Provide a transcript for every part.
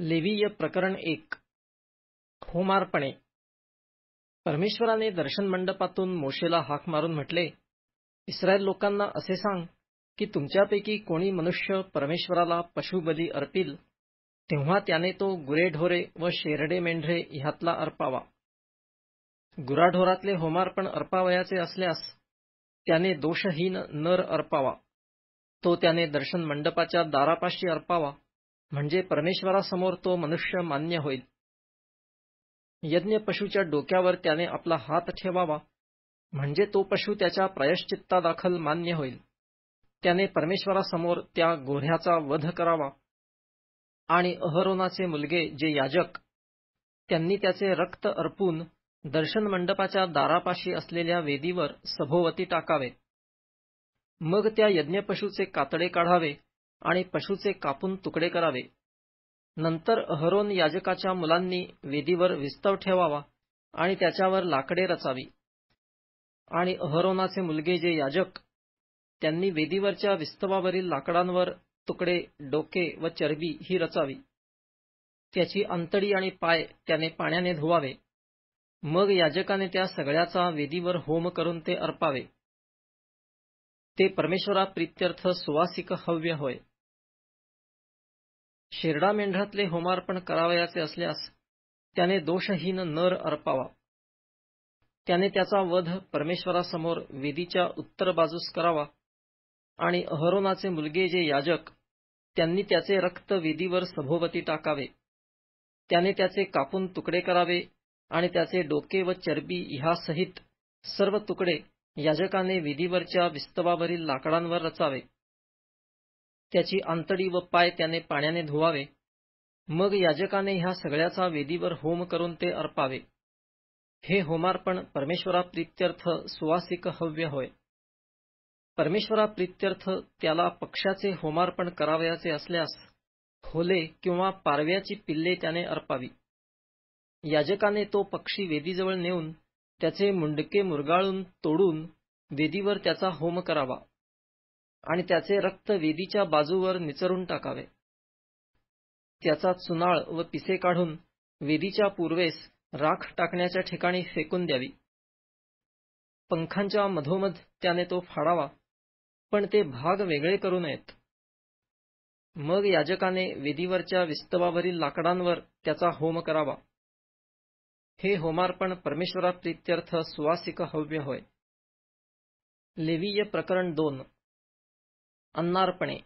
लेवीय प्रकरण एक होमार्पणे परमेश्वराने दर्शन मंडपातून मोशेला हाक मारून म्हटले इस्रायल लोकांना असे सांग की तुमच्यापैकी कोणी मनुष्य परमेश्वराला पशुबली अर्पील तेव्हा त्याने तो गुरेढोरे व शेरडे मेंढरे ह्यातला अर्पावा गुराढोरातले होमार्पण अर्पावयाचे असल्यास त्याने दोषहीन नर अर्पावा तो त्याने दर्शन मंडपाच्या दारापाशी अर्पावा म्हणजे परमेश्वरासमोर तो मनुष्य मान्य होईल यज्ञ पशूच्या डोक्यावर त्याने आपला हात ठेवावा म्हणजे तो पशु त्याच्या दाखल मान्य होईल त्याने परमेश्वरासमोर त्या गोऱ्ह्याचा वध करावा आणि अहरोनाचे मुलगे जे याजक त्यांनी त्याचे रक्त अर्पून दर्शन मंडपाच्या दारापाशी असलेल्या वेदीवर सभोवती टाकावे मग त्या यज्ञपशूचे कातडे काढावे आणि पशुचे कापून तुकडे करावे नंतर अहरोन याजकाच्या मुलांनी वेदीवर विस्तव ठेवावा आणि त्याच्यावर लाकडे रचावी आणि अहरोनाचे मुलगे जे याजक त्यांनी वेदीवरच्या विस्तवावरील लाकडांवर तुकडे डोके व चरबी ही रचावी त्याची अंतडी आणि पाय त्याने पाण्याने धुवावे मग याजकाने त्या सगळ्याचा वेदीवर होम करून ते अर्पावे ते परमेश्वरा प्रित्यर्थ सुवासिक हव्य होय शेरडा मेंढ्यातले होमार्पण करावयाचे असल्यास त्याने दोषहीन नर अर्पावा त्याने त्याचा वध परमेश्वरासमोर वेदीच्या उत्तर बाजूस करावा आणि अहरोनाचे मुलगे जे याजक त्यांनी त्याचे रक्त वेदीवर सभोवती टाकावे त्याने त्याचे कापून तुकडे करावे आणि त्याचे डोके व चरबी ह्यासहित सर्व तुकडे याजकाने वेदीवरच्या विस्तवावरील लाकडांवर रचावे त्याची आंतडी व पाय त्याने पाण्याने धुवावे मग याजकाने ह्या सगळ्याचा वेदीवर होम करून ते अर्पावे हे होमार्पण परमेश्वराप्रित्यर्थ सुवासिक हव्य होय परमेश्वराप्रित्यर्थ त्याला पक्षाचे होमार्पण करावयाचे असल्यास खोले किंवा पारव्याची पिल्ले त्याने अर्पावी याजकाने तो पक्षी वेदीजवळ नेऊन त्याचे मुंडके मुरगाळून तोडून वेदीवर त्याचा होम करावा आणि त्याचे रक्त वेदीच्या बाजूवर निचरून टाकावे त्याचा चुनाळ व पिसे काढून वेदीच्या पूर्वेस राख टाकण्याच्या ठिकाणी फेकून द्यावी पंखांच्या मधोमध त्याने तो फाडावा पण ते भाग वेगळे करू नयेत मग याजकाने वेदीवरच्या विस्तवावरील लाकडांवर त्याचा होम करावा हे होमार्पण परमेश्वराप्रित्यर्थ सुवासिक हव्य होय लेवीय प्रकरण दोन अन्नार्पणे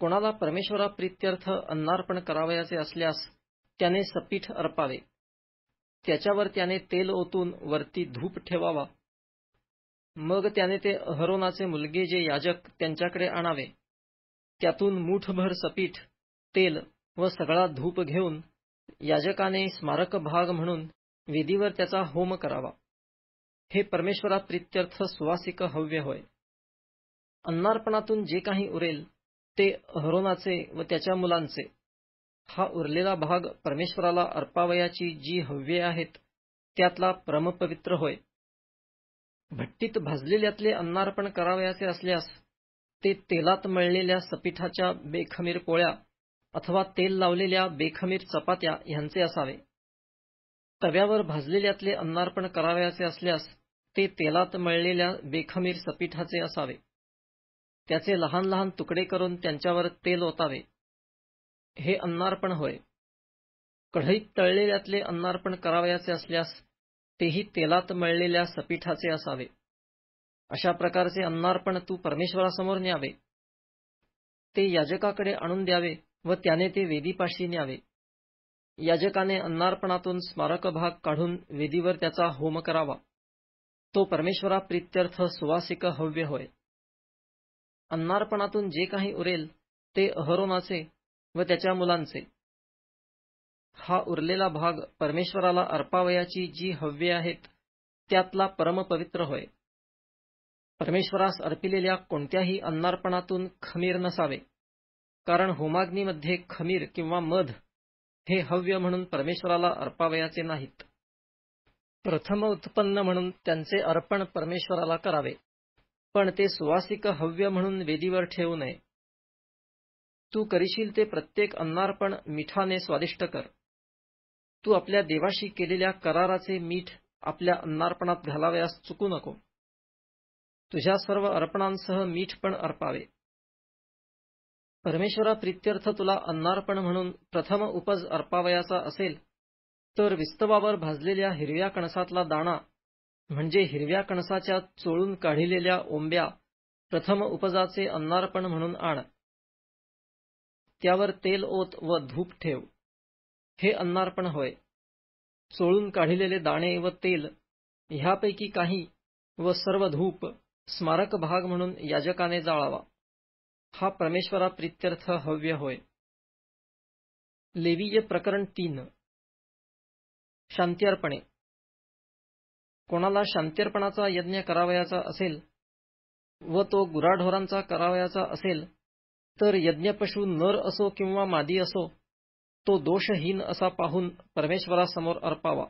कोणाला परमेश्वराप्रित्यर्थ अन्नार्पण करावयाचे असल्यास त्याने सपीठ अर्पावे त्याच्यावर त्याने तेल ओतून वरती धूप ठेवावा मग त्याने ते अहरोनाचे मुलगे जे याजक त्यांच्याकडे आणावे त्यातून मूठभर सपीठ तेल व सगळा धूप घेऊन याजकाने स्मारक भाग म्हणून वेदीवर त्याचा होम करावा हे परमेश्वराप्रित्यर्थ सुवासिक हव्य होय अन्नार्पणातून जे काही उरेल ते अहरोनाचे व त्याच्या मुलांचे हा उरलेला भाग परमेश्वराला अर्पावयाची जी हव्ये आहेत त्यातला परमपवित्र होय भट्टीत भाजलेल्यातले अन्नार्पण करावयाचे असल्यास ते तेलात मळलेल्या सपीठाच्या बेखमीर पोळ्या अथवा तेल लावलेल्या बेखमीर चपात्या ह्यांचे असावे तव्यावर भाजलेल्यातले अन्नार्पण करावयाचे असल्यास ते तेलात मळलेल्या बेखमीर सपीठाचे असावे त्याचे लहान लहान तुकडे करून त्यांच्यावर तेल ओतावे हे अन्नार्पण होय कढईत तळलेल्यातले अन्नार्पण करावयाचे असल्यास तेही तेलात मळलेल्या सपीठाचे असावे अशा प्रकारचे अन्नार्पण तू परमेश्वरासमोर न्यावे ते याजकाकडे आणून द्यावे व त्याने ते वेदीपाशी न्यावे याजकाने अन्नार्पणातून स्मारक भाग काढून वेदीवर त्याचा होम करावा तो परमेश्वरा प्रित्यर्थ सुवासिक हव्य होय अन्नारपणातून जे काही उरेल ते अहरोनाचे व त्याच्या मुलांचे हा उरलेला भाग परमेश्वराला अर्पावयाची जी हव्ये आहेत त्यातला परमपवित्र होय परमेश्वरास अर्पिलेल्या कोणत्याही अन्नार्पणातून खमीर नसावे कारण होमाग्नीमध्ये खमीर किंवा मध हे हव्य म्हणून परमेश्वराला अर्पावयाचे नाहीत प्रथम उत्पन्न म्हणून त्यांचे अर्पण परमेश्वराला करावे पण ते सुवासिक हव्य म्हणून वेदीवर ठेवू नये तू करीशील ते प्रत्येक अन्नार्पण मिठाने स्वादिष्ट कर तू आपल्या देवाशी केलेल्या कराराचे मीठ आपल्या अन्नार्पणात घालावयास चुकू नको तुझ्या सर्व अर्पणांसह मीठ पण अर्पावे परमेश्वरा प्रित्यर्थ तुला अन्नार्पण म्हणून प्रथम उपज अर्पावयाचा असेल तर विस्तवावर भाजलेल्या हिरव्या कणसातला दाणा म्हणजे हिरव्या कणसाच्या चोळून काढिलेल्या ओंब्या प्रथम उपजाचे अन्नार्पण म्हणून आण त्यावर तेल ओत व धूप ठेव हे अन्नार्पण होय चोळून काढिलेले दाणे व तेल ह्यापैकी काही व सर्व धूप स्मारक भाग म्हणून याजकाने जाळावा हा परमेश्वरा प्रित्यर्थ हव्य होय लेवीय प्रकरण तीन शांत्यार्पणे कोणाला शांतीर्पणाचा यज्ञ करावयाचा असेल व तो गुराढोरांचा करावयाचा असेल तर यज्ञपशू नर असो किंवा मादी असो तो दोषहीन असा पाहून परमेश्वरासमोर अर्पावा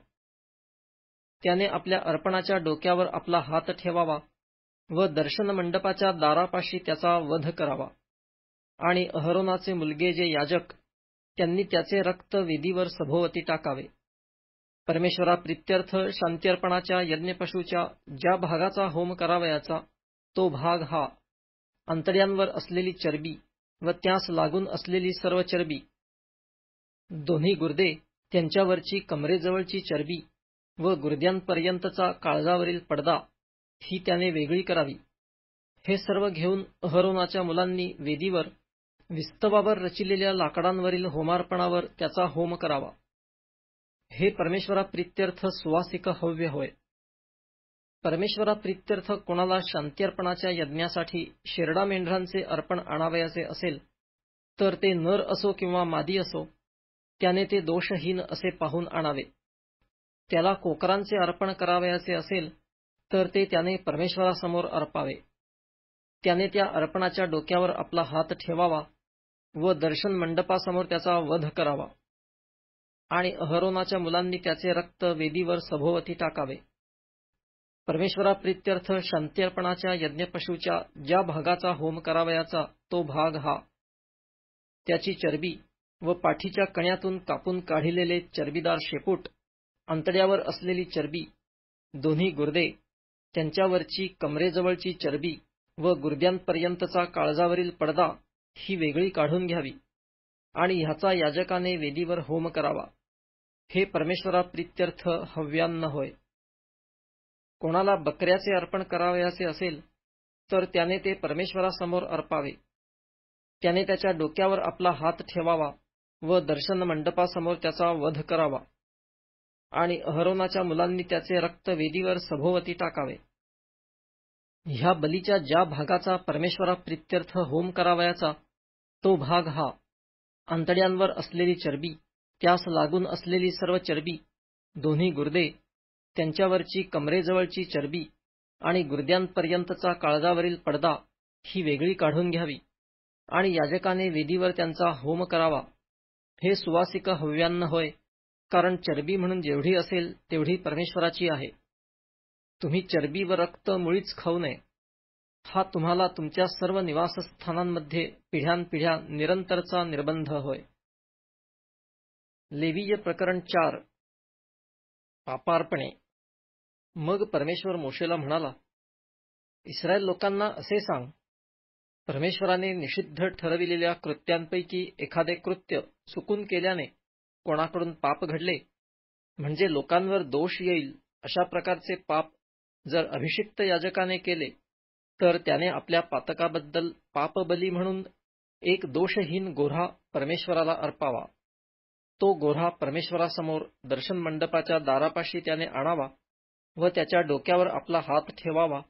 त्याने आपल्या अर्पणाच्या डोक्यावर आपला हात ठेवावा व दर्शन मंडपाच्या दारापाशी त्याचा वध करावा आणि अहरोनाचे मुलगे जे याजक त्यांनी त्याचे रक्त विधीवर सभोवती टाकावे परमेश्वरा प्रित्यर्थ शांत्यर्पणाच्या यज्ञपशूच्या ज्या भागाचा होम करावयाचा तो भाग हा अंतर्यांवर असलेली चरबी व त्यास लागून असलेली सर्व चरबी दोन्ही गुर्दे त्यांच्यावरची कमरेजवळची चरबी व गुर्द्यांपर्यंतचा काळजावरील पडदा ही त्याने वेगळी करावी हे सर्व घेऊन अहरोनाच्या मुलांनी वेदीवर विस्तवावर रचिलेल्या लाकडांवरील होमार्पणावर त्याचा होम करावा हे परमेश्वरा प्रित्यर्थ सुवासिक हव्य होय परमेश्वरा प्रित्यर्थ कोणाला अर्पणाच्या यज्ञासाठी शेरडा मेंढरांचे अर्पण आणावयाचे असेल तर ते नर असो किंवा मादी असो त्याने ते दोषहीन असे पाहून आणावे त्याला कोकरांचे अर्पण करावयाचे असेल तर ते त्याने परमेश्वरासमोर अर्पावे त्याने त्या अर्पणाच्या डोक्यावर आपला हात ठेवावा व दर्शन मंडपासमोर त्याचा वध करावा आणि अहरोनाच्या मुलांनी त्याचे रक्त वेदीवर सभोवती टाकावे परमेश्वराप्रित्यर्थ शांत्यर्पणाच्या यज्ञपशूच्या ज्या भागाचा होम करावयाचा तो भाग हा त्याची चरबी व पाठीच्या कण्यातून कापून काढिलेले चरबीदार शेपूट अंतड्यावर असलेली चरबी दोन्ही गुर्दे त्यांच्यावरची कमरेजवळची चरबी व गुर्द्यांपर्यंतचा काळजावरील पडदा ही वेगळी काढून घ्यावी आणि ह्याचा याजकाने वेदीवर होम करावा हे परमेश्वराप्रित्यर्थ हव्यान्न होय कोणाला बकऱ्याचे अर्पण करावयाचे असेल तर त्याने ते परमेश्वरासमोर अर्पावे त्याने त्याच्या डोक्यावर आपला हात ठेवावा व दर्शन मंडपासमोर त्याचा वध करावा आणि अहरोनाच्या मुलांनी त्याचे रक्त वेदीवर सभोवती टाकावे ह्या बलीच्या ज्या भागाचा परमेश्वरा प्रित्यर्थ होम करावयाचा तो भाग हा आंतड्यांवर असलेली चरबी त्यास लागून असलेली सर्व चरबी दोन्ही गुर्दे त्यांच्यावरची कमरेजवळची चरबी आणि गुर्द्यांपर्यंतचा काळजावरील पडदा ही वेगळी काढून घ्यावी आणि याजकाने वेदीवर त्यांचा होम करावा हे सुवासिक हव्यांना होय कारण चरबी म्हणून जेवढी असेल तेवढी परमेश्वराची आहे तुम्ही चरबी व रक्त मुळीच खाऊ नये हा तुम्हाला तुमच्या सर्व निवासस्थानांमध्ये पिढ्यानपिढ्या निरंतरचा निर्बंध होय लेवीय प्रकरण चार पापार्पणे मग परमेश्वर मोशेला म्हणाला इस्रायल लोकांना असे सांग परमेश्वराने निषिद्ध ठरविलेल्या कृत्यांपैकी एखादे कृत्य चुकून केल्याने कोणाकडून पाप घडले म्हणजे लोकांवर दोष येईल अशा प्रकारचे पाप जर अभिषिक्त याजकाने केले तर त्याने आपल्या पातकाबद्दल पापबली म्हणून एक दोषहीन गोऱ्हा परमेश्वराला अर्पावा तो गोऱ्हा परमेश्वरासमोर दर्शन मंडपाच्या दारापाशी त्याने आणावा व त्याच्या डोक्यावर आपला हात ठेवावा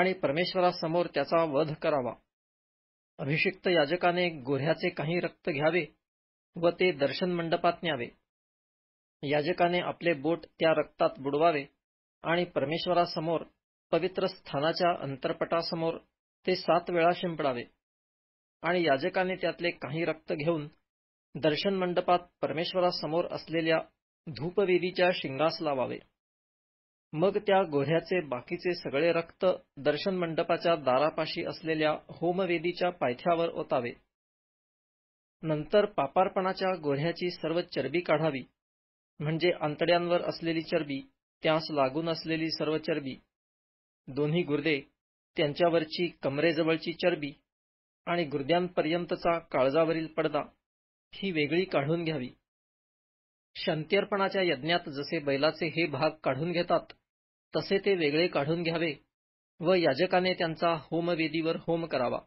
आणि परमेश्वरासमोर त्याचा वध करावा अभिषिक्त याजकाने गोऱ्याचे काही रक्त घ्यावे व ते दर्शन मंडपात न्यावे याजकाने आपले बोट त्या रक्तात बुडवावे आणि परमेश्वरासमोर पवित्र स्थानाच्या अंतरपटासमोर ते सात वेळा शिंपडावे आणि याजकाने त्यातले काही रक्त घेऊन दर्शन मंडपात परमेश्वरासमोर असलेल्या धूपवेदीच्या शिंगास लावावे मग त्या गोऱ्याचे बाकीचे सगळे रक्त दर्शन मंडपाच्या दारापाशी असलेल्या होमवेदीच्या पायथ्यावर ओतावे नंतर पापारपणाच्या गोऱ्याची सर्व चरबी काढावी म्हणजे आंतड्यांवर असलेली चरबी त्यास लागून असलेली सर्व चरबी दोन्ही गुर्दे त्यांच्यावरची कमरेजवळची चरबी आणि गुर्द्यांपर्यंतचा काळजावरील पडदा ही वेगळी काढून घ्यावी शांत्यर्पणाच्या यज्ञात जसे बैलाचे हे भाग काढून घेतात तसे ते वेगळे काढून घ्यावे व याजकाने त्यांचा होमवेदीवर होम करावा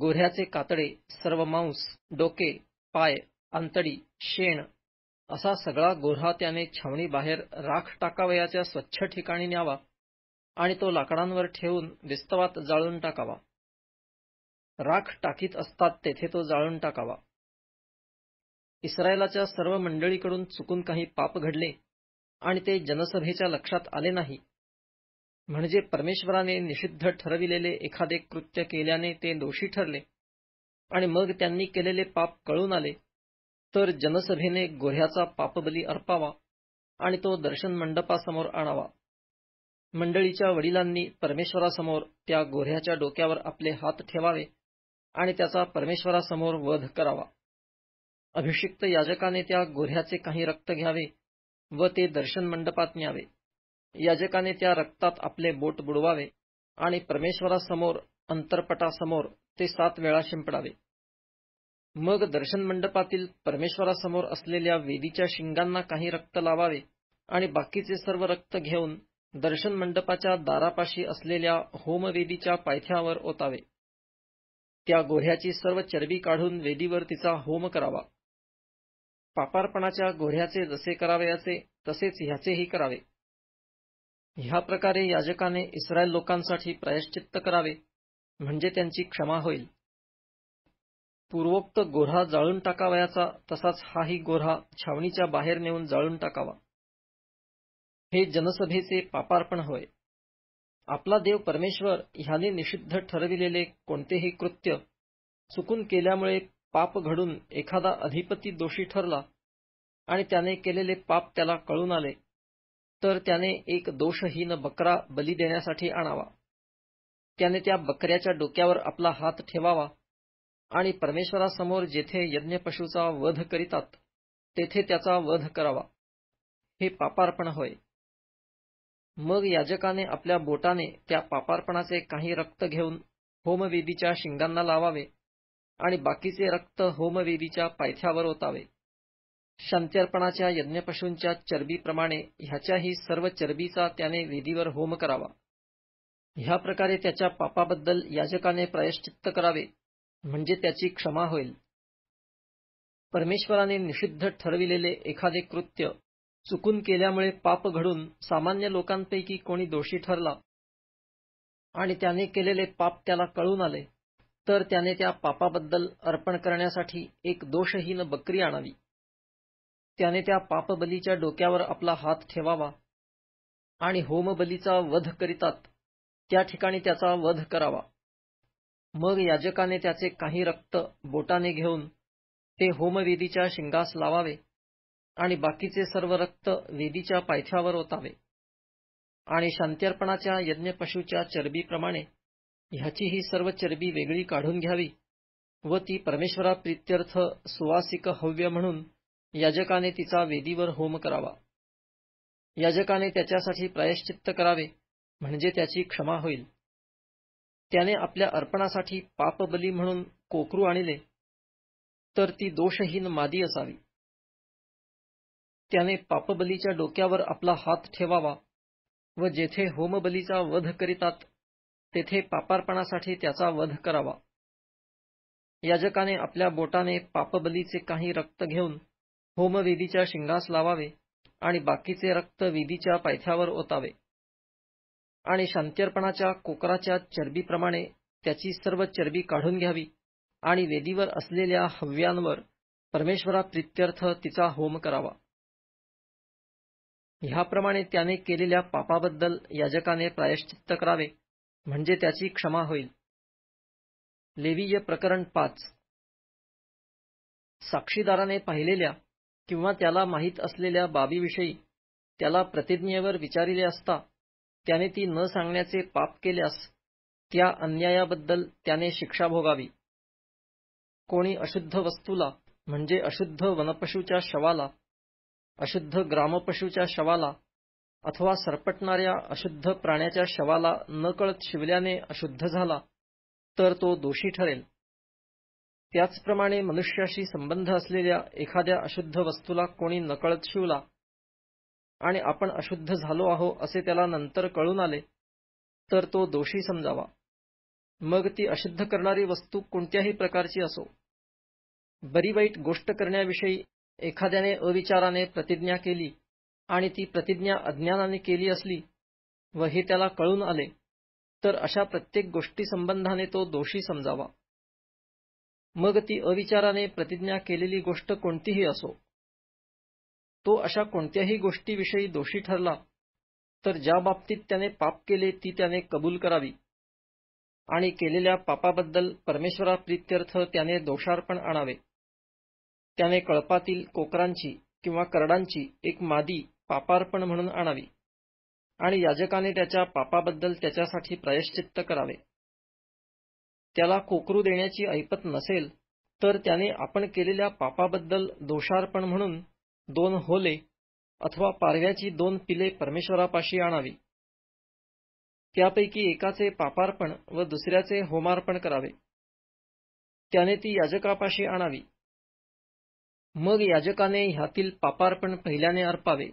गोऱ्याचे कातडे सर्व मांस डोके पाय आंतडी शेण असा सगळा गोऱ्हा त्याने छावणी बाहेर राख टाकावयाच्या स्वच्छ ठिकाणी न्यावा आणि तो लाकडांवर ठेवून विस्तवात जाळून टाकावा राख टाकीत असतात तेथे तो जाळून टाकावा इस्रायलाच्या सर्व मंडळीकडून चुकून काही पाप घडले आणि ते जनसभेच्या लक्षात आले नाही म्हणजे परमेश्वराने निषिद्ध ठरविलेले एखादे कृत्य केल्याने ते दोषी ठरले आणि मग त्यांनी केलेले पाप कळून आले तर जनसभेने गोह्याचा पापबली अर्पावा आणि तो दर्शन मंडपासमोर आणावा मंडळीच्या वडिलांनी परमेश्वरासमोर त्या गोऱ्याच्या डोक्यावर आपले हात ठेवावे आणि त्याचा परमेश्वरासमोर वध करावा अभिषिक्त याजकाने त्या गोऱ्याचे काही रक्त घ्यावे व ते दर्शन मंडपात न्यावे याजकाने त्या रक्तात आपले बोट बुडवावे आणि परमेश्वरासमोर अंतरपटासमोर ते सात वेळा शिंपडावे मग दर्शन मंडपातील परमेश्वरासमोर असलेल्या वेदीच्या शिंगांना काही रक्त लावावे आणि बाकीचे सर्व रक्त घेऊन दर्शन मंडपाच्या दारापाशी असलेल्या होमवेदीच्या पायथ्यावर ओतावे त्या गोह्याची सर्व चरबी काढून वेदीवर तिचा होम करावा पापारपणाच्या गोऱ्याचे जसे करावयाचे तसेच ह्याचेही करावे ह्या प्रकारे याजकाने इस्रायल लोकांसाठी प्रायश्चित्त करावे म्हणजे त्यांची क्षमा होईल पूर्वोक्त गोऱ्हा जाळून टाकावयाचा तसाच हाही गोऱ्हा छावणीच्या बाहेर नेऊन जाळून टाकावा हे जनसभेचे पापार्पण होय आपला देव परमेश्वर ह्याने निषिद्ध ठरविलेले कोणतेही कृत्य चुकून केल्यामुळे पाप घडून एखादा अधिपती दोषी ठरला आणि त्याने केलेले पाप त्याला कळून आले तर त्याने एक दोषहीन बकरा बली देण्यासाठी आणावा त्याने त्या बकऱ्याच्या डोक्यावर आपला हात ठेवावा आणि परमेश्वरासमोर जेथे यज्ञपशूचा वध करीतात तेथे त्याचा वध करावा हे पापार्पण होय मग याजकाने आपल्या बोटाने त्या पापार्पणाचे काही रक्त घेऊन होमवेदीच्या शिंगांना लावावे आणि बाकीचे रक्त होमवेदीच्या पायथ्यावर ओतावे शांत्यर्पणाच्या यज्ञपशूंच्या चरबीप्रमाणे ह्याच्याही सर्व चरबीचा त्याने वेदीवर होम करावा ह्या प्रकारे त्याच्या पापाबद्दल याजकाने प्रायश्चित्त करावे म्हणजे त्याची क्षमा होईल परमेश्वराने निषिद्ध ठरविलेले एखादे कृत्य चुकून केल्यामुळे पाप घडून सामान्य लोकांपैकी कोणी दोषी ठरला आणि त्याने केलेले पाप त्याला कळून आले तर त्याने त्या पापाबद्दल अर्पण करण्यासाठी एक दोषहीन बकरी आणावी त्याने त्या पापबलीच्या डोक्यावर आपला हात ठेवावा आणि होमबलीचा वध करीतात त्या ठिकाणी त्याचा वध करावा मग याजकाने त्याचे काही रक्त बोटाने घेऊन ते होमवेदीच्या शिंगास लावावे आणि बाकीचे सर्व रक्त वेदीच्या पायथ्यावर ओतावे आणि शांत्यर्पणाच्या यज्ञपशूच्या चरबीप्रमाणे ह्याची ही सर्व चरबी वेगळी काढून घ्यावी व ती परमेश्वराप्रित्यर्थ सुवासिक हव्य म्हणून याजकाने तिचा वेदीवर होम करावा याजकाने त्याच्यासाठी प्रायश्चित्त करावे म्हणजे त्याची क्षमा होईल त्याने आपल्या अर्पणासाठी पापबली म्हणून कोकरू आणले तर ती दोषहीन मादी असावी त्याने पापबलीच्या डोक्यावर आपला हात ठेवावा व जेथे होमबलीचा वध करीतात तेथे पापार्पणासाठी त्याचा वध करावा याजकाने आपल्या बोटाने पापबलीचे काही रक्त घेऊन होमवेदीच्या शिंगास लावावे आणि बाकीचे रक्त वेदीच्या पायथ्यावर ओतावे आणि शांत्यर्पणाच्या कोकराच्या चरबीप्रमाणे त्याची सर्व चरबी काढून घ्यावी आणि वेदीवर असलेल्या हव्यांवर परमेश्वरा प्रित्यर्थ तिचा होम करावा ह्याप्रमाणे त्याने केलेल्या पापाबद्दल याजकाने प्रायश्चित्त करावे म्हणजे त्याची क्षमा होईल लेवीय प्रकरण पाच साक्षीदाराने पाहिलेल्या किंवा त्याला माहीत असलेल्या बाबीविषयी त्याला प्रतिज्ञेवर विचारिले असता त्याने ती न सांगण्याचे पाप केल्यास त्या अन्यायाबद्दल त्याने शिक्षा भोगावी कोणी अशुद्ध वस्तूला म्हणजे अशुद्ध वनपशूच्या शवाला अशुद्ध ग्रामपशूच्या शवाला अथवा सरपटणाऱ्या अशुद्ध प्राण्याच्या शवाला नकळत शिवल्याने अशुद्ध झाला तर तो दोषी ठरेल त्याचप्रमाणे मनुष्याशी संबंध असलेल्या एखाद्या अशुद्ध वस्तूला कोणी नकळत शिवला आणि आपण अशुद्ध झालो आहो असे त्याला नंतर कळून आले तर तो दोषी समजावा मग ती अशुद्ध करणारी वस्तू कोणत्याही प्रकारची असो बरी वाईट गोष्ट करण्याविषयी एखाद्याने अविचाराने प्रतिज्ञा केली आणि ती प्रतिज्ञा अज्ञानाने केली असली व हे त्याला कळून आले तर अशा प्रत्येक गोष्टी संबंधाने तो दोषी समजावा मग ती अविचाराने प्रतिज्ञा केलेली गोष्ट कोणतीही असो तो अशा कोणत्याही गोष्टीविषयी दोषी ठरला तर ज्या बाबतीत त्याने पाप केले ती त्याने कबूल करावी आणि केलेल्या पापाबद्दल परमेश्वरा प्रित्यर्थ त्याने दोषार्पण आणावे त्याने कळपातील कोकरांची किंवा करडांची एक मादी पापार्पण म्हणून आणावी आणि याजकाने त्याच्या पापाबद्दल त्याच्यासाठी प्रायश्चित्त करावे त्याला कोकरू देण्याची ऐपत नसेल तर त्याने आपण केलेल्या पापाबद्दल दोषार्पण म्हणून दोन होले अथवा पारव्याची दोन पिले परमेश्वरापाशी आणावी त्यापैकी एकाचे पापार्पण व दुसऱ्याचे होमार्पण करावे त्याने ती याजकापाशी आणावी मग याजकाने ह्यातील पापार्पण पहिल्याने अर्पावे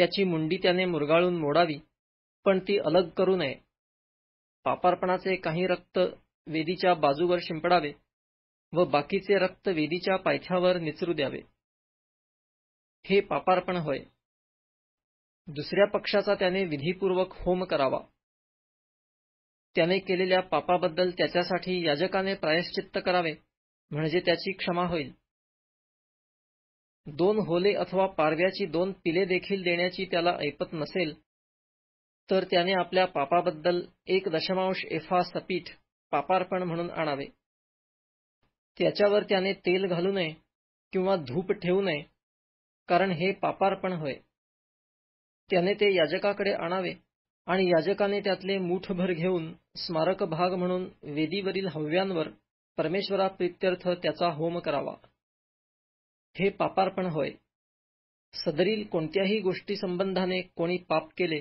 त्याची मुंडी त्याने मुरगाळून मोडावी पण ती अलग करू नये पापार्पणाचे काही रक्त वेदीच्या बाजूवर शिंपडावे व बाकीचे रक्त वेदीच्या पायथ्यावर निचरू द्यावे हे पापार्पण होय दुसऱ्या पक्षाचा त्याने विधीपूर्वक होम करावा त्याने केलेल्या पापाबद्दल त्याच्यासाठी याजकाने प्रायश्चित्त करावे म्हणजे त्याची क्षमा होईल दोन होले अथवा पारव्याची दोन पिले देखील देण्याची त्याला ऐपत नसेल तर त्याने आपल्या पापाबद्दल एक दशमांश एफा सपीठ पापार्पण म्हणून आणावे त्याच्यावर त्याने तेल घालू नये किंवा धूप ठेवू नये कारण हे पापार्पण होय त्याने ते याजकाकडे आणावे आणि याजकाने त्यातले मुठभर घेऊन स्मारक भाग म्हणून वेदीवरील हव्यांवर परमेश्वराप्रित्यर्थ त्याचा होम करावा हे पापार्पण होय. सदरील कोणत्याही गोष्टीसंबंधाने कोणी पाप केले,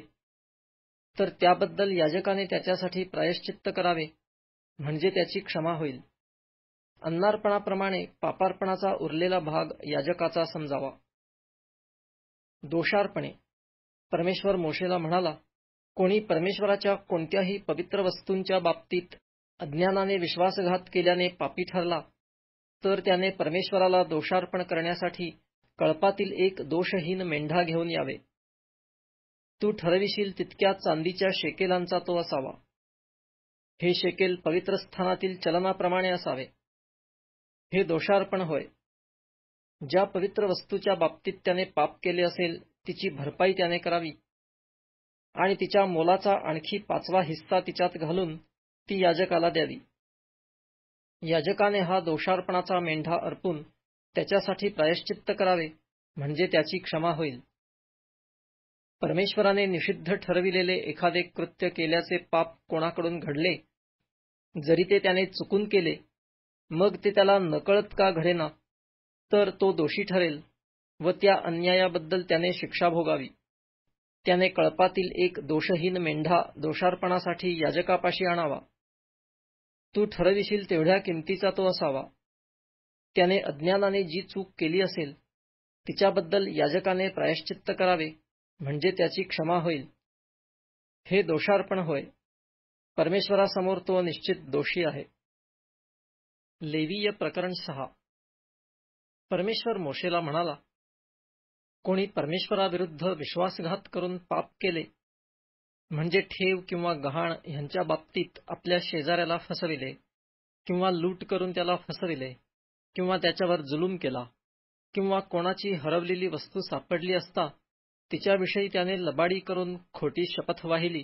तर त्याबद्दल याजकाने त्याच्यासाठी प्रायश्चित्त करावे म्हणजे त्याची क्षमा होईल. अन्नार्पणाप्रमाणे पापार्पणाचा उरलेला भाग याजकाचा समजावा. दोषार्पणे परमेश्वर मोशेला म्हणाला, कोणी परमेश्वराच्या कोणत्याही पवित्र वस्तूंच्या बाबतीत अज्ञानाने विश्वासघात केल्याने पापी ठरला तर त्याने परमेश्वराला दोषार्पण करण्यासाठी कळपातील एक दोषहीन मेंढा घेऊन यावे तू ठरविशील तितक्या चांदीच्या शेकेलांचा तो असावा हे शेकेल पवित्र स्थानातील चलनाप्रमाणे असावे हे दोषार्पण होय ज्या पवित्र वस्तूच्या बाबतीत त्याने पाप केले असेल तिची भरपाई त्याने करावी आणि तिच्या मोलाचा आणखी पाचवा हिस्सा तिच्यात घालून ती याजकाला द्यावी याजकाने हा दोषार्पणाचा मेंढा अर्पून त्याच्यासाठी प्रायश्चित्त करावे म्हणजे त्याची क्षमा होईल परमेश्वराने निषिद्ध ठरविलेले एखादे कृत्य केल्याचे पाप कोणाकडून घडले जरी ते त्याने चुकून केले मग ते त्याला नकळत का घडेना तर तो दोषी ठरेल व त्या अन्यायाबद्दल त्याने शिक्षा भोगावी त्याने कळपातील एक दोषहीन मेंढा दोषार्पणासाठी याजकापाशी आणावा तू ठरविशील तेवढ्या किमतीचा तो असावा त्याने अज्ञानाने जी चूक केली असेल तिच्याबद्दल याजकाने प्रायश्चित्त करावे म्हणजे त्याची क्षमा होईल हे दोषार्पण होय परमेश्वरासमोर तो निश्चित दोषी आहे लेवीय प्रकरण सहा परमेश्वर मोशेला म्हणाला कोणी परमेश्वराविरुद्ध विश्वासघात करून पाप केले म्हणजे ठेव किंवा गहाण ह्यांच्या बाबतीत आपल्या शेजाऱ्याला फसविले किंवा लूट करून त्याला फसविले किंवा त्याच्यावर जुलूम केला किंवा कोणाची हरवलेली वस्तू सापडली असता तिच्याविषयी त्याने लबाडी करून खोटी शपथ वाहिली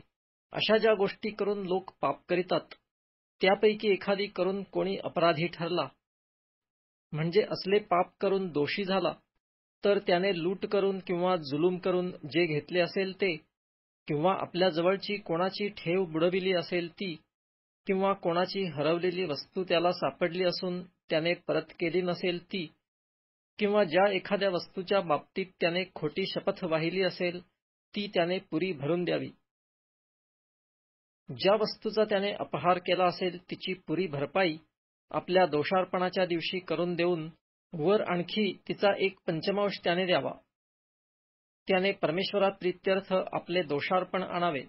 अशा ज्या गोष्टी करून लोक पाप करीतात त्यापैकी एखादी करून कोणी अपराधी ठरला म्हणजे असले पाप करून दोषी झाला तर त्याने लूट करून किंवा जुलूम करून जे घेतले असेल ते किंवा आपल्या जवळची कोणाची ठेव बुडविली असेल ती किंवा कोणाची हरवलेली वस्तू त्याला सापडली असून त्याने परत केली नसेल ती किंवा ज्या एखाद्या वस्तूच्या बाबतीत त्याने खोटी शपथ वाहिली असेल ती त्याने पुरी भरून द्यावी ज्या वस्तूचा त्याने अपहार केला असेल तिची पुरी भरपाई आपल्या दोषार्पणाच्या दिवशी करून देऊन वर आणखी तिचा एक पंचमांश त्याने द्यावा त्याने परमेश्वरात प्रित्यर्थ आपले दोषार्पण आणावे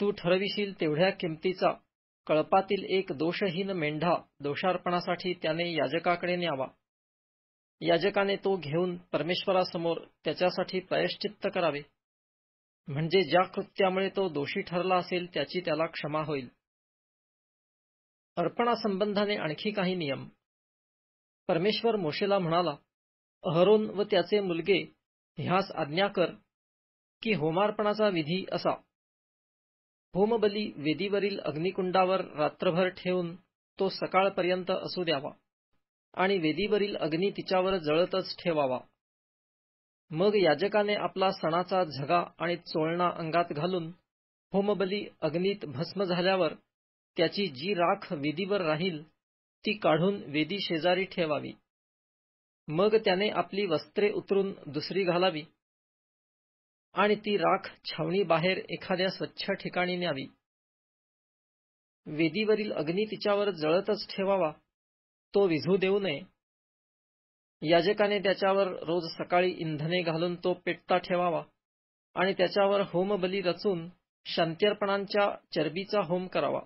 तू ठरविशील तेवढ्या किमतीचा कळपातील एक दोषहीन मेंढा दोषार्पणासाठी त्याने याजकाकडे न्यावा याजकाने तो घेऊन परमेश्वरासमोर त्याच्यासाठी प्रयश्चित्त करावे म्हणजे ज्या कृत्यामुळे तो दोषी ठरला असेल त्याची त्याला क्षमा होईल अर्पणासंबंधाने आणखी काही नियम परमेश्वर मोशेला म्हणाला अहरोन व त्याचे मुलगे ह्यास आज्ञा कर की होमार्पणाचा विधी असा होमबली वेदीवरील अग्निकुंडावर रात्रभर ठेवून तो सकाळपर्यंत असू द्यावा आणि वेदीवरील अग्नी तिच्यावर जळतच ठेवावा मग याजकाने आपला सणाचा झगा आणि चोळणा अंगात घालून होमबली अग्नीत भस्म झाल्यावर त्याची जी राख वेदीवर राहील ती काढून वेदी शेजारी ठेवावी मग त्याने आपली वस्त्रे उतरून दुसरी घालावी आणि ती राख छावणी बाहेर एखाद्या स्वच्छ ठिकाणी न्यावी वेदीवरील अग्नी तिच्यावर जळतच ठेवावा तो विझू देऊ नये याजकाने त्याच्यावर रोज सकाळी इंधने घालून तो पेटता ठेवावा आणि त्याच्यावर होमबली रचून शांत्यर्पणांच्या चरबीचा होम करावा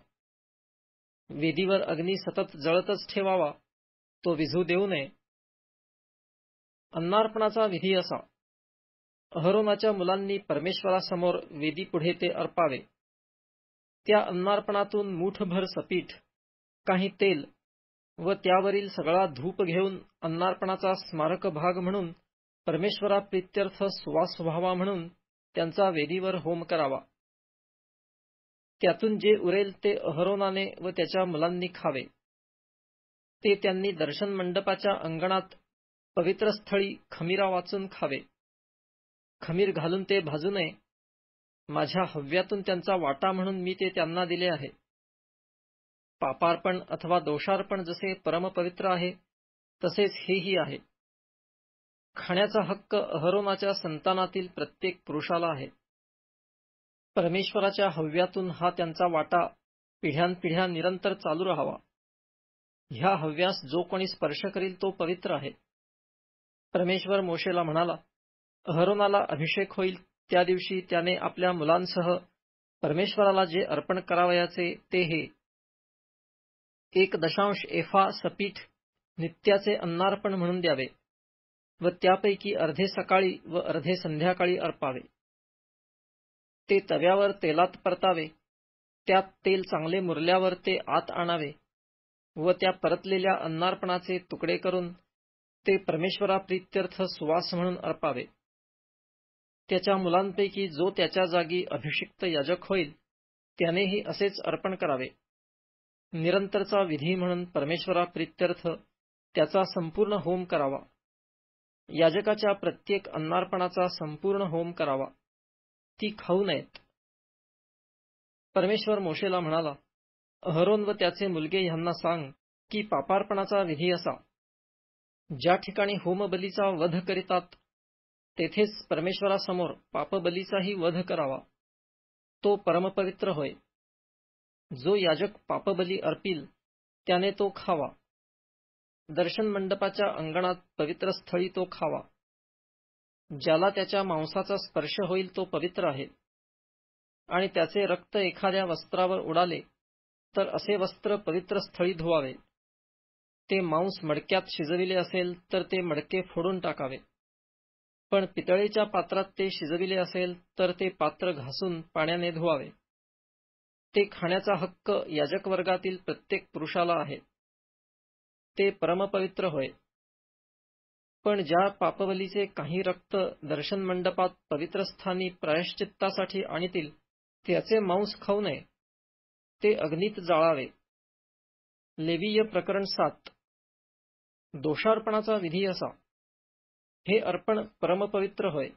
वेदीवर अग्नी सतत जळतच ठेवावा तो विझू देऊ नये अन्नार्पणाचा विधी असा अहरोनाच्या मुलांनी परमेश्वरासमोर वेदी पुढे ते अर्पावे त्या अन्नार्पणातून मुठभर सपीठ काही तेल व त्यावरील सगळा धूप घेऊन अन्नार्पणाचा स्मारक भाग म्हणून परमेश्वराप्रित्यर्थ सुवास व्हावा म्हणून त्यांचा वेदीवर होम करावा त्यातून जे उरेल ते अहरोनाने व त्याच्या मुलांनी खावे ते त्यांनी दर्शन मंडपाच्या अंगणात पवित्र स्थळी खमीरा वाचून खावे खमीर घालून ते भाजू नये माझ्या हव्यातून त्यांचा वाटा म्हणून मी ते त्यांना दिले आहे पापार्पण अथवा दोषार्पण जसे परमपवित्र आहे तसेच हेही आहे खाण्याचा हक्क अहरोनाच्या संतानातील प्रत्येक पुरुषाला आहे परमेश्वराच्या हव्यातून हा त्यांचा वाटा पिढ्यानपिढ्या निरंतर चालू राहावा ह्या हव्यास जो कोणी स्पर्श करील तो पवित्र आहे परमेश्वर मोशेला म्हणाला अहरोनाला अभिषेक होईल त्या दिवशी त्याने आपल्या मुलांसह परमेश्वराला जे अर्पण करावयाचे ते हे एक दशांश एफा सपीठ नित्याचे अन्नार्पण म्हणून द्यावे व त्यापैकी अर्धे सकाळी व अर्धे संध्याकाळी अर्पावे ते तव्यावर तेलात परतावे त्यात तेल चांगले मुरल्यावर ते आत आणावे व त्या परतलेल्या अन्नार्पणाचे तुकडे करून ते परमेश्वराप्रित्यर्थ सुवास म्हणून अर्पावे त्याच्या मुलांपैकी जो त्याच्या जागी अभिषिक्त याजक होईल त्यानेही असेच अर्पण करावे निरंतरचा विधी म्हणून परमेश्वराप्रित्यर्थ त्याचा संपूर्ण होम करावा याजकाच्या प्रत्येक अन्नार्पणाचा संपूर्ण होम करावा ती खाऊ नयेत परमेश्वर मोशेला म्हणाला अहरोन व त्याचे मुलगे यांना सांग की पापार्पणाचा विधी असा ज्या ठिकाणी होमबलीचा वध करीतात तेथेच परमेश्वरासमोर पापबलीचाही वध करावा तो परमपवित्र होय जो याजक पापबली अर्पील त्याने तो खावा दर्शन मंडपाच्या अंगणात पवित्र स्थळी तो खावा ज्याला त्याच्या मांसाचा स्पर्श होईल तो पवित्र आहे आणि त्याचे रक्त एखाद्या वस्त्रावर उडाले तर असे वस्त्र पवित्र स्थळी धुवावे ते मांस मडक्यात शिजविले असेल तर ते मडके फोडून टाकावे पण पितळेच्या पात्रात ते शिजविले असेल तर ते पात्र घासून पाण्याने धुवावे ते खाण्याचा हक्क याजक वर्गातील प्रत्येक पुरुषाला आहे ते परमपवित्र होय पण ज्या पापवलीचे काही रक्त दर्शन मंडपात पवित्रस्थानी प्रायश्चित्तासाठी आणतील त्याचे मांस खाऊ नये ते अग्नीत जाळावे लेवीय प्रकरण सात दोषार्पणाचा विधी असा हे अर्पण परमपवित्र होय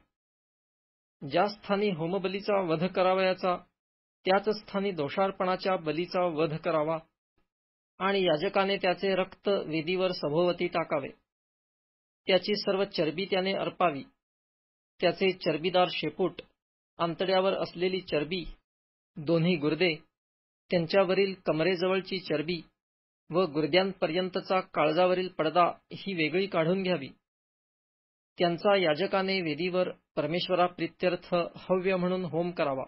ज्या स्थानी होमबलीचा वध करावयाचा त्याच स्थानी दोषार्पणाच्या बलीचा वध करावा आणि याजकाने त्याचे रक्त वेदीवर सभोवती टाकावे त्याची सर्व चरबी त्याने अर्पावी त्याचे चरबीदार शेपूट आंतड्यावर असलेली चरबी दोन्ही गुर्दे त्यांच्यावरील कमरेजवळची चरबी व गुरद्यांपर्यंतचा काळजावरील पडदा ही वेगळी काढून घ्यावी त्यांचा याजकाने वेदीवर प्रित्यर्थ हव्य म्हणून होम करावा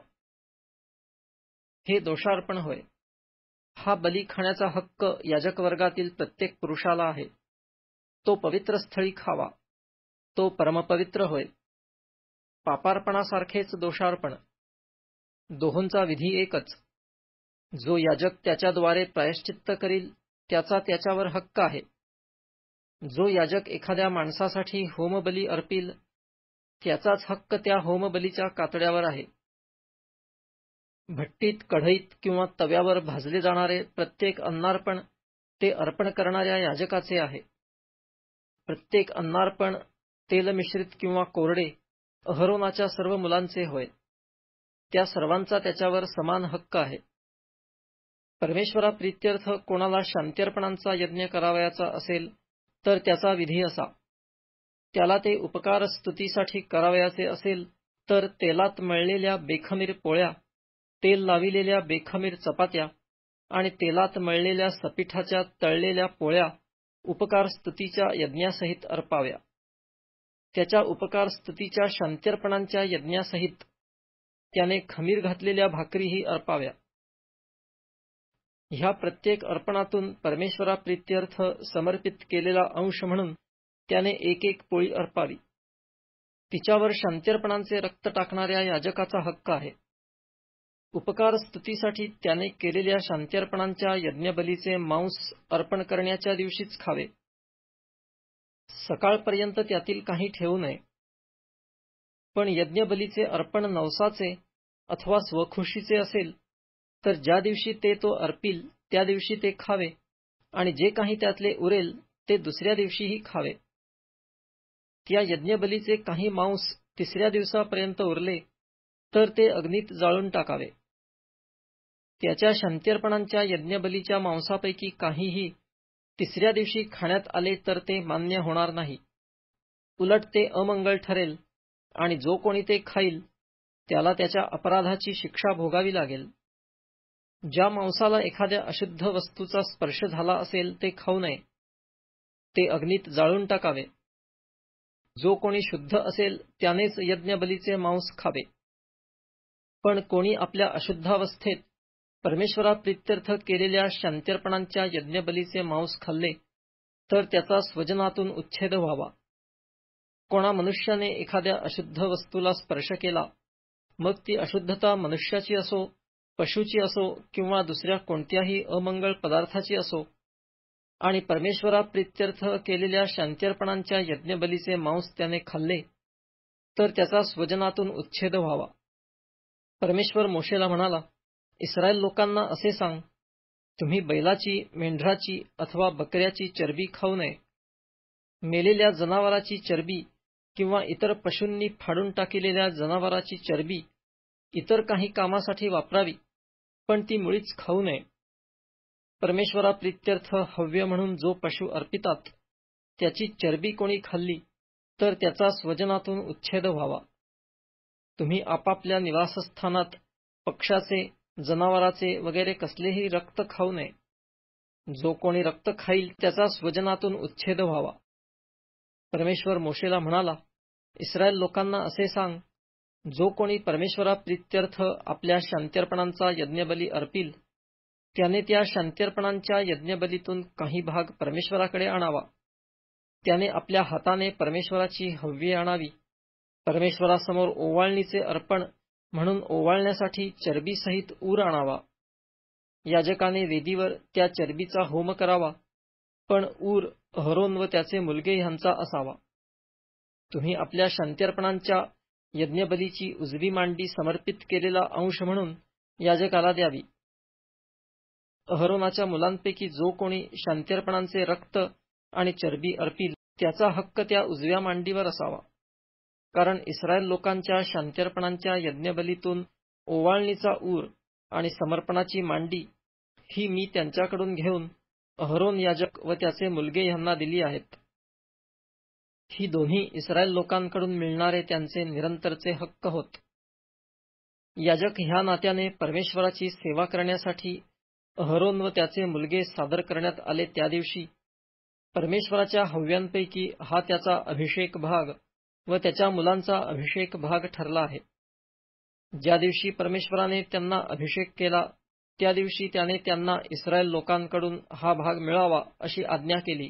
हे दोषार्पण होय हा बली खाण्याचा हक्क याजक वर्गातील प्रत्येक पुरुषाला आहे तो पवित्र स्थळी खावा तो परमपवित्र होय पापार्पणासारखेच दोषार्पण दोहोंचा विधी एकच जो याजक त्याच्याद्वारे प्रायश्चित्त करील त्याचा त्याच्यावर हक्क आहे जो याजक एखाद्या माणसासाठी होमबली अर्पील त्याचाच हक्क त्या होमबलीच्या कातड्यावर आहे भट्टीत कढईत किंवा तव्यावर भाजले जाणारे प्रत्येक अन्नार्पण ते अर्पण करणाऱ्या याजकाचे आहे प्रत्येक अन्नार्पण तेलमिश्रित किंवा कोरडे अहरोनाच्या सर्व मुलांचे होय त्या सर्वांचा त्याच्यावर समान हक्क आहे परमेश्वरा प्रीत्यर्थ कोणाला शांत्यर्पणांचा यज्ञ करावयाचा असेल तर त्याचा विधी असा त्याला ते उपकार स्तुतीसाठी करावयाचे असेल तर तेलात मळलेल्या बेखमीर पोळ्या तेल लाविलेल्या बेखमीर चपात्या आणि तेलात मळलेल्या सपीठाच्या तळलेल्या पोळ्या उपकार स्तुतीच्या यज्ञासहित अर्पाव्या त्याच्या उपकार स्तुतीच्या शांत्यर्पणांच्या यज्ञासहित त्याने खमीर घातलेल्या भाकरीही अर्पाव्या ह्या प्रत्येक अर्पणातून परमेश्वराप्रित्यर्थ समर्पित केलेला अंश म्हणून त्याने एक एक पोळी अर्पावी तिच्यावर शांत्यर्पणाचे रक्त टाकणाऱ्या याजकाचा हक्क आहे उपकार स्तुतीसाठी त्याने केलेल्या शांत्यर्पणांच्या यज्ञबलीचे मांस अर्पण करण्याच्या दिवशीच खावे सकाळपर्यंत त्यातील काही ठेवू नये पण यज्ञबलीचे अर्पण नवसाचे अथवा स्वखुशीचे असेल तर ज्या दिवशी ते तो अर्पील त्या दिवशी ते खावे आणि जे काही त्यातले उरेल ते दुसऱ्या दिवशीही खावे त्या यज्ञबलीचे काही मांस तिसऱ्या दिवसापर्यंत उरले तर ते अग्नीत जाळून टाकावे त्याच्या शांत्यर्पणांच्या यज्ञबलीच्या मांसापैकी काहीही तिसऱ्या दिवशी खाण्यात आले तर ते मान्य होणार नाही उलट ते अमंगल ठरेल आणि जो कोणी ते खाईल त्याला त्याच्या अपराधाची शिक्षा भोगावी लागेल ज्या मांसाला एखाद्या अशुद्ध वस्तूचा स्पर्श झाला असेल ते खाऊ नये ते अग्नीत जाळून टाकावे जो कोणी शुद्ध असेल त्यानेच यज्ञबलीचे मांस खावे पण कोणी आपल्या अशुद्धावस्थेत परमेश्वरा प्रित्यर्थ केलेल्या शांत्यर्पणांच्या यज्ञबलीचे मांस खाल्ले तर त्याचा स्वजनातून उच्छेद व्हावा कोणा मनुष्याने एखाद्या अशुद्ध वस्तूला स्पर्श केला मग ती अशुद्धता मनुष्याची असो पशूची असो किंवा दुसऱ्या कोणत्याही अमंगळ पदार्थाची असो आणि परमेश्वराप्रित्यर्थ केलेल्या शांत्यर्पणांच्या यज्ञबलीचे मांस त्याने खाल्ले तर त्याचा स्वजनातून उच्छेद व्हावा परमेश्वर मोशेला म्हणाला इस्रायल लोकांना असे सांग तुम्ही बैलाची मेंढराची अथवा बकऱ्याची चरबी खाऊ नये मेलेल्या जनावराची चरबी किंवा इतर पशूंनी फाडून टाकलेल्या जनावराची चरबी इतर काही कामासाठी वापरावी पण ती मुळीच खाऊ नये परमेश्वरा प्रित्यर्थ हव्य म्हणून जो पशु अर्पितात त्याची चरबी कोणी खाल्ली तर त्याचा स्वजनातून उच्छेद व्हावा तुम्ही आपापल्या निवासस्थानात पक्षाचे जनावराचे वगैरे कसलेही रक्त खाऊ नये जो कोणी रक्त खाईल त्याचा स्वजनातून उच्छेद व्हावा परमेश्वर मोशेला म्हणाला इस्रायल लोकांना असे सांग जो कोणी परमेश्वराप्रित्यर्थ आपल्या शांत्यर्पणांचा यज्ञबली अर्पील त्याने त्या शांत्यर्पणांच्या यज्ञबलीतून काही भाग परमेश्वराकडे आणावा त्याने आपल्या हाताने परमेश्वराची हव्ये आणावी परमेश्वरासमोर ओवाळणीचे अर्पण म्हणून ओवाळण्यासाठी चरबीसहित ऊर आणावा याजकाने वेदीवर त्या चरबीचा होम करावा पण ऊर हरोन व त्याचे मुलगे ह्यांचा असावा तुम्ही आपल्या शांत्यर्पणांच्या यज्ञबलीची उजवी मांडी समर्पित केलेला अंश म्हणून याजकाला द्यावी अहरोनाच्या मुलांपैकी जो कोणी शांत्यर्पणांचे रक्त आणि चरबी अर्पील त्याचा हक्क त्या उजव्या मांडीवर असावा कारण इस्रायल लोकांच्या शांत्यर्पणांच्या यज्ञबलीतून ओवाळणीचा ऊर आणि समर्पणाची मांडी ही मी त्यांच्याकडून घेऊन अहरोन याजक व त्याचे मुलगे यांना दिली आहेत ही दोन्ही इस्रायल लोकांकडून मिळणारे त्यांचे निरंतरचे हक्क होत याजक ह्या नात्याने परमेश्वराची सेवा करण्यासाठी अहरोन व त्याचे मुलगे सादर करण्यात आले त्या दिवशी परमेश्वराच्या हव्यांपैकी हा त्याचा अभिषेक भाग व त्याच्या मुलांचा अभिषेक भाग ठरला आहे ज्या दिवशी परमेश्वराने त्यांना अभिषेक केला त्या दिवशी त्याने त्यांना इस्रायल लोकांकडून हा भाग मिळावा अशी आज्ञा केली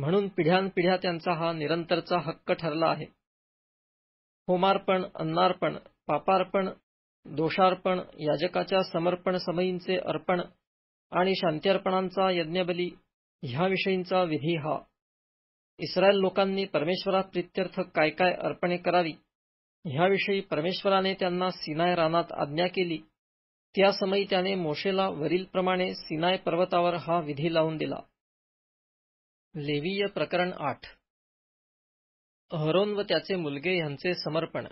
म्हणून पिढ्यानपिढ्या त्यांचा हा निरंतरचा हक्क ठरला आहे होमार्पण अन्नार्पण पापार्पण दोषार्पण याजकाच्या समर्पण समयींचे अर्पण आणि शांत्यर्पणांचा यज्ञबली ह्याविषयींचा विधी हा इस्रायल लोकांनी परमेश्वरा प्रित्यर्थ काय काय अर्पणे करावी ह्याविषयी परमेश्वराने त्यांना सिनाय रानात आज्ञा केली त्या समयी त्याने मोशेला वरीलप्रमाणे सिनाय पर्वतावर हा विधी लावून दिला लेवीय प्रकरण आठ अहरोन व त्याचे मुलगे यांचे समर्पण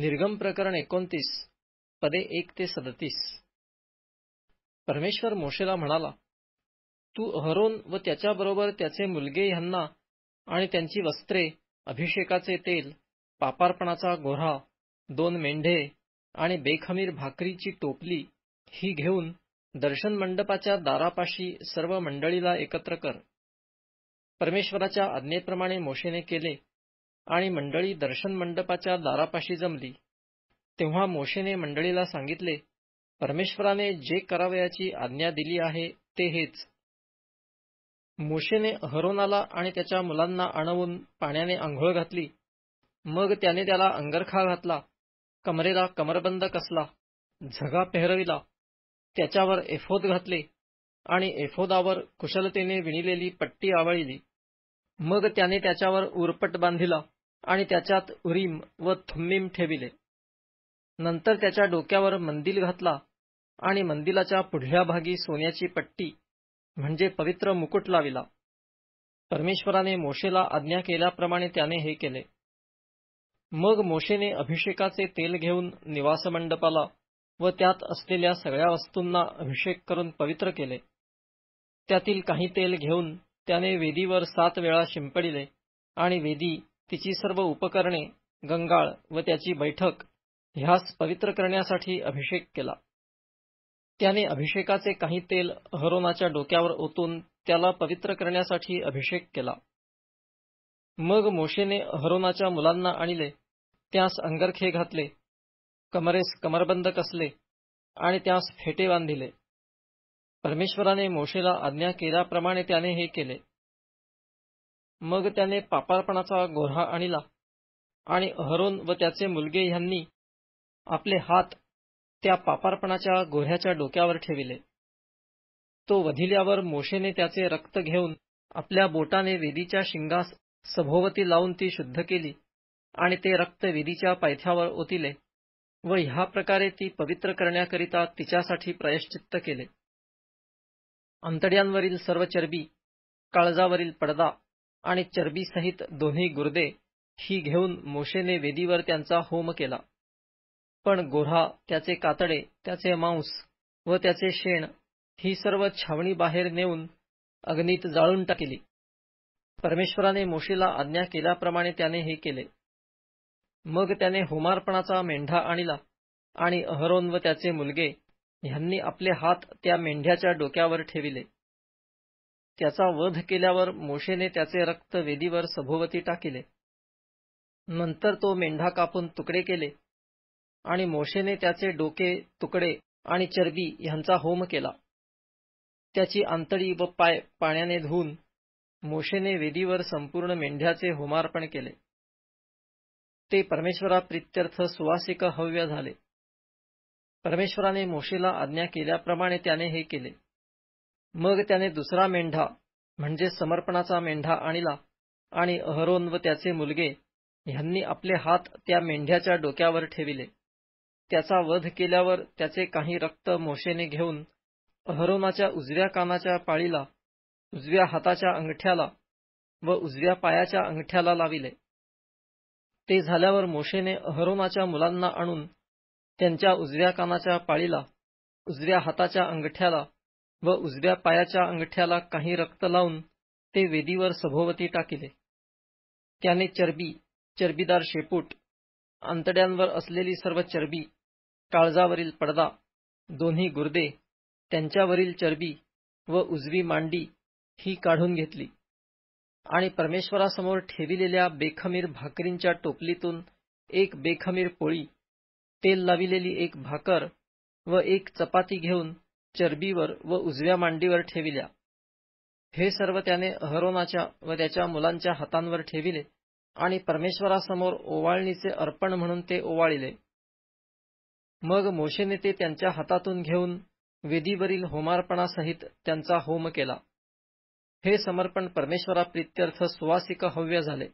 निर्गम प्रकरण एकोणतीस पदे एक ते सदतीस परमेश्वर मोशेला म्हणाला तू अहरोन व त्याच्याबरोबर त्याचे मुलगे यांना आणि त्यांची वस्त्रे अभिषेकाचे तेल पापार्पणाचा गोरा दोन मेंढे आणि बेखमीर भाकरीची टोपली ही घेऊन दर्शन मंडपाच्या दारापाशी सर्व मंडळीला एकत्र कर परमेश्वराच्या आज्ञेप्रमाणे मोशेने केले आणि मंडळी दर्शन मंडपाच्या दारापाशी जमली तेव्हा मोशेने मंडळीला सांगितले परमेश्वराने जे करावयाची आज्ञा दिली आहे ते हेच मोशेने हरोनाला आणि त्याच्या मुलांना आणवून पाण्याने आंघोळ घातली मग त्याने त्याला अंगरखा घातला कमरेला कमरबंद कसला झगा पेहरविला त्याच्यावर एफोद घातले आणि एफोदावर कुशलतेने विणिलेली पट्टी आवळली मग त्याने त्याच्यावर उरपट बांधिला आणि त्याच्यात उरीम व थुम्मीम ठेविले नंतर त्याच्या डोक्यावर मंदिल घातला आणि मंदिलाच्या पुढल्या भागी सोन्याची पट्टी म्हणजे पवित्र मुकुट लाविला परमेश्वराने मोशेला आज्ञा केल्याप्रमाणे त्याने हे केले मग मोशेने अभिषेकाचे तेल घेऊन निवासमंडपाला व त्यात असलेल्या सगळ्या वस्तूंना अभिषेक करून पवित्र केले त्यातील काही तेल घेऊन त्याने वेदीवर सात वेळा शिंपडिले आणि वेदी तिची सर्व उपकरणे गंगाळ व त्याची बैठक ह्यास पवित्र करण्यासाठी अभिषेक केला त्याने अभिषेकाचे काही तेल अहरोनाच्या डोक्यावर ओतून त्याला पवित्र करण्यासाठी अभिषेक केला मग मोशेने अहरोनाच्या मुलांना आणले त्यास अंगरखे घातले कमरेस कमरबंद कसले आणि त्यास फेटे बांधिले परमेश्वराने मोशेला आज्ञा केल्याप्रमाणे त्याने हे केले मग त्याने पापार्पणाचा गोऱ्हा आणला आणि अहरोन व त्याचे मुलगे यांनी आपले हात त्या पापार्पणाच्या गोऱ्याच्या डोक्यावर ठेविले तो वधिल्यावर मोशेने त्याचे रक्त घेऊन आपल्या बोटाने वेदीच्या शिंगास सभोवती लावून ती शुद्ध केली आणि ते रक्त वेदीच्या पायथ्यावर ओतिले व ह्या प्रकारे ती पवित्र करण्याकरिता तिच्यासाठी प्रयश्चित्त केले अंतड्यांवरील सर्व चरबी काळजावरील पडदा आणि चरबीसहित दोन्ही गुर्दे ही घेऊन मोशेने वेदीवर त्यांचा होम केला पण गोऱ्हा त्याचे कातडे त्याचे मांस व त्याचे शेण ही सर्व छावणी बाहेर नेऊन अग्नीत जाळून टाकली परमेश्वराने मोशेला आज्ञा केल्याप्रमाणे त्याने हे केले मग त्याने होमार्पणाचा मेंढा आणला आणि अहरोन व त्याचे मुलगे ह्यांनी आपले हात त्या मेंढ्याच्या डोक्यावर ठेविले त्याचा वध केल्यावर मोशेने त्याचे रक्त वेदीवर सभोवती टाकिले नंतर तो मेंढा कापून तुकडे केले आणि मोशेने त्याचे डोके तुकडे आणि चरबी ह्यांचा होम केला त्याची आंतडी व पाय पाण्याने धुवून मोशेने वेदीवर संपूर्ण मेंढ्याचे होमार्पण केले ते परमेश्वराप्रित्यर्थ सुवासिक हव्य झाले परमेश्वराने मोशेला आज्ञा केल्याप्रमाणे त्याने हे केले मग त्याने दुसरा मेंढा म्हणजे समर्पणाचा मेंढा आणला आणि अहरोन व त्याचे मुलगे यांनी आपले हात त्या मेंढ्याच्या डोक्यावर ठेविले त्याचा वध केल्यावर त्याचे काही रक्त मोशेने घेऊन अहरोनाच्या उजव्या कानाच्या पाळीला उजव्या हाताच्या अंगठ्याला व उजव्या पायाच्या अंगठ्याला लाविले ते झाल्यावर मोशेने अहरोनाच्या मुलांना आणून त्यांच्या उजव्या कानाच्या पाळीला उजव्या हाताच्या अंगठ्याला व उजव्या पायाच्या अंगठ्याला काही रक्त लावून ते वेदीवर सभोवती टाकिले त्याने चरबी चरबीदार शेपूट आंतड्यांवर असलेली सर्व चरबी काळजावरील पडदा दोन्ही गुर्दे त्यांच्यावरील चरबी व उजवी मांडी ही काढून घेतली आणि परमेश्वरासमोर ठेविलेल्या बेखमीर भाकरींच्या टोपलीतून एक बेखमीर पोळी तेल लाविलेली एक भाकर व एक चपाती घेऊन चरबीवर व उजव्या मांडीवर ठेविल्या हे सर्व त्याने अहरोनाच्या व त्याच्या मुलांच्या हातांवर ठेविले आणि परमेश्वरासमोर ओवाळणीचे अर्पण म्हणून ते ओवाळिले मग मोशेने ते त्यांच्या हातातून घेऊन वेदीवरील होमार्पणासहित त्यांचा होम केला हे समर्पण परमेश्वराप्रित्यर्थ सुवासिक हव्य झाले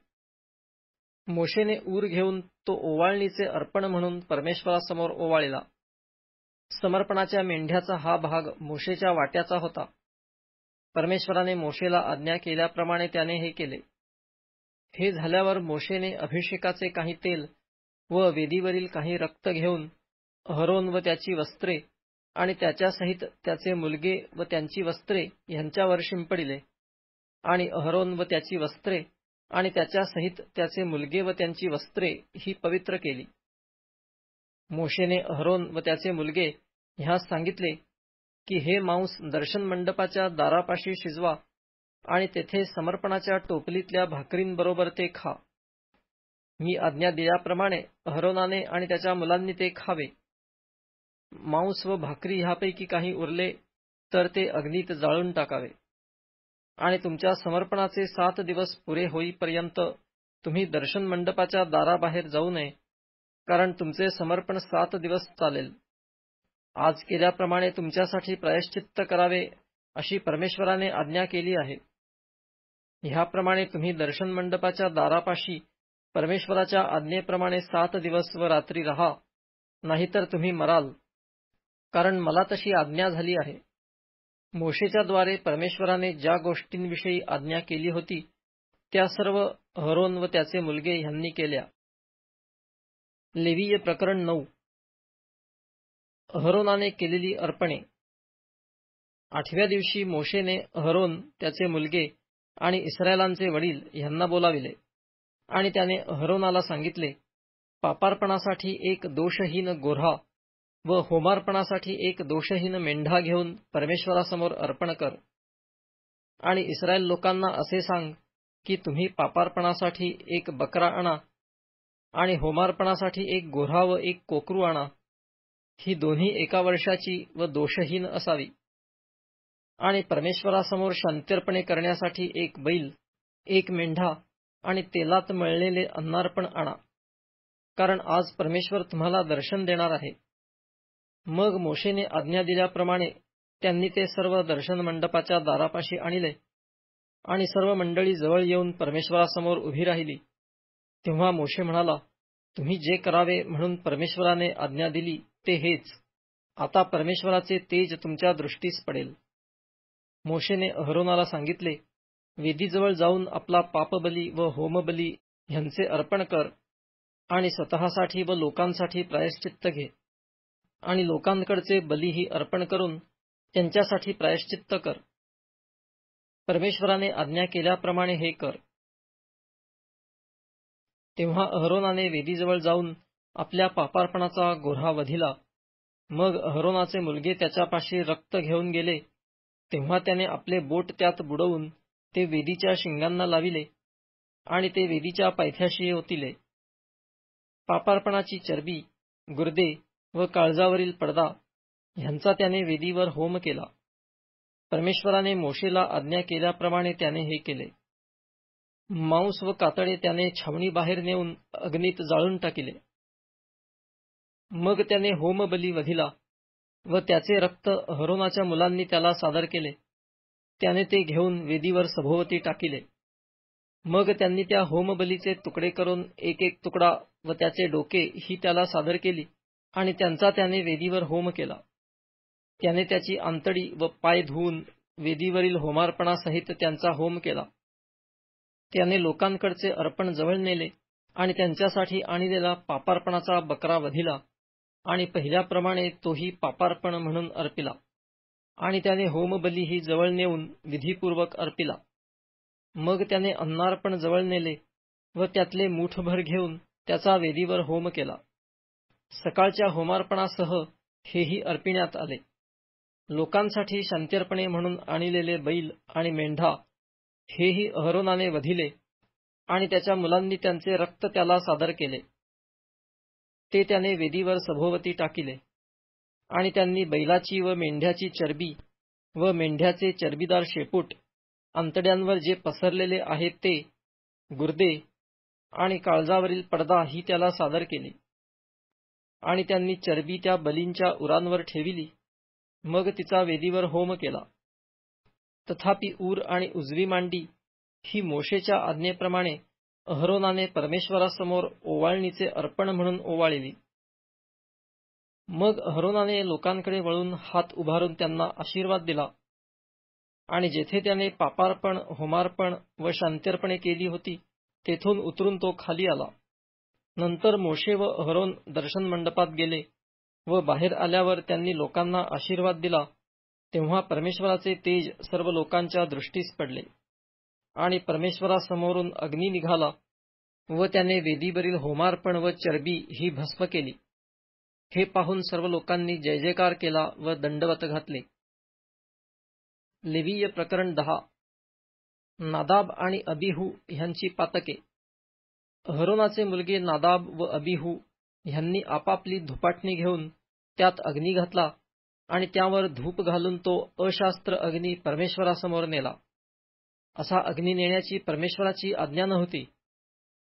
मोशेने ऊर घेऊन तो ओवाळणीचे अर्पण म्हणून परमेश्वरासमोर ओवाळला समर्पणाच्या मेंढ्याचा हा भाग मोशेच्या वाट्याचा होता परमेश्वराने मोशेला आज्ञा केल्याप्रमाणे त्याने हे केले हे झाल्यावर मोशेने अभिषेकाचे काही तेल व वेदीवरील काही रक्त घेऊन अहरोन व त्याची वस्त्रे आणि त्याच्यासहित त्याचे मुलगे व त्यांची वस्त्रे यांच्यावर शिंपडिले आणि अहरोन व त्याची वस्त्रे आणि त्याच्यासहित त्याचे मुलगे व त्यांची वस्त्रे ही पवित्र केली मोशेने अहरोन व त्याचे मुलगे ह्यास सांगितले की हे मांस दर्शन मंडपाच्या दारापाशी शिजवा आणि तेथे समर्पणाच्या टोपलीतल्या भाकरींबरोबर ते खा मी आज्ञा दिल्याप्रमाणे अहरोनाने आणि त्याच्या मुलांनी ते खावे मांस व भाकरी ह्यापैकी काही उरले तर ते अग्नीत जाळून टाकावे आणि तुमच्या समर्पणाचे सात दिवस पुरे होईपर्यंत तुम्ही दर्शन मंडपाच्या दाराबाहेर जाऊ नये कारण तुमचे समर्पण सात दिवस चालेल आज केल्याप्रमाणे तुमच्यासाठी प्रायश्चित्त करावे अशी परमेश्वराने आज्ञा केली आहे ह्याप्रमाणे तुम्ही दर्शन मंडपाच्या दारापाशी परमेश्वराच्या आज्ञेप्रमाणे सात दिवस व रात्री रहा नाहीतर तुम्ही मराल कारण मला तशी आज्ञा झाली आहे मोशेच्या द्वारे परमेश्वराने ज्या गोष्टींविषयी आज्ञा केली होती त्या सर्व हरोन व त्याचे मुलगे ह्यांनी केल्या लेवीय प्रकरण नऊ हरोनाने केलेली अर्पणे आठव्या दिवशी मोशेने हरोन त्याचे मुलगे आणि इस्रायलांचे वडील यांना बोलाविले आणि त्याने हरोनाला सांगितले पापार्पणासाठी एक दोषहीन गोऱ्हा व होमार्पणासाठी एक दोषहीन मेंढा घेऊन परमेश्वरासमोर अर्पण कर आणि इस्रायल लोकांना असे सांग की तुम्ही पापार्पणासाठी एक बकरा आणा आणि होमार्पणासाठी एक गोरा व एक कोकरू आणा ही दोन्ही एका वर्षाची व दोषहीन असावी आणि परमेश्वरासमोर शांतीर्पणे करण्यासाठी एक बैल एक मेंढा आणि तेलात मळलेले अन्नार्पण आणा कारण आज परमेश्वर तुम्हाला दर्शन देणार आहे मग मोशेने आज्ञा दिल्याप्रमाणे त्यांनी ते सर्व दर्शन मंडपाच्या दारापाशी आणले आणि सर्व मंडळी जवळ येऊन परमेश्वरासमोर उभी राहिली तेव्हा मोशे म्हणाला तुम्ही जे करावे म्हणून परमेश्वराने आज्ञा दिली ते हेच आता परमेश्वराचे तेज तुमच्या दृष्टीस पडेल मोशेने अहरोनाला सांगितले वेदीजवळ जाऊन आपला पापबली व होमबली ह्यांचे अर्पण कर आणि स्वतःसाठी व लोकांसाठी प्रायश्चित्त घे आणि लोकांकडचे बलीही अर्पण करून त्यांच्यासाठी प्रायश्चित्त कर परमेश्वराने आज्ञा केल्याप्रमाणे हे कर तेव्हा अहरोनाने वेदीजवळ जाऊन आपल्या पापार्पणाचा गोऱ्हा वधिला मग अहरोनाचे मुलगे त्याच्यापाशी रक्त घेऊन गेले तेव्हा त्याने आपले बोट त्यात बुडवून ते वेदीच्या शिंगांना लाविले आणि ते वेदीच्या पायथ्याशी होतीले पापार्पणाची चरबी गुर्दे व काळजावरील पडदा ह्यांचा त्याने वेदीवर होम केला परमेश्वराने मोशेला आज्ञा केल्याप्रमाणे त्याने हे केले मांस व कातडे त्याने बाहेर नेऊन अग्नीत जाळून टाकिले मग त्याने होमबली वधिला व त्याचे रक्त हरोनाच्या मुलांनी त्याला सादर केले त्याने ते घेऊन वेदीवर सभोवती टाकिले मग त्यांनी त्या होमबलीचे तुकडे करून एक एक तुकडा व त्याचे डोके ही त्याला सादर केली आणि त्यांचा त्याने वेदीवर होम केला त्याने त्याची आंतडी व पाय धुवून वेदीवरील होमार्पणासहित त्यांचा होम केला त्याने लोकांकडचे अर्पण जवळ नेले आणि त्यांच्यासाठी आणलेला पापार्पणाचा बकरा वधिला आणि पहिल्याप्रमाणे तोही पापार्पण म्हणून अर्पिला आणि त्याने होमबली ही जवळ नेऊन विधीपूर्वक अर्पिला मग त्याने अन्नार्पण जवळ नेले व त्यातले मूठभर घेऊन त्याचा वेदीवर होम केला सकाळच्या होमार्पणासह हेही अर्पिण्यात आले लोकांसाठी शांत्यर्पणे म्हणून आणलेले बैल आणि मेंढा हेही अहरोनाने वधिले आणि त्याच्या मुलांनी त्यांचे रक्त त्याला सादर केले ते त्याने वेदीवर सभोवती टाकिले आणि त्यांनी बैलाची व मेंढ्याची चरबी व मेंढ्याचे चरबीदार शेपूट आंतड्यांवर जे पसरलेले आहे ते गुर्दे आणि काळजावरील पडदा ही त्याला सादर केली आणि त्यांनी चरबी त्या बलींच्या उरांवर ठेविली मग तिचा वेदीवर होम केला तथापि ऊर आणि उजवी मांडी ही मोशेच्या आज्ञेप्रमाणे अहरोनाने परमेश्वरासमोर ओवाळणीचे अर्पण म्हणून ओवाळली मग अहरोनाने लोकांकडे वळून हात उभारून त्यांना आशीर्वाद दिला आणि जेथे त्याने पापार्पण होमार्पण व शांत्यर्पणे केली होती तेथून उतरून तो खाली आला नंतर मोशे व अहरोन दर्शन मंडपात गेले व बाहेर आल्यावर त्यांनी लोकांना आशीर्वाद दिला तेव्हा परमेश्वराचे तेज सर्व लोकांच्या दृष्टीस पडले आणि परमेश्वरासमोरून अग्नी निघाला व त्याने वेदीवरील होमार्पण व चरबी ही भस्म केली हे पाहून सर्व लोकांनी जयजयकार केला व दंडवत घातले लेवीय प्रकरण दहा नादाब आणि अबिहू ह्यांची पातके अहरोनाचे मुलगे नादाब व अबिहू यांनी आपापली धुपाटणी घेऊन त्यात अग्नी घातला आणि त्यावर धूप घालून तो अशास्त्र अग्नी परमेश्वरासमोर नेला असा अग्नी नेण्याची परमेश्वराची आज्ञा नव्हती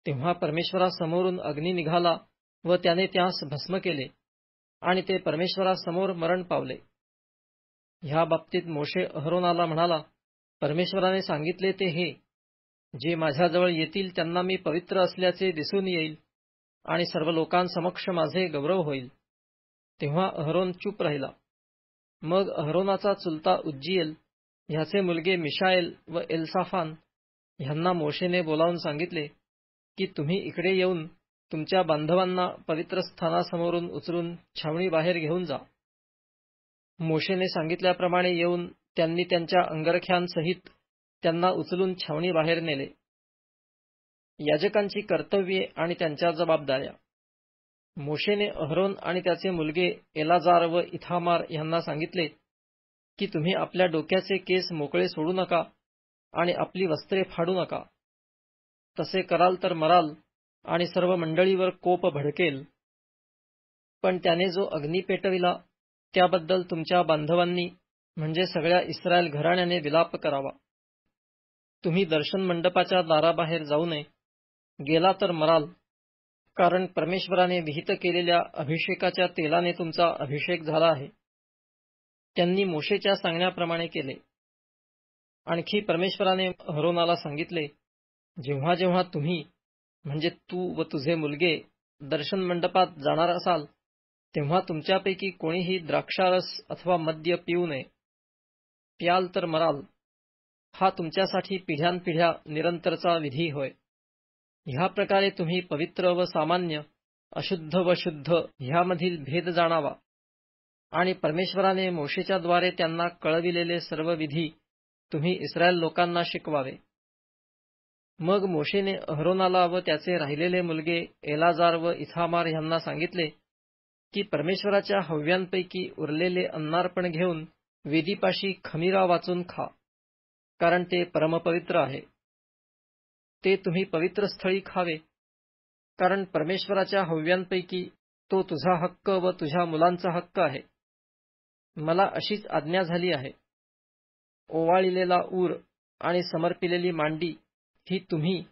तेव्हा परमेश्वरासमोरून अग्नी निघाला व त्याने त्यास भस्म केले आणि ते परमेश्वरासमोर मरण पावले ह्या बाबतीत मोशे अहरोनाला म्हणाला परमेश्वराने सांगितले ते हे जे माझ्याजवळ येतील त्यांना मी पवित्र असल्याचे दिसून येईल आणि सर्व लोकांसमक्ष माझे गौरव होईल तेव्हा अहरोन चूप राहिला मग अहरोनाचा चुलता उज्जियेल ह्याचे मुलगे मिशायल व एल्साफान ह्यांना मोशेने बोलावून सांगितले की तुम्ही इकडे येऊन तुमच्या बांधवांना पवित्र स्थानासमोरून उचलून छावणी बाहेर घेऊन जा मोशेने सांगितल्याप्रमाणे येऊन त्यांनी त्यांच्या अंगरख्यांसहित त्यांना उचलून छावणी बाहेर नेले याजकांची कर्तव्ये आणि त्यांच्या जबाबदाऱ्या मोशेने अहरोन आणि त्याचे मुलगे एलाजार व इथामार यांना सांगितले की तुम्ही आपल्या डोक्याचे केस मोकळे सोडू नका आणि आपली वस्त्रे फाडू नका तसे कराल तर मराल आणि सर्व मंडळीवर कोप भडकेल पण त्याने जो अग्नी पेटविला त्याबद्दल तुमच्या बांधवांनी म्हणजे सगळ्या इस्रायल घराण्याने विलाप करावा तुम्ही दर्शन मंडपाच्या दाराबाहेर जाऊ नये गेला तर मराल कारण परमेश्वराने विहित केलेल्या अभिषेकाच्या तेलाने तुमचा अभिषेक झाला आहे त्यांनी मोशेच्या सांगण्याप्रमाणे केले आणखी परमेश्वराने हरोनाला सांगितले जेव्हा जेव्हा तुम्ही म्हणजे तू व तुझे मुलगे दर्शन मंडपात जाणार असाल तेव्हा तुमच्यापैकी कोणीही द्राक्षारस अथवा मद्य पिऊ नये प्याल तर मराल हा तुमच्यासाठी पिढ्यानपिढ्या निरंतरचा विधी होय ह्या प्रकारे तुम्ही पवित्र व सामान्य अशुद्ध व शुद्ध ह्यामधील भेद जाणावा आणि परमेश्वराने मोशेच्या द्वारे त्यांना कळविलेले सर्व विधी तुम्ही इस्रायल लोकांना शिकवावे मग मोशेने अहरोनाला व त्याचे राहिलेले मुलगे एलाजार व इथामार यांना सांगितले की परमेश्वराच्या हव्यांपैकी उरलेले अन्नार्पण घेऊन वेदीपाशी खमीरा वाचून खा कारण ते परमपवित्र आहे ते तुम्ही पवित्र स्थळी खावे कारण परमेश्वराच्या हव्यांपैकी तो तुझा हक्क व तुझ्या मुलांचा हक्क आहे मला अशीच आज्ञा झाली आहे ओवाळलेला ऊर आणि समर्पिलेली मांडी ही तुम्ही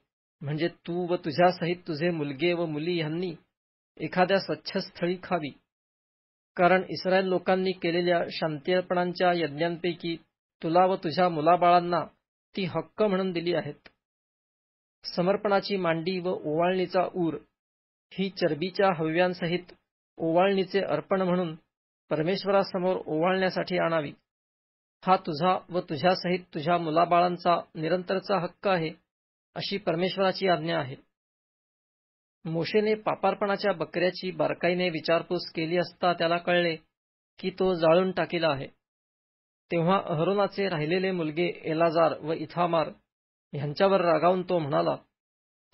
म्हणजे तू व तुझ्यासहित तुझे मुलगे व मुली यांनी एखाद्या स्वच्छ स्थळी खावी कारण इस्रायल लोकांनी केलेल्या शांतीपणांच्या यज्ञांपैकी तुला व तुझ्या मुलाबाळांना ती हक्क म्हणून दिली आहेत समर्पणाची मांडी व ओवाळणीचा ऊर ही चरबीच्या हव्यांसहित ओवाळणीचे अर्पण म्हणून परमेश्वरासमोर ओवाळण्यासाठी आणावी हा तुझा व तुझ्यासहित तुझ्या मुलाबाळांचा निरंतरचा हक्क आहे अशी परमेश्वराची आज्ञा आहे मोशेने पापार्पणाच्या बकऱ्याची बारकाईने विचारपूस केली असता त्याला कळले की तो जाळून टाकीला आहे तेव्हा अहरोनाचे राहिलेले मुलगे एलाजार व इथामार ह्यांच्यावर रागावून तो म्हणाला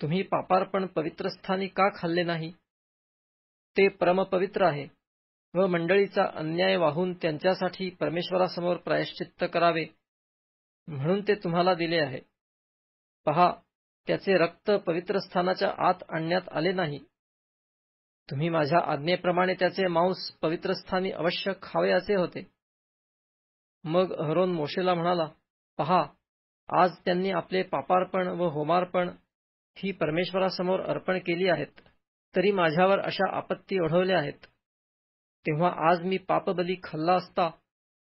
तुम्ही पवित्र पवित्रस्थानी का खाल्ले नाही ते परमपवित्र आहे व मंडळीचा अन्याय वाहून त्यांच्यासाठी परमेश्वरासमोर प्रायश्चित्त करावे म्हणून ते तुम्हाला दिले आहे पहा त्याचे रक्त पवित्रस्थानाच्या आत आणण्यात आले नाही तुम्ही माझ्या आज्ञेप्रमाणे त्याचे मांस पवित्रस्थानी अवश्य खावे असे होते मग हरोन मोशेला म्हणाला पहा आज त्यांनी आपले पापार्पण व होमार्पण ही परमेश्वरासमोर अर्पण केली आहेत तरी माझ्यावर अशा आपत्ती ओढवल्या आहेत तेव्हा आज मी पापबली खाल्ला असता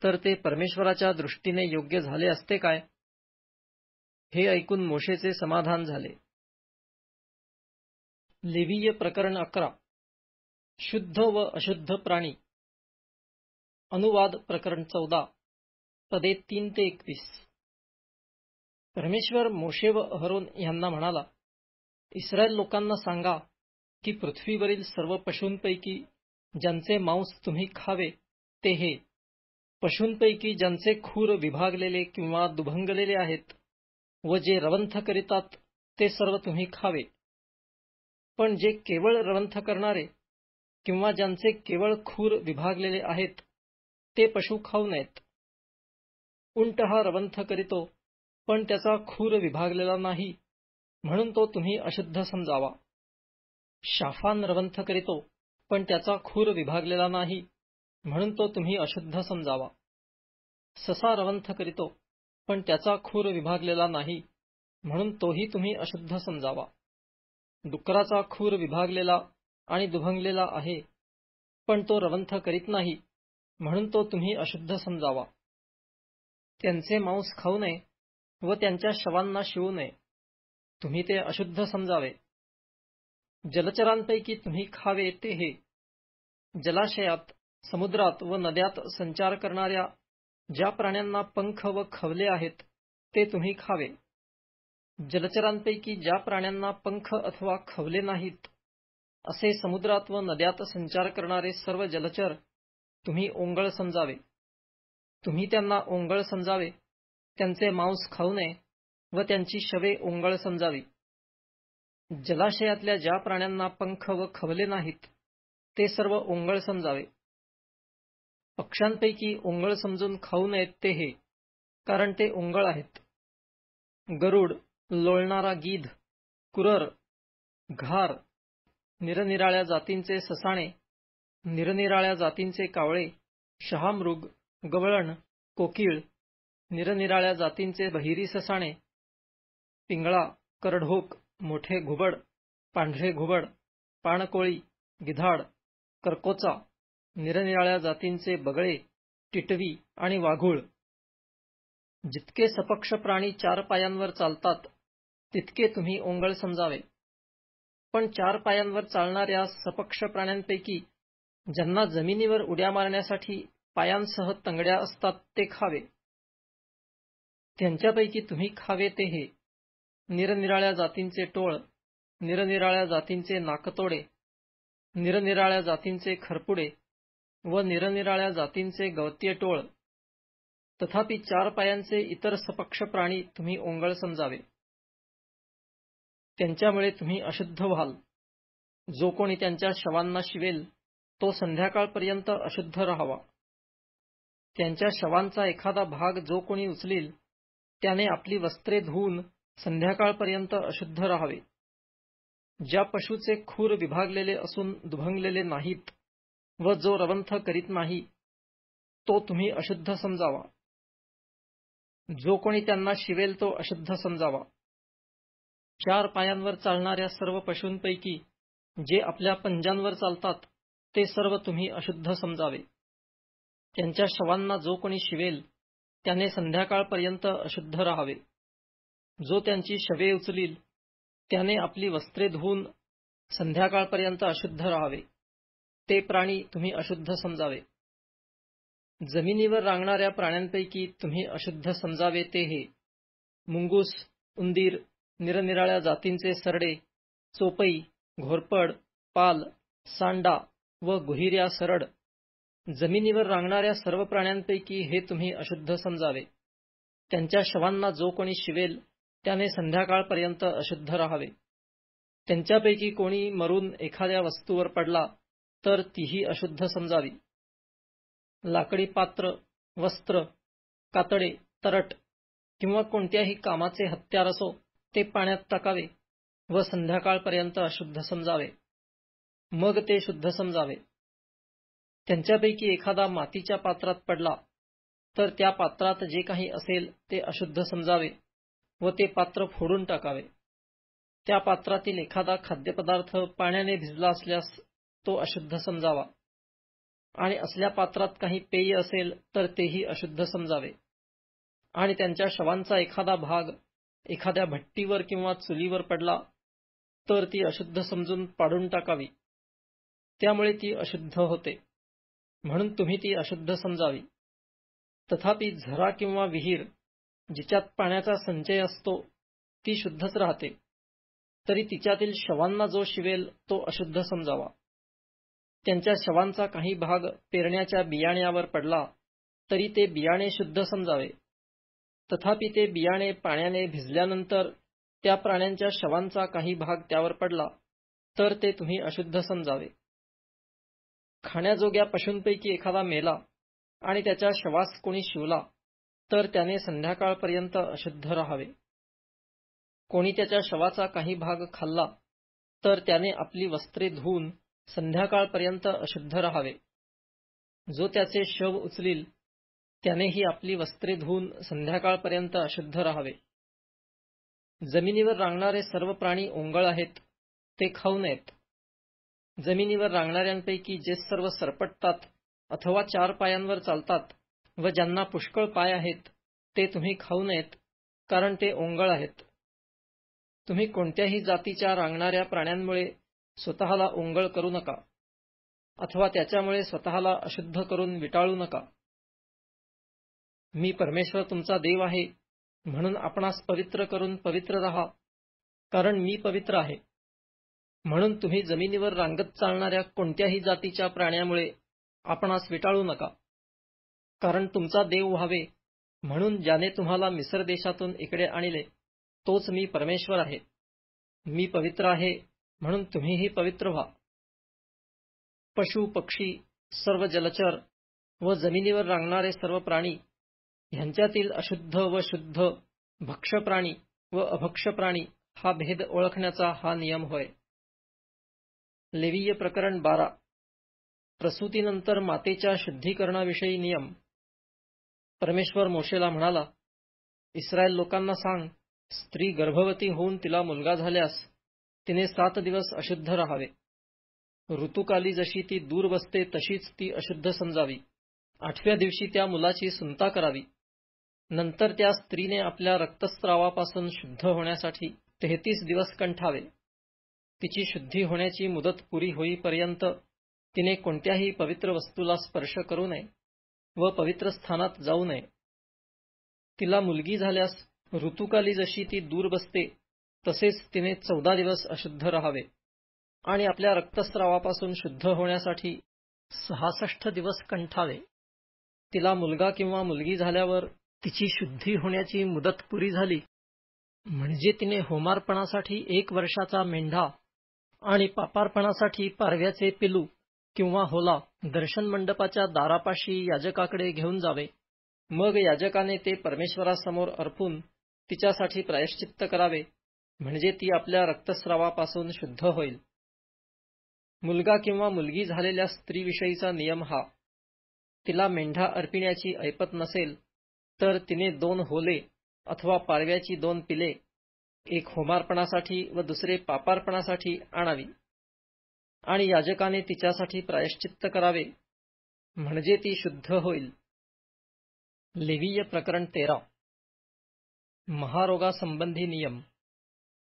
तर ते परमेश्वराच्या दृष्टीने योग्य झाले असते काय हे ऐकून मोशेचे समाधान झाले लेवीय प्रकरण अकरा शुद्ध व अशुद्ध प्राणी अनुवाद प्रकरण चौदा पदे तीन ते एकवीस परमेश्वर मोशे व अहरोन यांना म्हणाला इस्रायल लोकांना सांगा की पृथ्वीवरील सर्व पशूंपैकी ज्यांचे मांस तुम्ही खावे ते हे पशूंपैकी ज्यांचे खूर विभागलेले किंवा दुभंगलेले आहेत व जे रवंथ करीतात ते सर्व तुम्ही खावे पण जे केवळ रवंथ करणारे किंवा ज्यांचे केवळ खूर विभागलेले आहेत ते पशु खाऊ नयेत उंट हा रवंथ करीतो पण त्याचा खूर विभागलेला नाही म्हणून तो तुम्ही अशुद्ध समजावा शाफान रवंथ करीतो पण त्याचा खूर विभागलेला नाही म्हणून तो तुम्ही अशुद्ध समजावा ससा रवंथ करीतो पण त्याचा खूर विभागलेला नाही म्हणून तोही तुम्ही अशुद्ध समजावा डुकराचा खूर विभागलेला आणि दुभंगलेला आहे पण तो रवंथ करीत नाही म्हणून तो तुम्ही अशुद्ध समजावा त्यांचे मांस खाऊ नये व त्यांच्या शवांना शिवू नये तुम्ही ते अशुद्ध समजावे जलचरांपैकी तुम्ही खावे ते हे जलाशयात समुद्रात व नद्यात संचार करणाऱ्या ज्या प्राण्यांना पंख व खवले आहेत ते तुम्ही खावे जलचरांपैकी ज्या प्राण्यांना पंख अथवा खवले नाहीत असे समुद्रात व नद्यात संचार करणारे सर्व जलचर तुम्ही ओंगळ समजावे तुम्ही त्यांना ओंगळ समजावे त्यांचे मांस खाऊ नये व त्यांची शवे ओंगळ समजावी जलाशयातल्या ज्या प्राण्यांना पंख व खवले नाहीत ते सर्व ओंगळ समजावे पक्ष्यांपैकी ओंगळ समजून खाऊ नयेत ते हे कारण ते ओंगळ आहेत गरुड लोळणारा गीध कुरर घार निरनिराळ्या जातींचे ससाणे निरनिराळ्या जातींचे कावळे शहामृग गवळण कोकिळ निरनिराळ्या जातींचे बहिरी ससाणे पिंगळा करढोक मोठे घुबड पांढरे घुबड पाणकोळी गिधाड करकोचा निरनिराळ्या जातींचे बगळे टिटवी आणि वाघूळ जितके सपक्ष प्राणी चार पायांवर चालतात तितके तुम्ही ओंगळ समजावे पण चार पायांवर चालणाऱ्या सपक्ष प्राण्यांपैकी ज्यांना जमिनीवर उड्या मारण्यासाठी पायांसह तंगड्या असतात ते खावे त्यांच्यापैकी तुम्ही खावे ते हे निरनिराळ्या जातींचे टोळ निरनिराळ्या जातींचे नाकतोडे निरनिराळ्या जातींचे खरपुडे व निरनिराळ्या जातींचे गवतीय टोळ तथापि चार पायांचे इतर सपक्ष प्राणी तुम्ही ओंगळ समजावे त्यांच्यामुळे तुम्ही अशुद्ध व्हाल जो कोणी त्यांच्या शवांना शिवेल तो संध्याकाळपर्यंत अशुद्ध राहावा त्यांच्या शवांचा एखादा भाग जो कोणी उचलील त्याने आपली वस्त्रे धुवून संध्याकाळपर्यंत अशुद्ध राहावे ज्या पशुचे खूर विभागलेले असून दुभंगलेले नाहीत व जो रवंथ करीत नाही तो तुम्ही अशुद्ध समजावा जो कोणी त्यांना शिवेल तो अशुद्ध समजावा चार पायांवर चालणाऱ्या सर्व पशूंपैकी जे आपल्या पंजांवर चालतात ते सर्व तुम्ही अशुद्ध समजावे त्यांच्या शवांना जो कोणी शिवेल त्याने संध्याकाळपर्यंत अशुद्ध राहावे जो त्यांची शवे उचलील त्याने आपली वस्त्रे धुवून संध्याकाळपर्यंत अशुद्ध राहावे ते प्राणी तुम्ही अशुद्ध समजावे जमिनीवर रांगणाऱ्या प्राण्यांपैकी तुम्ही अशुद्ध समजावे ते हे मुंगूस उंदीर निरनिराळ्या जातींचे सरडे चोपई घोरपड पाल सांडा व गुहिऱ्या सरड जमिनीवर रांगणाऱ्या सर्व प्राण्यांपैकी हे तुम्ही अशुद्ध समजावे त्यांच्या शवांना जो कोणी शिवेल त्याने संध्याकाळपर्यंत अशुद्ध राहावे त्यांच्यापैकी कोणी मरून एखाद्या वस्तूवर पडला तर तीही अशुद्ध समजावी लाकडी पात्र वस्त्र कातडे तरट किंवा कोणत्याही कामाचे हत्यार असो ते पाण्यात टाकावे व संध्याकाळपर्यंत अशुद्ध समजावे मग ते शुद्ध समजावे त्यांच्यापैकी एखादा मातीच्या पात्रात पडला तर त्या पात्रात जे काही असेल ते अशुद्ध समजावे व ते पात्र फोडून टाकावे त्या पात्रातील एखादा खाद्यपदार्थ पाण्याने भिजला असल्यास तो अशुद्ध समजावा आणि असल्या पात्रात काही पेय असेल तर तेही अशुद्ध समजावे आणि त्यांच्या शवांचा एखादा भाग एखाद्या भट्टीवर किंवा चुलीवर पडला तर ती अशुद्ध समजून पाडून टाकावी त्यामुळे ती अशुद्ध होते म्हणून तुम्ही ती अशुद्ध समजावी तथापि झरा किंवा विहीर जिच्यात पाण्याचा संचय असतो ती शुद्धच राहते तरी तिच्यातील शवांना जो शिवेल तो अशुद्ध समजावा त्यांच्या शवांचा काही भाग पेरण्याच्या बियाण्यावर पडला तरी ते बियाणे शुद्ध समजावे तथापि ते बियाणे पाण्याने भिजल्यानंतर त्या प्राण्यांच्या शवांचा काही भाग त्यावर पडला तर ते तुम्ही अशुद्ध समजावे खाण्याजोग्या पशूंपैकी एखादा मेला आणि त्याच्या शवास कोणी शिवला तर त्याने संध्याकाळपर्यंत अशुद्ध राहावे कोणी त्याच्या शवाचा काही भाग खाल्ला तर त्याने आपली वस्त्रे धुवून संध्याकाळपर्यंत अशुद्ध राहावे जो त्याचे शव उचलील त्यानेही आपली वस्त्रे धुवून संध्याकाळपर्यंत अशुद्ध राहावे जमिनीवर रांगणारे सर्व प्राणी ओंगळ आहेत ते खाऊ नयेत जमिनीवर रांगणाऱ्यांपैकी जे सर्व सरपटतात अथवा चार पायांवर चालतात व ज्यांना पुष्कळ पाय आहेत ते तुम्ही खाऊ नयेत कारण ते ओंगळ आहेत तुम्ही कोणत्याही जातीच्या रांगणाऱ्या प्राण्यांमुळे स्वतःला ओंगळ करू नका अथवा त्याच्यामुळे स्वतःला अशुद्ध करून विटाळू नका मी परमेश्वर तुमचा देव आहे म्हणून आपणास पवित्र करून पवित्र रहा कारण मी पवित्र आहे म्हणून तुम्ही जमिनीवर रांगत चालणाऱ्या कोणत्याही जातीच्या प्राण्यामुळे आपणास विटाळू नका कारण तुमचा देव व्हावे म्हणून ज्याने तुम्हाला मिसर देशातून इकडे आणले तोच मी परमेश्वर आहे मी पवित्र आहे म्हणून तुम्हीही पवित्र व्हा पशु पक्षी सर्व जलचर व जमिनीवर रांगणारे सर्व प्राणी ह्यांच्यातील अशुद्ध व शुद्ध भक्ष प्राणी व अभक्ष प्राणी हा भेद ओळखण्याचा हा नियम होय लेवीय प्रकरण बारा प्रसूतीनंतर मातेच्या शुद्धीकरणाविषयी नियम परमेश्वर मोशेला म्हणाला इस्रायल लोकांना सांग स्त्री गर्भवती होऊन तिला मुलगा झाल्यास तिने सात दिवस अशुद्ध राहावे ऋतुकाली जशी ती दूर बसते तशीच ती अशुद्ध समजावी आठव्या दिवशी त्या मुलाची सुंता करावी नंतर त्या स्त्रीने आपल्या रक्तस्रावापासून शुद्ध होण्यासाठी तेहतीस दिवस कंठावे तिची शुद्धी होण्याची मुदत पुरी होईपर्यंत तिने कोणत्याही पवित्र वस्तूला स्पर्श करू नये व पवित्र स्थानात जाऊ नये तिला मुलगी झाल्यास ऋतुकाली जशी ती दूर बसते तसेच तिने चौदा दिवस अशुद्ध राहावे आणि आपल्या रक्तस्रावापासून शुद्ध होण्यासाठी सहासष्ट दिवस कंठावे तिला मुलगा किंवा मुलगी झाल्यावर तिची शुद्धी होण्याची मुदत पुरी झाली म्हणजे तिने होमार्पणासाठी एक वर्षाचा मेंढा आणि पापार्पणासाठी पारव्याचे पिलू किंवा होला दर्शन मंडपाच्या दारापाशी याजकाकडे घेऊन जावे मग याजकाने ते परमेश्वरासमोर अर्पून तिच्यासाठी प्रायश्चित्त करावे म्हणजे ती आपल्या रक्तस्रावापासून शुद्ध होईल मुलगा किंवा मुलगी झालेल्या स्त्रीविषयीचा नियम हा तिला मेंढा अर्पिण्याची ऐपत नसेल तर तिने दोन होले अथवा पारव्याची दोन पिले एक होमार्पणासाठी व दुसरे पापार्पणासाठी आणावी आणि याजकाने तिच्यासाठी प्रायश्चित्त करावे म्हणजे ती शुद्ध होईल लेवीय प्रकरण तेरा महारोगासंबंधी नियम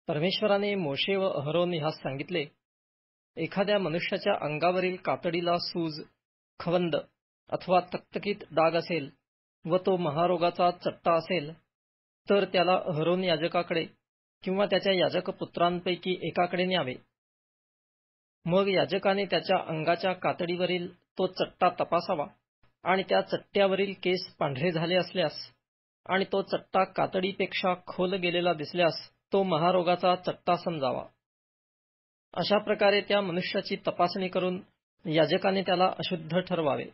परमेश्वराने मोशे व अहरोन ह्यास सांगितले एखाद्या मनुष्याच्या अंगावरील कातडीला सूज खवंद अथवा तकतकीत डाग असेल व तो महारोगाचा चट्टा असेल तर त्याला अहरोन याजकाकडे किंवा त्याच्या याजक पुत्रांपैकी एकाकडे न्यावे मग याजकाने त्याच्या अंगाच्या कातडीवरील तो चट्टा तपासावा आणि त्या चट्ट्यावरील केस पांढरे झाले असल्यास आणि तो चट्टा कातडीपेक्षा खोल गेलेला दिसल्यास तो महारोगाचा चट्टा समजावा अशा प्रकारे त्या मनुष्याची तपासणी करून याजकाने त्याला अशुद्ध ठरवावे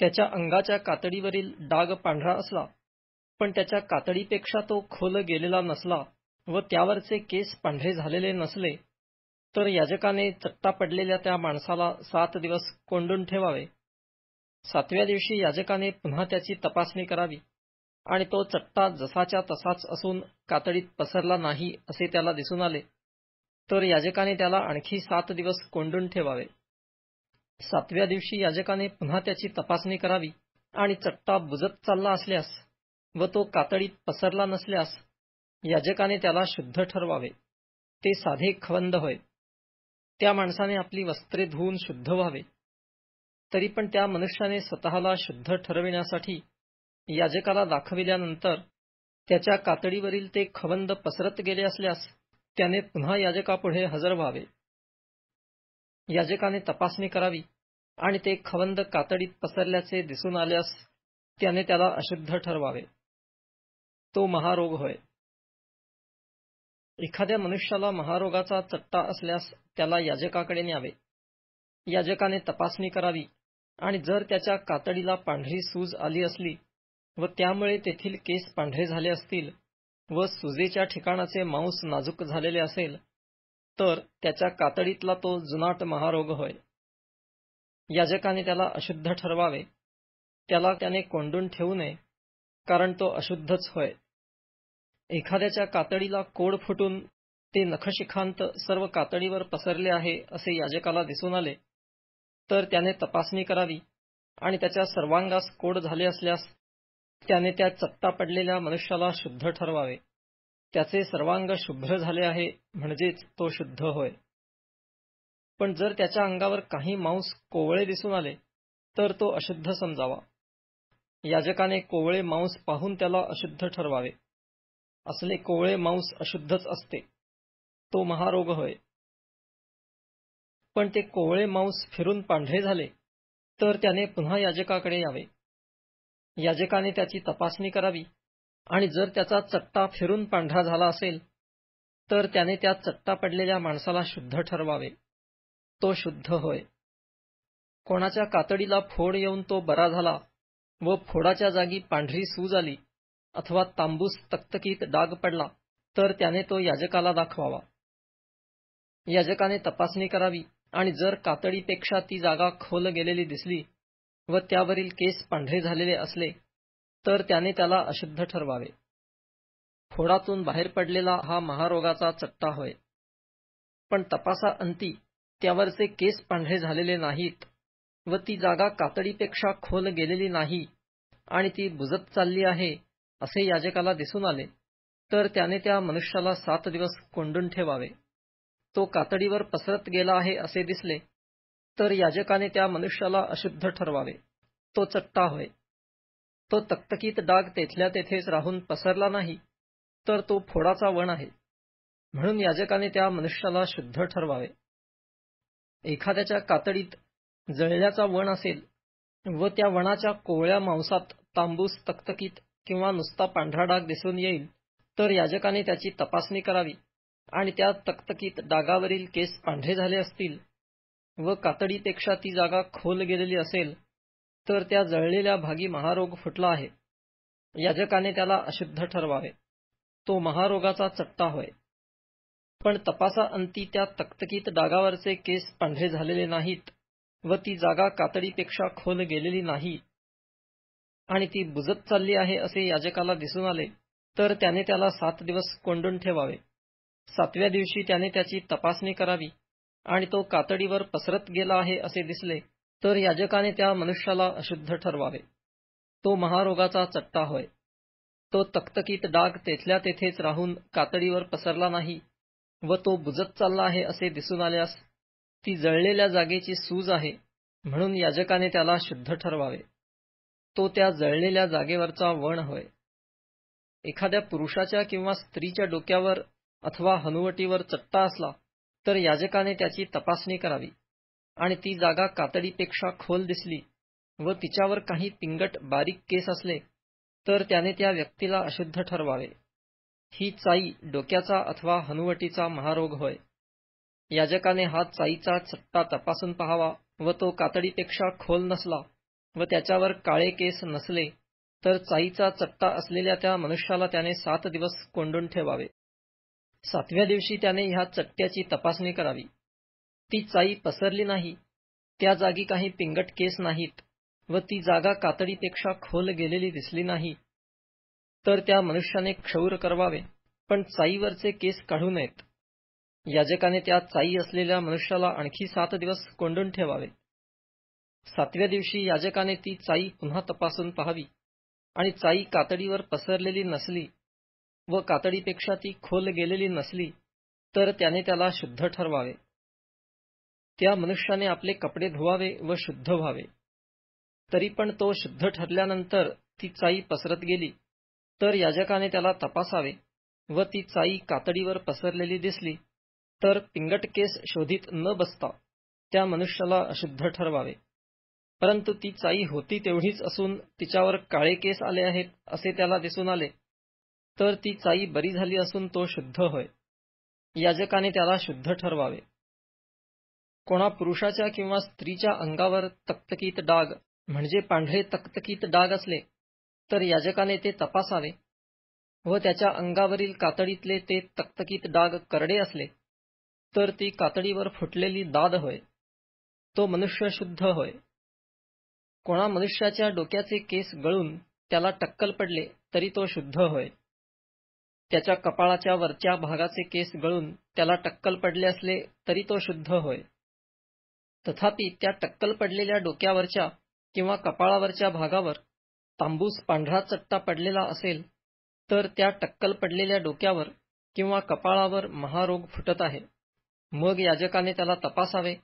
त्याच्या अंगाच्या कातडीवरील डाग पांढरा असला पण त्याच्या कातडीपेक्षा तो खोल गेलेला नसला व त्यावरचे केस पांढरे झालेले नसले तर याजकाने चट्टा पडलेल्या त्या माणसाला सात दिवस कोंडून ठेवावे सातव्या दिवशी याजकाने पुन्हा त्याची तपासणी करावी आणि तो चट्टा जसाच्या तसाच असून कातडीत पसरला नाही असे त्याला दिसून आले तर याजकाने त्याला आणखी सात दिवस कोंडून ठेवावे सातव्या दिवशी याजकाने पुन्हा त्याची तपासणी करावी आणि चट्टा बुजत चालला असल्यास व तो कातडीत पसरला नसल्यास याजकाने त्याला शुद्ध ठरवावे ते साधे खवंद होय त्या माणसाने आपली वस्त्रे धुवून शुद्ध व्हावे तरी पण त्या मनुष्याने स्वतःला शुद्ध ठरविण्यासाठी याजकाला दाखविल्यानंतर त्याच्या कातडीवरील ते खवंद पसरत गेले असल्यास त्याने पुन्हा याजकापुढे हजर व्हावे याजकाने तपासणी करावी आणि ते खवंद कातडीत पसरल्याचे दिसून आल्यास त्याने त्याला अशुद्ध ठरवावे तो महारोग होय एखाद्या मनुष्याला महारोगाचा चट्टा असल्यास त्याला याजकाकडे न्यावे याजकाने तपासणी करावी आणि जर त्याच्या कातडीला पांढरी सूज आली असली व त्यामुळे तेथील केस पांढरे झाले असतील व सुजेच्या ठिकाणाचे मांस नाजूक झालेले असेल तर त्याच्या कातडीतला तो जुनाट महारोग होय याजकाने त्याला अशुद्ध ठरवावे त्याला त्याने कोंडून ठेवू नये कारण तो अशुद्धच होय एखाद्याच्या कातडीला कोड फुटून ते नखशिखांत सर्व कातडीवर पसरले आहे असे याजकाला दिसून आले तर त्याने तपासणी करावी आणि त्याच्या सर्वांगास कोड झाले असल्यास त्याने त्या चत्ता पडलेल्या मनुष्याला शुद्ध ठरवावे त्याचे सर्वांग शुभ्र झाले आहे म्हणजेच तो शुद्ध होय पण जर त्याच्या अंगावर काही मांस कोवळे दिसून आले तर तो अशुद्ध समजावा याजकाने कोवळे मांस पाहून त्याला अशुद्ध ठरवावे असले कोवळे मांस अशुद्धच असते तो महारोग होय पण ते कोवळे मांस फिरून पांढरे झाले तर त्याने पुन्हा याजकाकडे यावे याजकाने त्याची तपासणी करावी आणि जर त्याचा चट्टा फिरून पांढरा झाला असेल तर त्याने त्या चट्टा पडलेल्या माणसाला शुद्ध ठरवावे तो शुद्ध होय कोणाच्या कातडीला फोड येऊन तो बरा झाला व फोडाच्या जागी पांढरी सूज आली अथवा तांबूस तक्तकीत डाग पडला तर त्याने तो याजकाला दाखवावा याजकाने तपासणी करावी आणि जर कातडीपेक्षा ती जागा खोल गेलेली दिसली व त्यावरील केस पांढरे झालेले असले तर त्याने त्याला अशुद्ध ठरवावे फोडातून बाहेर पडलेला हा महारोगाचा चट्टा होय पण अंती त्यावरचे केस पांढरे झालेले नाहीत व ती जागा कातडीपेक्षा खोल गेलेली नाही आणि ती बुजत चालली आहे असे याजकाला दिसून आले तर त्याने त्या मनुष्याला सात दिवस कोंडून ठेवावे तो कातडीवर पसरत गेला आहे असे दिसले तर याजकाने त्या मनुष्याला अशुद्ध ठरवावे तो चट्टा होय तो तकतकीत डाग तेथल्या तेथेच राहून पसरला नाही तर तो फोडाचा वण आहे म्हणून याजकाने त्या मनुष्याला शुद्ध ठरवावे एखाद्याच्या कातडीत जळल्याचा वण असेल व त्या वणाच्या कोवळ्या मांसात तांबूस तकतकीत किंवा नुसता पांढरा डाग दिसून येईल तर याजकाने त्याची तपासणी करावी आणि त्या तक्तकीत डागावरील केस पांढरे झाले असतील व कातडीपेक्षा ती जागा खोल गेलेली असेल तर त्या जळलेल्या भागी महारोग फुटला आहे याजकाने त्याला अशुद्ध ठरवावे तो महारोगाचा चट्टा होय पण तपासाअंती त्या तकतकीत डागावरचे केस पांढरे झालेले नाहीत व ती जागा कातडीपेक्षा खोल गेलेली नाही आणि ती बुजत चालली आहे असे याजकाला दिसून आले तर त्याने त्याला सात दिवस कोंडून ठेवावे सातव्या दिवशी त्याने त्याची तपासणी करावी आणि तो कातडीवर पसरत गेला आहे असे दिसले तर याजकाने त्या मनुष्याला अशुद्ध ठरवावे तो महारोगाचा चट्टा होय तो तकतकीत डाग तेथल्या तेथेच राहून कातडीवर पसरला नाही व तो बुजत चालला आहे असे दिसून आल्यास ती जळलेल्या जागेची सूज आहे म्हणून याजकाने त्याला शुद्ध ठरवावे तो त्या जळलेल्या जागेवरचा वण होय एखाद्या पुरुषाच्या किंवा स्त्रीच्या डोक्यावर अथवा हनुवटीवर चट्टा असला तर याजकाने त्याची तपासणी करावी आणि ती जागा कातडीपेक्षा खोल दिसली व तिच्यावर काही पिंगट बारीक केस असले तर त्याने त्या व्यक्तीला अशुद्ध ठरवावे ही चाई डोक्याचा अथवा हनुवटीचा महारोग होय याजकाने हा चाईचा चट्टा तपासून पहावा व तो कातडीपेक्षा खोल नसला व त्याच्यावर काळे केस नसले तर चाईचा चट्टा असलेल्या त्या मनुष्याला त्याने सात दिवस कोंडून ठेवावे सातव्या दिवशी त्याने ह्या चट्ट्याची तपासणी करावी ती चाई पसरली नाही त्या जागी काही पिंगट केस नाहीत व ती जागा कातडीपेक्षा खोल गेलेली दिसली नाही तर त्या मनुष्याने क्षौर करवावे पण चाईवरचे केस काढू नयेत याजकाने त्या चाई असलेल्या मनुष्याला आणखी सात दिवस कोंडून ठेवावे सातव्या दिवशी याजकाने ती चाई पुन्हा तपासून पाहावी आणि चाई कातडीवर पसरलेली नसली व कातडीपेक्षा ती खोल गेलेली नसली तर त्याने त्याला शुद्ध ठरवावे त्या मनुष्याने आपले कपडे धुवावे व शुद्ध व्हावे तरी पण तो शुद्ध ठरल्यानंतर ती चाई पसरत गेली तर याजकाने त्याला तपासावे व ती चाई कातडीवर पसरलेली दिसली तर पिंगट केस शोधित न बसता त्या मनुष्याला अशुद्ध ठरवावे परंतु ती चाई होती तेवढीच असून तिच्यावर काळे केस आले आहेत असे त्याला दिसून आले तर ती चाई बरी झाली असून तो शुद्ध होय याजकाने त्याला शुद्ध ठरवावे कोणा पुरुषाच्या किंवा स्त्रीच्या अंगावर तक्तकीत डाग म्हणजे पांढरे तक्तकीत डाग असले तर याजकाने ते तपासावे व त्याच्या अंगावरील कातडीतले ते तक्तकीत डाग करडे असले तर ती कातडीवर फुटलेली दाद होय तो मनुष्य शुद्ध होय कोणा मनुष्याच्या डोक्याचे केस गळून त्याला टक्कल पडले तरी तो शुद्ध होय त्याच्या कपाळाच्या वरच्या भागाचे केस गळून त्याला टक्कल पडले असले तरी तो शुद्ध होय तथापि त्या टक्कल पडलेल्या डोक्यावरच्या किंवा कपाळावरच्या भागावर तांबूस पांढरा चट्टा पडलेला असेल तर त्या टक्कल पडलेल्या डोक्यावर किंवा कपाळावर महारोग फुटत आहे मग याजकाने त्याला तपासावे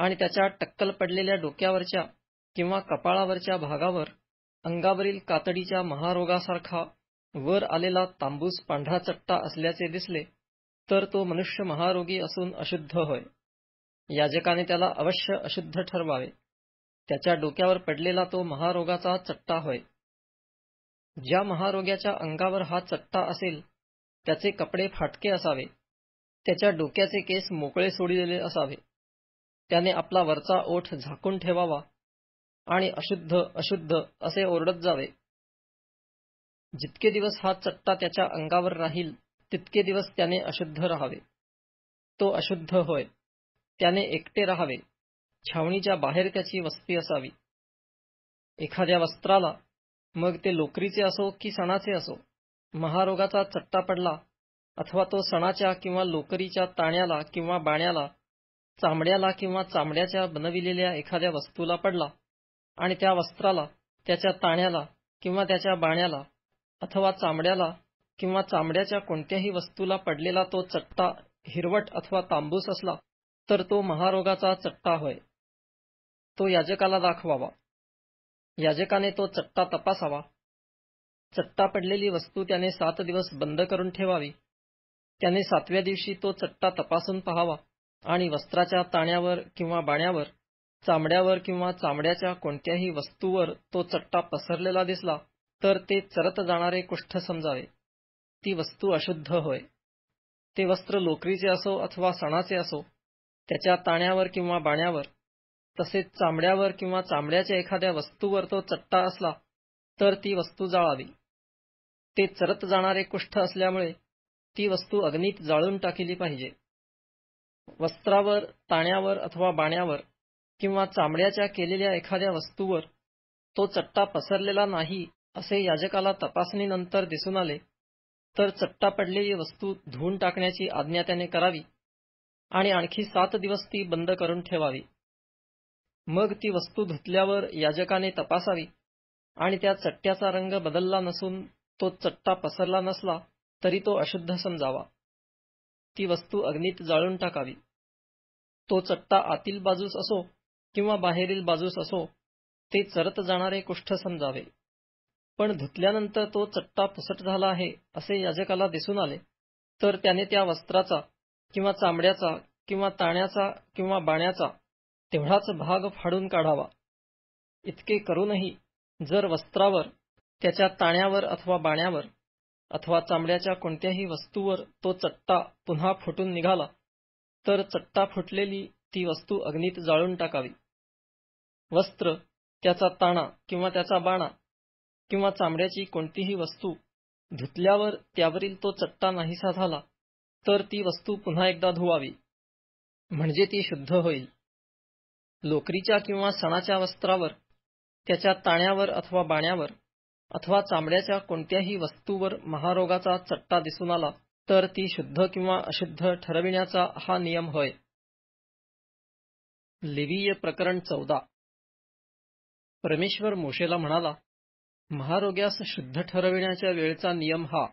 आणि त्याच्या टक्कल पडलेल्या डोक्यावरच्या किंवा कपाळावरच्या भागावर अंगावरील कातडीच्या महारोगासारखा वर आलेला तांबूस पांढरा चट्टा असल्याचे दिसले तर तो मनुष्य महारोगी असून अशुद्ध होय याजकाने त्याला अवश्य अशुद्ध ठरवावे त्याच्या डोक्यावर पडलेला तो महारोगाचा चट्टा होय ज्या महारोग्याच्या अंगावर हा चट्टा असेल त्याचे कपडे फाटके असावे त्याच्या डोक्याचे केस मोकळे सोडलेले असावे त्याने आपला वरचा ओठ झाकून ठेवावा आणि अशुद्ध अशुद्ध असे ओरडत जावे जितके दिवस हा चट्टा त्याच्या अंगावर राहील तितके दिवस त्याने अशुद्ध राहावे तो अशुद्ध होय त्याने एकटे राहावे छावणीच्या बाहेर त्याची वस्ती असावी एखाद्या वस्त्राला मग ते लोकरीचे असो की सणाचे असो महारोगाचा चट्टा पडला अथवा तो सणाच्या किंवा लोकरीच्या ताण्याला किंवा बाण्याला चांबड्याला किंवा चांबड्याच्या बनविलेल्या एखाद्या वस्तूला पडला आणि त्या वस्त्राला त्याच्या ताण्याला किंवा त्याच्या बाण्याला अथवा चामड्याला किंवा चामड्याच्या कोणत्याही वस्तूला पडलेला तो चट्टा हिरवट अथवा तांबूस असला तर तो महारोगाचा चट्टा होय तो याजकाला दाखवावा याजकाने तो चट्टा तपासावा चट्टा पडलेली वस्तू त्याने सात दिवस बंद करून ठेवावी त्याने सातव्या दिवशी तो चट्टा तपासून पहावा आणि वस्त्राच्या ताण्यावर किंवा बाण्यावर चामड्यावर किंवा चामड्याच्या कोणत्याही वस्तूवर तो चट्टा पसरलेला दिसला तर ते चरत जाणारे कुष्ठ समजावे ती वस्तू अशुद्ध होय ते वस्त्र लोकरीचे असो अथवा सणाचे असो त्याच्या ताण्यावर किंवा बाण्यावर तसेच चामड्यावर किंवा चामड्याच्या एखाद्या वस्तूवर तो चट्टा असला तर ती वस्तू जाळावी ते चरत जाणारे कुष्ठ असल्यामुळे ती वस्तू अग्नीत जाळून टाकली पाहिजे वस्त्रावर ताण्यावर अथवा बाण्यावर किंवा चामड्याच्या केलेल्या एखाद्या वस्तूवर तो चट्टा पसरलेला नाही असे याजकाला तपासणीनंतर दिसून आले तर चट्टा पडलेली वस्तू धुवून टाकण्याची आज्ञा त्याने करावी आणि आणखी सात दिवस ती बंद करून ठेवावी मग ती वस्तू धुतल्यावर याजकाने तपासावी आणि त्या चट्ट्याचा रंग बदलला नसून तो चट्टा पसरला नसला तरी तो अशुद्ध समजावा ती वस्तू अग्नीत जाळून टाकावी तो चट्टा आतील बाजूस असो किंवा बाहेरील बाजूस असो ते चरत जाणारे कुष्ठ समजावे पण धुतल्यानंतर तो चट्टा पुसट झाला आहे असे याजकाला दिसून आले तर त्याने त्या वस्त्राचा किंवा चांबड्याचा किंवा ताण्याचा किंवा बाण्याचा तेवढाच भाग फाडून काढावा इतके करूनही जर वस्त्रावर त्याच्या ताण्यावर अथवा बाण्यावर अथवा चांबड्याच्या कोणत्याही वस्तूवर तो चट्टा पुन्हा फुटून निघाला तर चट्टा फुटलेली ती वस्तू अग्नीत जाळून टाकावी वस्त्र त्याचा ताणा किंवा त्याचा बाणा किंवा चामड्याची कोणतीही वस्तू धुतल्यावर त्यावरील तो चट्टा नाहीसा झाला तर ती वस्तू पुन्हा एकदा धुवावी म्हणजे ती शुद्ध होईल लोकरीच्या किंवा सणाच्या वस्त्रावर त्याच्या ताण्यावर अथवा बाण्यावर अथवा चामड्याच्या कोणत्याही वस्तूवर महारोगाचा चट्टा दिसून आला तर ती शुद्ध किंवा अशुद्ध ठरविण्याचा हा नियम होय लिवीय प्रकरण चौदा परमेश्वर मोशेला म्हणाला महारोग्यास शुद्ध ठरविण्याच्या वेळचा नियम हा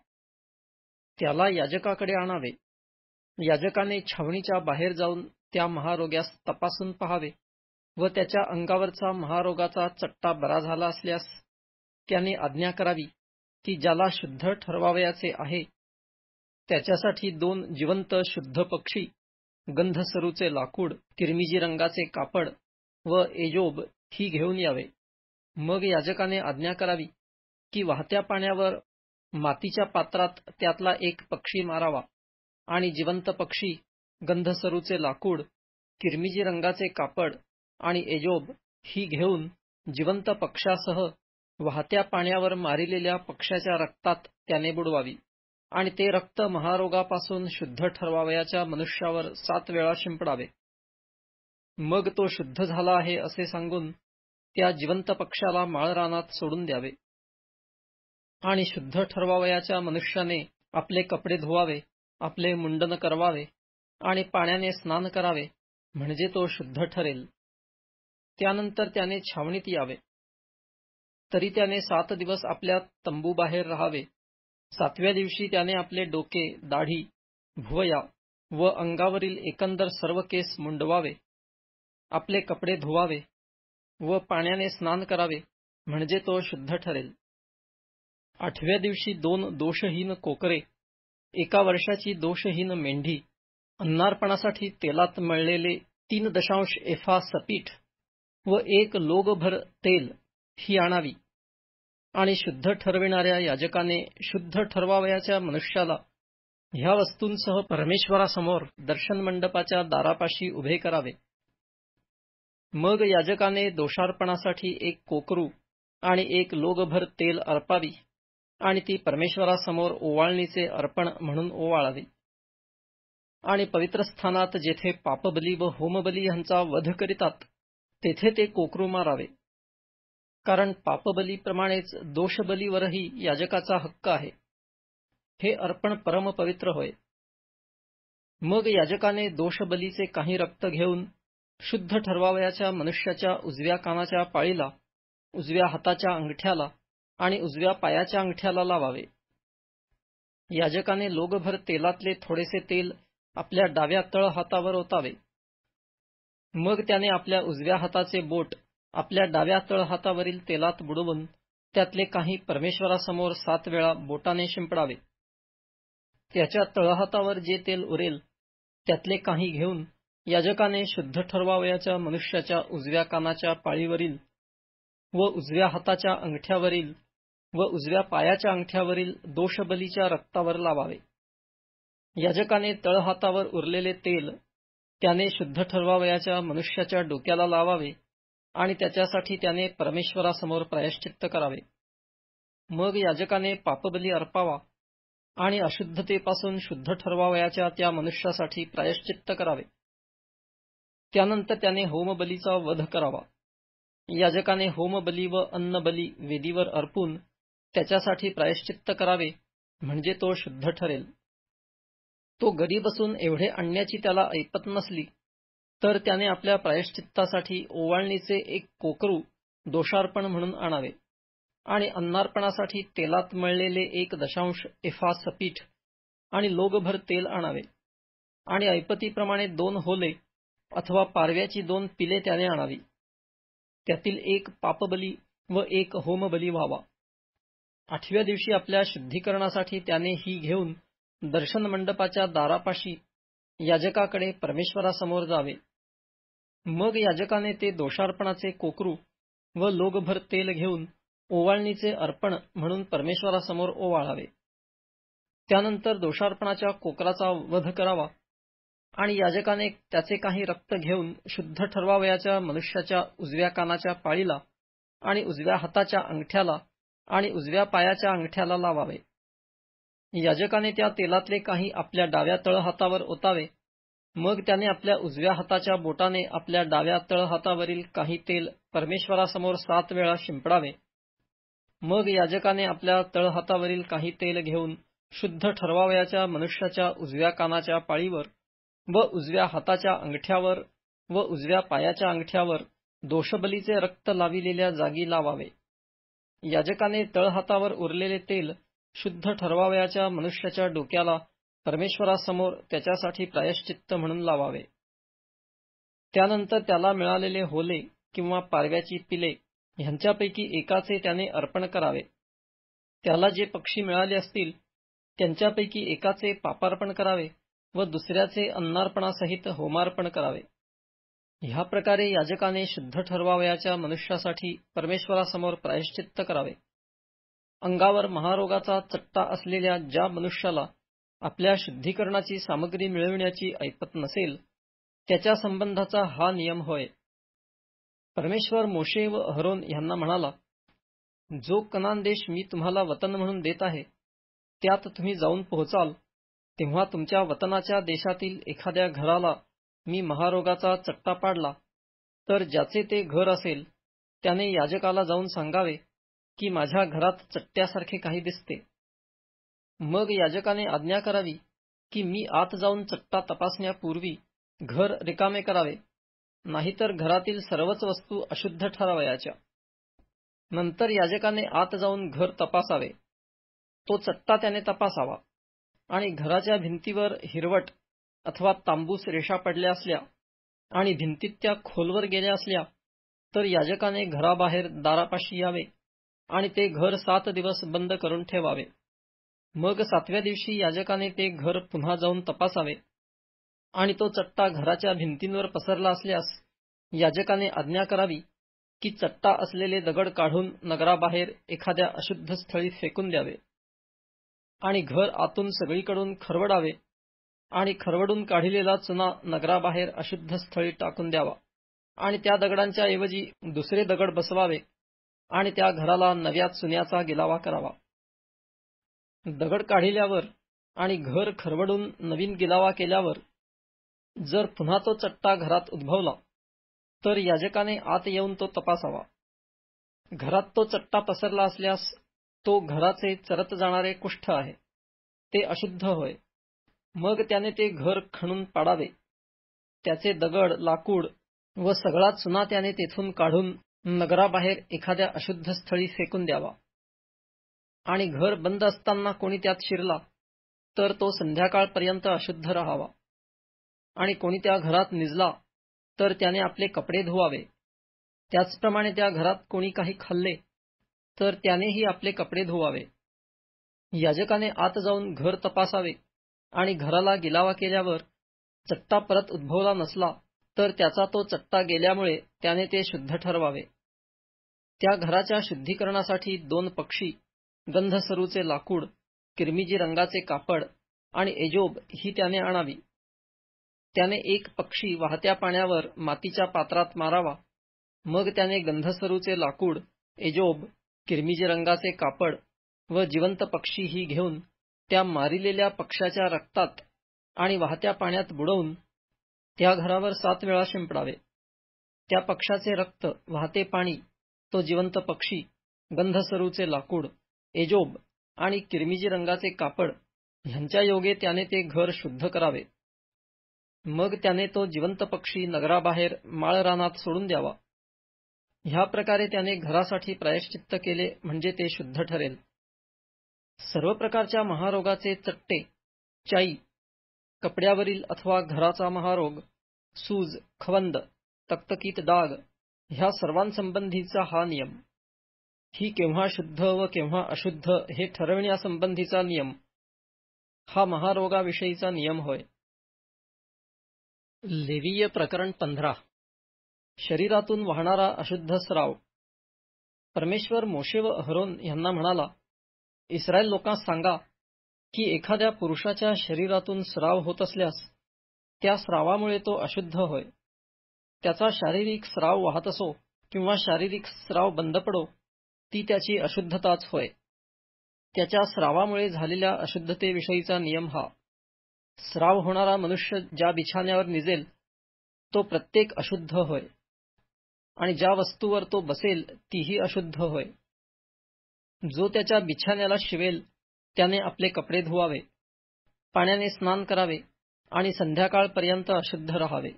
त्याला याजकाकडे आणावे याजकाने छावणीच्या बाहेर जाऊन त्या महारोग्यास तपासून पहावे व त्याच्या अंगावरचा महारोगाचा चट्टा बरा झाला असल्यास त्याने आज्ञा करावी की ज्याला शुद्ध ठरवावयाचे आहे त्याच्यासाठी दोन जिवंत शुद्ध पक्षी गंधसरूचे लाकूड किरमिजी रंगाचे कापड व एजोब ही घेऊन यावे मग याजकाने आज्ञा करावी की वाहत्या पाण्यावर मातीच्या पात्रात त्यातला एक पक्षी मारावा आणि जिवंत पक्षी गंधसरूचे लाकूड किरमिजी रंगाचे कापड आणि एजोब ही घेऊन जिवंत पक्षासह वाहत्या पाण्यावर मारिलेल्या पक्ष्याच्या रक्तात त्याने बुडवावी आणि ते रक्त महारोगापासून शुद्ध ठरवावयाच्या मनुष्यावर सात वेळा शिंपडावे मग तो शुद्ध झाला आहे असे सांगून त्या जिवंत पक्षाला माळरानात सोडून द्यावे आणि शुद्ध ठरवावयाच्या मनुष्याने आपले कपडे धुवावे आपले मुंडन करवावे आणि पाण्याने स्नान करावे म्हणजे तो शुद्ध ठरेल त्यानंतर त्याने छावणीत यावे तरी त्याने सात दिवस आपल्या तंबूबाहेर राहावे सातव्या दिवशी त्याने आपले डोके दाढी भुवया व अंगावरील एकंदर सर्व केस मुंडवावे आपले कपडे धुवावे व पाण्याने स्नान करावे म्हणजे तो शुद्ध ठरेल आठव्या दिवशी दोन दोषहीन कोकरे एका वर्षाची दोषहीन मेंढी अन्नार्पणासाठी तेलात मळलेले तीन दशांश एफा सपीठ व एक लोगभर तेल ही आणावी आणि शुद्ध ठरविणाऱ्या याजकाने शुद्ध ठरवावयाच्या मनुष्याला ह्या वस्तूंसह परमेश्वरासमोर दर्शन मंडपाच्या दारापाशी उभे करावे मग याजकाने दोषार्पणासाठी एक कोकरू आणि एक लोगभर तेल अर्पावी आणि ती परमेश्वरासमोर ओवाळणीचे अर्पण म्हणून ओवाळावी आणि पवित्र स्थानात जेथे पापबली व होमबली ह्यांचा वध करीतात तेथे ते कोकरू मारावे कारण पापबलीप्रमाणेच दोषबलीवरही याजकाचा हक्क आहे हे अर्पण परमपवित्र होय मग याजकाने दोषबलीचे काही रक्त घेऊन शुद्ध ठरवावयाच्या मनुष्याच्या उजव्या कानाच्या पाळीला उजव्या हाताच्या अंगठ्याला आणि उजव्या पायाच्या अंगठ्याला लावावे याजकाने लोगभर तेलातले थोडेसे तेल आपल्या डाव्या तळ हातावर ओतावे मग त्याने आपल्या उजव्या हाताचे बोट आपल्या डाव्या तळ हातावरील तेलात बुडवून त्यातले काही परमेश्वरासमोर सात वेळा बोटाने शिंपडावे त्याच्या तळहातावर जे तेल उरेल त्यातले काही घेऊन याजकाने शुद्ध ठरवावयाच्या मनुष्याच्या उजव्या कानाच्या पाळीवरील व उजव्या हाताच्या अंगठ्यावरील व उजव्या पायाच्या अंगठ्यावरील दोषबलीच्या रक्तावर लावावे याजकाने तळहातावर उरलेले तेल त्याने शुद्ध ठरवावयाच्या मनुष्याच्या डोक्याला लावावे आणि त्याच्यासाठी त्याने परमेश्वरासमोर प्रायश्चित्त करावे मग याजकाने पापबली अर्पावा आणि अशुद्धतेपासून शुद्ध ठरवावयाच्या त्या मनुष्यासाठी प्रायश्चित्त करावे त्यानंतर त्याने होमबलीचा वध करावा याजकाने होमबली व अन्नबली वेदीवर अर्पून त्याच्यासाठी प्रायश्चित्त करावे म्हणजे तो शुद्ध ठरेल तो गरीब असून एवढे आणण्याची त्याला ऐपत नसली तर त्याने आपल्या प्रायश्चित्तासाठी ओवाळणीचे एक कोकरू दोषार्पण म्हणून आणावे आणि अन्नार्पणासाठी तेलात मळलेले एक दशांश एफा सपीठ आणि लोगभर तेल आणावे आणि ऐपतीप्रमाणे दोन होले अथवा पारव्याची दोन पिले त्याने आणावी त्यातील एक पापबली व एक होमबली व्हावा आठव्या दिवशी आपल्या शुद्धीकरणासाठी त्याने ही घेऊन दर्शन मंडपाच्या दारापाशी याजकाकडे परमेश्वरासमोर जावे मग याजकाने ते दोषार्पणाचे कोकरू व लोगभर तेल घेऊन ओवाळणीचे अर्पण म्हणून परमेश्वरासमोर ओवाळावे त्यानंतर दोषार्पणाच्या कोकराचा वध करावा आणि याजकाने त्याचे काही रक्त घेऊन शुद्ध ठरवावयाच्या मनुष्याच्या उजव्या कानाच्या पाळीला आणि उजव्या हाताच्या अंगठ्याला आणि उजव्या पायाच्या अंगठ्याला लावावे याजकाने त्या तेलातले काही आपल्या डाव्या तळहातावर ओतावे मग त्याने आपल्या उजव्या हाताच्या बोटाने आपल्या डाव्या तळहातावरील काही तेल परमेश्वरासमोर सात वेळा शिंपडावे मग याजकाने आपल्या तळहातावरील काही तेल घेऊन शुद्ध ठरवावयाच्या मनुष्याच्या उजव्या कानाच्या पाळीवर व उजव्या हाताच्या अंगठ्यावर व उजव्या पायाच्या अंगठ्यावर दोषबलीचे रक्त लाविलेल्या जागी लावावे याजकाने तळहातावर उरलेले तेल शुद्ध ठरवावयाच्या मनुष्याच्या डोक्याला परमेश्वरासमोर त्याच्यासाठी प्रायश्चित्त म्हणून लावावे त्यानंतर त्याला मिळालेले होले किंवा पारव्याची पिले ह्यांच्यापैकी एकाचे त्याने अर्पण करावे त्याला जे पक्षी मिळाले असतील त्यांच्यापैकी एकाचे पापार्पण करावे व दुसऱ्याचे अन्नार्पणासहित होमार्पण करावे ह्या प्रकारे याजकाने शुद्ध ठरवावयाच्या मनुष्यासाठी परमेश्वरासमोर प्रायश्चित्त करावे अंगावर महारोगाचा चट्टा असलेल्या ज्या मनुष्याला आपल्या शुद्धीकरणाची सामग्री मिळविण्याची ऐपत नसेल त्याच्या संबंधाचा हा नियम होय परमेश्वर मोशे व अहरोन यांना म्हणाला जो कनान देश मी तुम्हाला वतन म्हणून देत आहे त्यात तुम्ही जाऊन पोहोचाल तेव्हा तुमच्या वतनाच्या देशातील एखाद्या घराला मी महारोगाचा चट्टा पाडला तर ज्याचे ते घर असेल त्याने याजकाला जाऊन सांगावे की माझ्या घरात चट्ट्यासारखे काही दिसते मग याजकाने आज्ञा करावी की मी आत जाऊन चट्टा तपासण्यापूर्वी घर रिकामे करावे नाहीतर घरातील सर्वच वस्तू अशुद्ध ठरावयाच्या नंतर याजकाने आत जाऊन घर तपासावे तो चट्टा त्याने तपासावा आणि घराच्या भिंतीवर हिरवट अथवा तांबूस रेषा पडल्या असल्या आणि भिंतीत त्या खोलवर गेल्या असल्या तर याजकाने घराबाहेर दारापाशी यावे आणि ते घर सात दिवस बंद करून ठेवावे मग सातव्या दिवशी याजकाने ते घर पुन्हा जाऊन तपासावे आणि तो चट्टा घराच्या भिंतींवर पसरला असल्यास याजकाने आज्ञा करावी की चट्टा असलेले दगड काढून नगराबाहेर एखाद्या अशुद्ध स्थळी फेकून द्यावे आणि घर आतून सगळीकडून खरवडावे आणि खरवडून काढलेला चुना नगराबाहेर अशुद्ध स्थळी टाकून द्यावा आणि त्या दगडांच्या ऐवजी दुसरे दगड बसवावे आणि त्या घराला नव्या चुन्याचा गिलावा करावा दगड काढिल्यावर आणि घर खरवडून नवीन गिलावा केल्यावर जर पुन्हा तो चट्टा घरात उद्भवला तर याजकाने आत येऊन तो तपासावा घरात तो चट्टा पसरला असल्यास तो घराचे चरत जाणारे कुष्ठ आहे ते अशुद्ध होय मग त्याने ते घर खणून पाडावे त्याचे दगड लाकूड व सगळा चुना त्याने तेथून काढून नगराबाहेर एखाद्या अशुद्ध स्थळी फेकून द्यावा आणि घर बंद असताना कोणी त्यात शिरला तर तो संध्याकाळपर्यंत अशुद्ध राहावा आणि कोणी त्या घरात निजला तर त्याने आपले कपडे धुवावे त्याचप्रमाणे त्या घरात कोणी काही खाल्ले तर त्यानेही आपले कपडे धुवावे याजकाने आत जाऊन घर तपासावे आणि घराला गिलावा केल्यावर चट्टा परत उद्भवला नसला तर त्याचा तो चट्टा गेल्यामुळे त्याने ते शुद्ध ठरवावे त्या घराच्या शुद्धीकरणासाठी दोन पक्षी गंधसरूचे लाकूड किरमिजी रंगाचे कापड आणि एजोब ही त्याने आणावी त्याने एक पक्षी वाहत्या पाण्यावर मातीच्या पात्रात मारावा मग त्याने गंधसरूचे लाकूड एजोब किरमिजी रंगाचे कापड व जिवंत पक्षी ही घेऊन त्या मारिलेल्या पक्षाच्या रक्तात आणि वाहत्या पाण्यात बुडवून त्या घरावर सात वेळा शिंपडावे त्या पक्षाचे रक्त वाहते पाणी तो जिवंत पक्षी गंधसरूचे लाकूड एजोब आणि किरमिजी रंगाचे कापड ह्यांच्या योगे त्याने ते घर शुद्ध करावे मग त्याने तो जिवंत पक्षी नगराबाहेर माळरानात सोडून द्यावा ह्या प्रकारे त्याने घरासाठी प्रायश्चित्त केले म्हणजे ते शुद्ध ठरेल सर्व प्रकारच्या महारोगाचे चट्टे चाई कपड्यावरील अथवा घराचा महारोग सूज खवंद तक्तकीत दाग ह्या सर्वांसंबंधीचा हा नियम ही केव्हा शुद्ध व केव्हा अशुद्ध हे ठरविण्यासंबंधीचा नियम हा महारोगाविषयीचा नियम होय लेवीय प्रकरण पंधरा शरीरातून वाहणारा अशुद्ध स्राव परमेश्वर मोशे व अहरोन यांना म्हणाला इस्रायल लोकांस सांगा की एखाद्या पुरुषाच्या शरीरातून स्राव होत असल्यास त्या स्रावामुळे तो अशुद्ध होय त्याचा शारीरिक स्राव वाहत असो किंवा शारीरिक स्राव बंद पडो ती त्याची अशुद्धताच होय त्याच्या स्रावामुळे झालेल्या अशुद्धतेविषयीचा नियम हा स्राव होणारा मनुष्य ज्या बिछाण्यावर निजेल तो प्रत्येक अशुद्ध होय आणि ज्या वस्तूवर तो बसेल तीही अशुद्ध होय जो त्याच्या बिछाण्याला शिवेल त्याने आपले कपडे धुवावे पाण्याने स्नान करावे आणि संध्याकाळपर्यंत अशुद्ध राहावे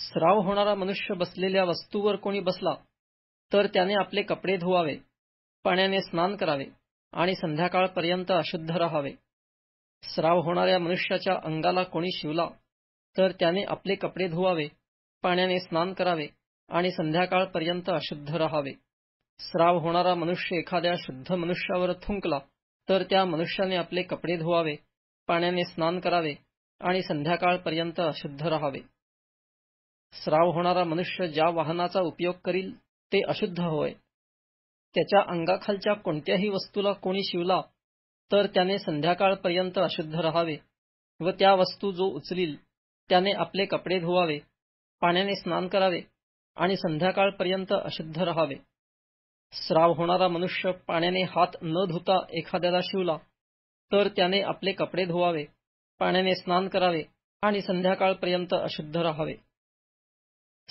स्राव होणारा मनुष्य बसलेल्या वस्तूवर कोणी बसला तर त्याने आपले कपडे धुवावे पाण्याने स्नान करावे आणि संध्याकाळपर्यंत अशुद्ध राहावे स्राव होणाऱ्या मनुष्याच्या अंगाला कोणी शिवला तर त्याने आपले कपडे धुवावे पाण्याने स्नान करावे आणि संध्याकाळपर्यंत अशुद्ध राहावे स्राव होणारा मनुष्य एखाद्या शुद्ध मनुष्यावर थुंकला तर त्या मनुष्याने आपले कपडे धुवावे पाण्याने स्नान करावे आणि संध्याकाळपर्यंत अशुद्ध राहावे स्राव होणारा मनुष्य ज्या वाहनाचा उपयोग करील ते अशुद्ध होय त्याच्या अंगाखालच्या कोणत्याही वस्तूला कोणी शिवला तर त्याने संध्याकाळपर्यंत अशुद्ध राहावे व त्या वस्तू जो उचलील त्याने आपले कपडे धुवावे पाण्याने स्नान करावे आणि संध्याकाळपर्यंत अशुद्ध राहावे स्राव होणारा मनुष्य पाण्याने हात न धुता एखाद्याला शिवला तर त्याने आपले कपडे धुवावे पाण्याने स्नान करावे आणि संध्याकाळपर्यंत अशुद्ध राहावे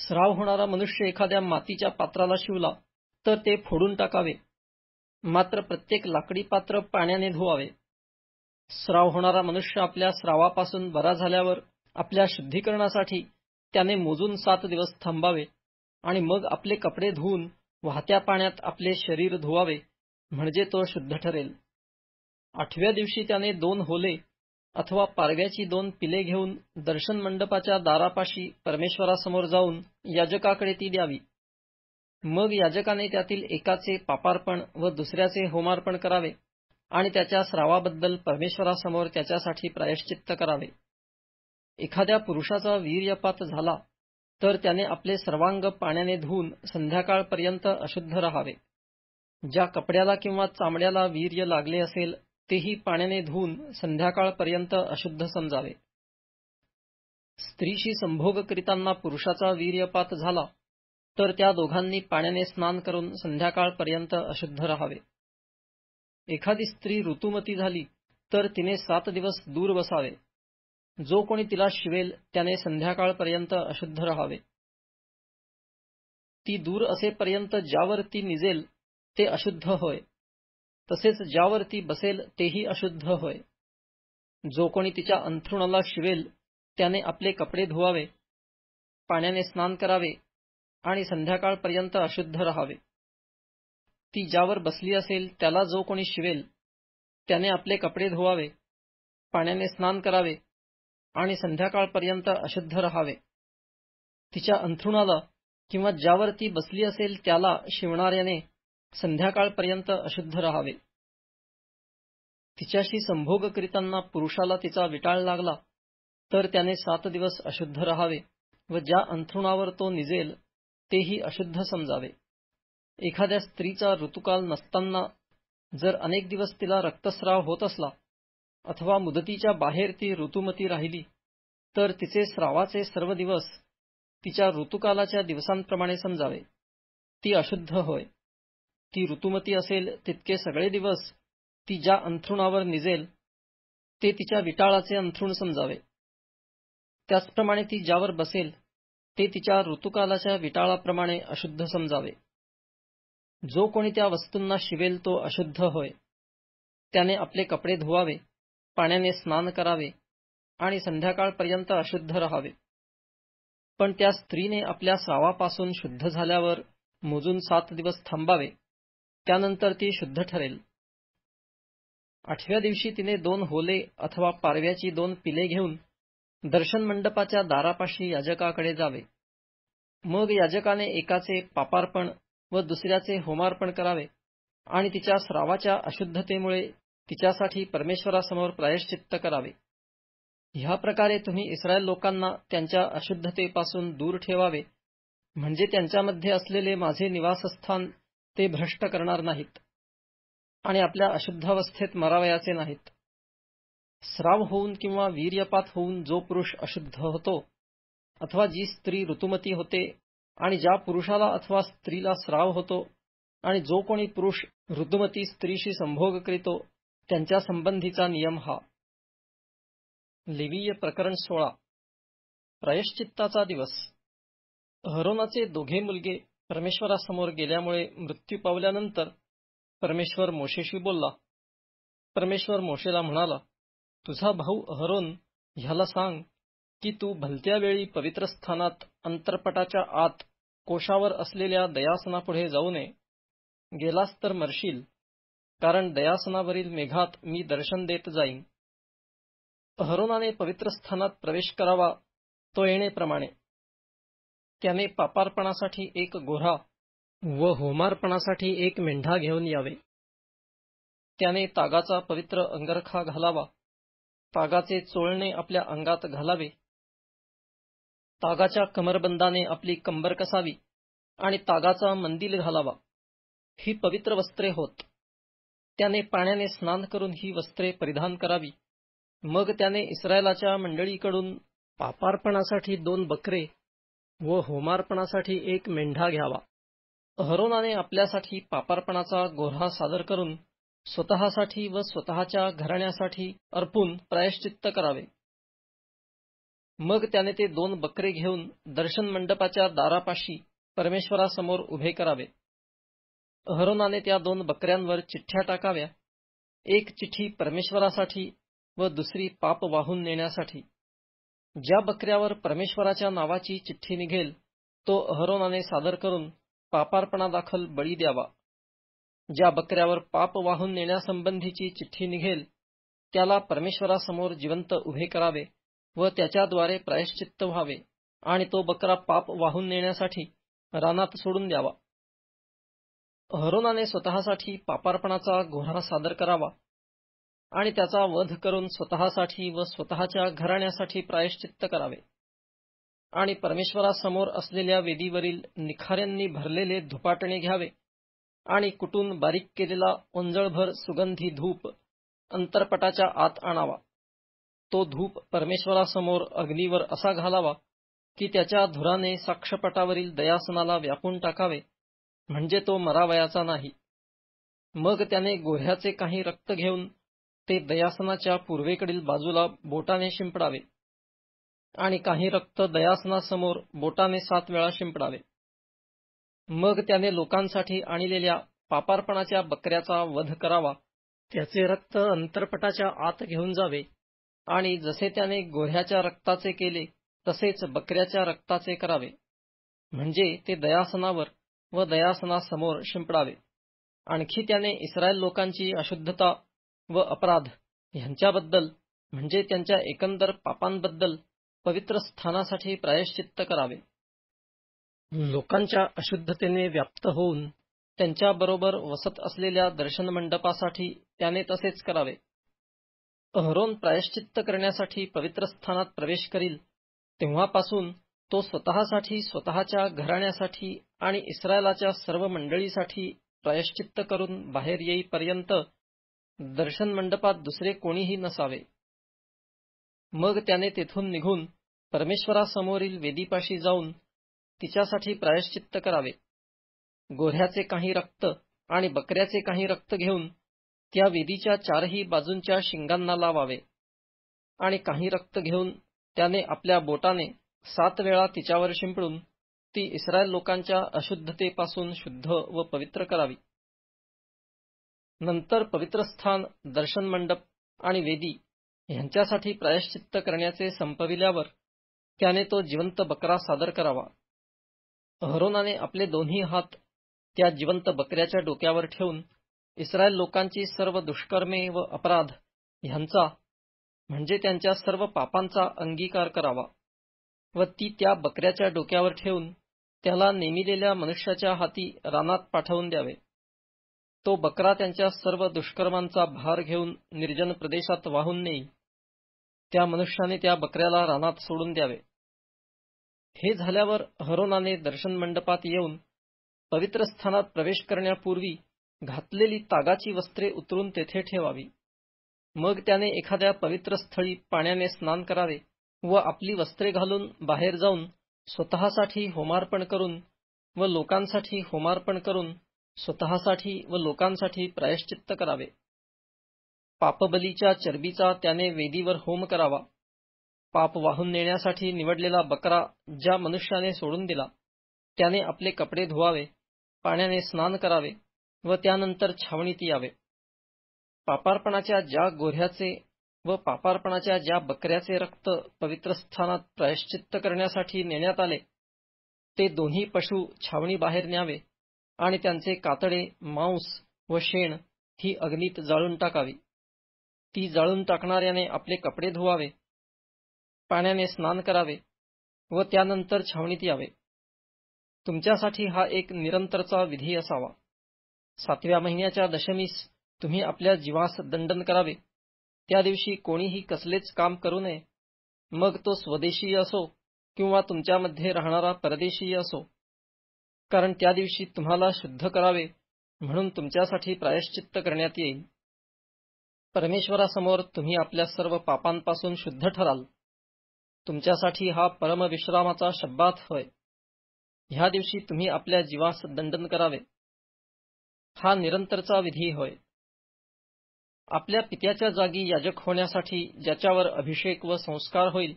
स्राव होणारा मनुष्य एखाद्या मातीच्या पात्राला शिवला तर ते फोडून टाकावे मात्र प्रत्येक लाकडी पात्र पाण्याने धुवावे स्राव होणारा मनुष्य आपल्या स्रावापासून बरा झाल्यावर आपल्या शुद्धीकरणासाठी त्याने मोजून सात दिवस थांबावे आणि मग आपले कपडे धुवून वाहत्या पाण्यात आपले शरीर धुवावे म्हणजे तो शुद्ध ठरेल आठव्या दिवशी त्याने दोन होले अथवा पारव्याची दोन पिले घेऊन दर्शन मंडपाच्या दारापाशी परमेश्वरासमोर जाऊन याजकाकडे ती द्यावी मग याजकाने त्यातील एकाचे पापार्पण व दुसऱ्याचे होमार्पण करावे आणि त्याच्या स्रावाबद्दल परमेश्वरासमोर त्याच्यासाठी प्रायश्चित्त करावे एखाद्या पुरुषाचा वीर्यपात झाला तर त्याने आपले सर्वांग पाण्याने धुवून संध्याकाळपर्यंत अशुद्ध राहावे ज्या कपड्याला किंवा चामड्याला वीर्य लागले असेल तेही पाण्याने धुवून संध्याकाळपर्यंत अशुद्ध समजावे स्त्रीशी संभोग करीतांना पुरुषाचा वीर्यपात झाला तर त्या दोघांनी पाण्याने स्नान करून संध्याकाळपर्यंत अशुद्ध राहावे एखादी स्त्री ऋतुमती झाली तर तिने सात दिवस दूर बसावे जो कोणी तिला शिवेल त्याने संध्याकाळपर्यंत अशुद्ध राहावे ती दूर असेपर्यंत ज्यावर ती निजेल ते अशुद्ध होय तसेच ज्यावर ती बसेल तेही अशुद्ध होय जो कोणी तिच्या अंथरुणाला शिवेल त्याने आपले कपडे धुवावे पाण्याने स्नान करावे आणि संध्याकाळपर्यंत अशुद्ध राहावे ती ज्यावर बसली असेल त्याला जो कोणी शिवेल त्याने आपले कपडे धुवावे पाण्याने स्नान करावे आणि संध्याकाळपर्यंत अशुद्ध राहावे तिच्या अंथरुणाला किंवा ज्यावर ती बसली असेल त्याला शिवणाऱ्याने संध्याकाळपर्यंत अशुद्ध राहावे तिच्याशी संभोग करीताना पुरुषाला तिचा विटाळ लागला तर त्याने सात दिवस अशुद्ध राहावे व ज्या अंथरुणावर तो निजेल तेही अशुद्ध समजावे एखाद्या स्त्रीचा ऋतुकाल नसताना जर अनेक दिवस तिला रक्तस्राव होत असला अथवा मुदतीच्या बाहेर ती ऋतुमती राहिली तर तिचे स्रावाचे सर्व दिवस तिच्या ऋतुकालाच्या दिवसांप्रमाणे समजावे ती अशुद्ध होय ती ऋतुमती असेल तितके सगळे दिवस ती ज्या अंथरुणावर निजेल ते तिच्या विटाळाचे अंथरुण समजावे त्याचप्रमाणे ती ज्यावर बसेल ते तिच्या ऋतुकालाच्या विटाळाप्रमाणे अशुद्ध समजावे जो कोणी त्या वस्तूंना शिवेल तो अशुद्ध होय त्याने आपले कपडे धुवावे पाण्याने स्नान करावे आणि संध्याकाळपर्यंत अशुद्ध राहावे पण त्या स्त्रीने आपल्या स्रावापासून शुद्ध झाल्यावर मोजून सात दिवस थांबावे त्यानंतर ती शुद्ध ठरेल आठव्या दिवशी तिने दोन होले अथवा पारव्याची दोन पिले घेऊन दर्शन मंडपाच्या दारापाशी याजकाकडे जावे मग याजकाने एकाचे पापार्पण व दुसऱ्याचे होमार्पण करावे आणि तिच्या स्रावाच्या अशुद्धतेमुळे तिच्यासाठी परमेश्वरासमोर प्रायश्चित्त करावे ह्या प्रकारे तुम्ही इस्रायल लोकांना त्यांच्या अशुद्धतेपासून दूर ठेवावे म्हणजे त्यांच्यामध्ये असलेले माझे निवासस्थान ते भ्रष्ट करणार नाहीत आणि आपल्या अशुद्धावस्थेत मरावयाचे नाहीत स्राव होऊन किंवा वीर्यपात होऊन जो पुरुष अशुद्ध होतो अथवा जी स्त्री ऋतुमती होते आणि ज्या पुरुषाला अथवा स्त्रीला स्राव होतो आणि जो कोणी पुरुष ऋतुमती स्त्रीशी संभोग करीतो त्यांच्या संबंधीचा नियम हा लिवीय प्रकरण सोळा प्रायश्चित्ताचा दिवस अहरोनाचे दोघे मुलगे परमेश्वरासमोर गेल्यामुळे मृत्यू पावल्यानंतर परमेश्वर मोशेशी बोलला परमेश्वर मोशेला म्हणाला तुझा भाऊ अहरोन ह्याला सांग की तू भलत्या वेळी पवित्र स्थानात अंतरपटाच्या आत कोशावर असलेल्या दयासनापुढे जाऊ नये गेलास तर मरशील कारण दयासनावरील मेघात मी दर्शन देत जाईन अहरोनाने पवित्र स्थानात प्रवेश करावा तो येणेप्रमाणे त्याने पापार्पणासाठी एक गोरा व होमार्पणासाठी एक मेंढा घेऊन यावे त्याने तागाचा पवित्र अंगरखा घालावा तागाचे चोळणे आपल्या अंगात घालावे तागाच्या कमरबंदाने आपली कंबर कसावी आणि तागाचा मंदिल घालावा ही पवित्र वस्त्रे होत त्याने पाण्याने स्नान करून ही वस्त्रे परिधान करावी मग त्याने इस्रायलाच्या मंडळीकडून पापार्पणासाठी दोन बकरे व होमार्पणासाठी एक मेंढा घ्यावा अहरोनाने आपल्यासाठी पापार्पणाचा गोऱ्हा सादर करून स्वतःसाठी व स्वतःच्या घराण्यासाठी अर्पून प्रायश्चित्त करावे मग त्याने ते दोन बकरे घेऊन दर्शन मंडपाच्या दारापाशी परमेश्वरासमोर उभे करावे अहरोनाने त्या दोन बकऱ्यांवर चिठ्ठ्या टाकाव्या एक चिठ्ठी परमेश्वरासाठी व दुसरी पाप वाहून नेण्यासाठी ज्या बकऱ्यावर परमेश्वराच्या नावाची चिठ्ठी निघेल तो अहरोनाने सादर करून पापार्पणादाखल बळी द्यावा ज्या बकऱ्यावर पाप वाहून नेण्यासंबंधीची चिठ्ठी निघेल त्याला परमेश्वरासमोर जिवंत उभे करावे व त्याच्याद्वारे प्रायश्चित्त व्हावे आणि तो बकरा पाप वाहून नेण्यासाठी रानात सोडून द्यावा अहरोनाने स्वतःसाठी पापार्पणाचा गोऱ्हा सादर करावा आणि त्याचा वध करून स्वतःसाठी व स्वतःच्या घराण्यासाठी प्रायश्चित्त करावे आणि परमेश्वरासमोर असलेल्या वेदीवरील निखाऱ्यांनी भरलेले धुपाटणे घ्यावे आणि कुटून बारीक केलेला ओंजळभर सुगंधी धूप अंतरपटाच्या आत आणावा तो धूप परमेश्वरासमोर अग्नीवर असा घालावा की त्याच्या धुराने साक्षपटावरील दयासनाला व्यापून टाकावे म्हणजे तो मरावयाचा नाही मग त्याने गोह्याचे काही रक्त घेऊन ते दयासनाच्या पूर्वेकडील बाजूला बोटाने शिंपडावे आणि काही रक्त दयासनासमोर बोटाने सात वेळा शिंपडावे मग त्याने लोकांसाठी आणलेल्या पापारपणाच्या बकऱ्याचा वध करावा त्याचे रक्त अंतरपटाच्या आत घेऊन जावे आणि जसे त्याने गोह्याच्या रक्ताचे केले तसेच बकऱ्याच्या रक्ताचे करावे म्हणजे ते दयासनावर व दयासनासमोर शिंपडावे आणखी त्याने इस्रायल लोकांची अशुद्धता व अपराध यांच्याबद्दल म्हणजे त्यांच्या एकंदर पापांबद्दल पवित्र स्थानासाठी प्रायश्चित्त करावे लोकांच्या अशुद्धतेने व्याप्त होऊन त्यांच्याबरोबर वसत असलेल्या दर्शन मंडपासाठी त्याने तसेच करावे अहरोन प्रायश्चित्त करण्यासाठी पवित्र स्थानात प्रवेश करील तेव्हापासून तो स्वतःसाठी स्वतःच्या घराण्यासाठी आणि इस्रायलाच्या सर्व मंडळीसाठी प्रायश्चित्त करून बाहेर येईपर्यंत दर्शन मंडपात दुसरे कोणीही नसावे मग त्याने तेथून निघून परमेश्वरासमोरील वेदीपाशी जाऊन तिच्यासाठी प्रायश्चित्त करावे गोऱ्ह्याचे काही रक्त आणि बकऱ्याचे काही रक्त घेऊन त्या वेदीच्या चारही बाजूंच्या शिंगांना लावावे आणि काही रक्त घेऊन त्याने आपल्या बोटाने सात वेळा तिच्यावर शिंपडून ती इस्रायल लोकांच्या अशुद्धतेपासून शुद्ध व पवित्र करावी नंतर पवित्र स्थान दर्शन मंडप आणि वेदी यांच्यासाठी प्रायश्चित्त करण्याचे संपविल्यावर त्याने तो जिवंत बकरा सादर करावा अहरोनाने आपले दोन्ही हात त्या जिवंत बकऱ्याच्या डोक्यावर ठेवून इस्रायल लोकांची सर्व दुष्कर्मे व अपराध यांचा म्हणजे त्यांच्या सर्व पापांचा अंगीकार करावा व ती त्या बकऱ्याच्या डोक्यावर ठेवून त्याला नेमिलेल्या मनुष्याच्या हाती रानात पाठवून द्यावे तो बकरा त्यांच्या सर्व दुष्कर्मांचा भार घेऊन निर्जन प्रदेशात वाहून नेई त्या मनुष्याने त्या बकऱ्याला रानात सोडून द्यावे हे झाल्यावर हरोनाने दर्शन मंडपात येऊन पवित्र स्थानात प्रवेश करण्यापूर्वी घातलेली तागाची वस्त्रे उतरून तेथे ठेवावी मग त्याने एखाद्या पवित्र स्थळी पाण्याने स्नान करावे व आपली वस्त्रे घालून बाहेर जाऊन स्वतःसाठी होमार्पण करून व लोकांसाठी होमार्पण करून स्वतःसाठी व लोकांसाठी प्रायश्चित्त करावे पापबलीच्या चरबीचा त्याने वेदीवर होम करावा पाप वाहून नेण्यासाठी निवडलेला बकरा ज्या मनुष्याने सोडून दिला त्याने आपले कपडे धुवावे पाण्याने स्नान करावे व त्यानंतर छावणीत यावे पापार्पणाच्या ज्या गोऱ्ह्याचे व पापार्पणाच्या ज्या बकऱ्याचे रक्त पवित्र स्थानात प्रायश्चित्त करण्यासाठी नेण्यात आले ते दोन्ही पशु छावणी बाहेर न्यावे आणि त्यांचे कातडे मांस व शेण ही अग्नीत जाळून टाकावी ती जाळून टाकणाऱ्याने आपले कपडे धुवावे पाण्याने स्नान करावे व त्यानंतर छावणीत यावे तुमच्यासाठी हा एक निरंतरचा विधी असावा सातव्या महिन्याच्या दशमीस तुम्ही आपल्या जीवास दंडन करावे त्या दिवशी कोणीही कसलेच काम करू नये मग तो स्वदेशी असो किंवा तुमच्यामध्ये राहणारा परदेशी असो कारण त्या दिवशी तुम्हाला शुद्ध करावे म्हणून तुमच्यासाठी प्रायश्चित्त करण्यात येईल परमेश्वरासमोर तुम्ही आपल्या सर्व पापांपासून शुद्ध ठराल तुमच्यासाठी हा परमविश्रामाचा शब्दात होय ह्या दिवशी तुम्ही आपल्या जीवास दंडन करावे हा निरंतरचा विधी होय आपल्या पित्याच्या जागी याजक होण्यासाठी ज्याच्यावर अभिषेक व संस्कार होईल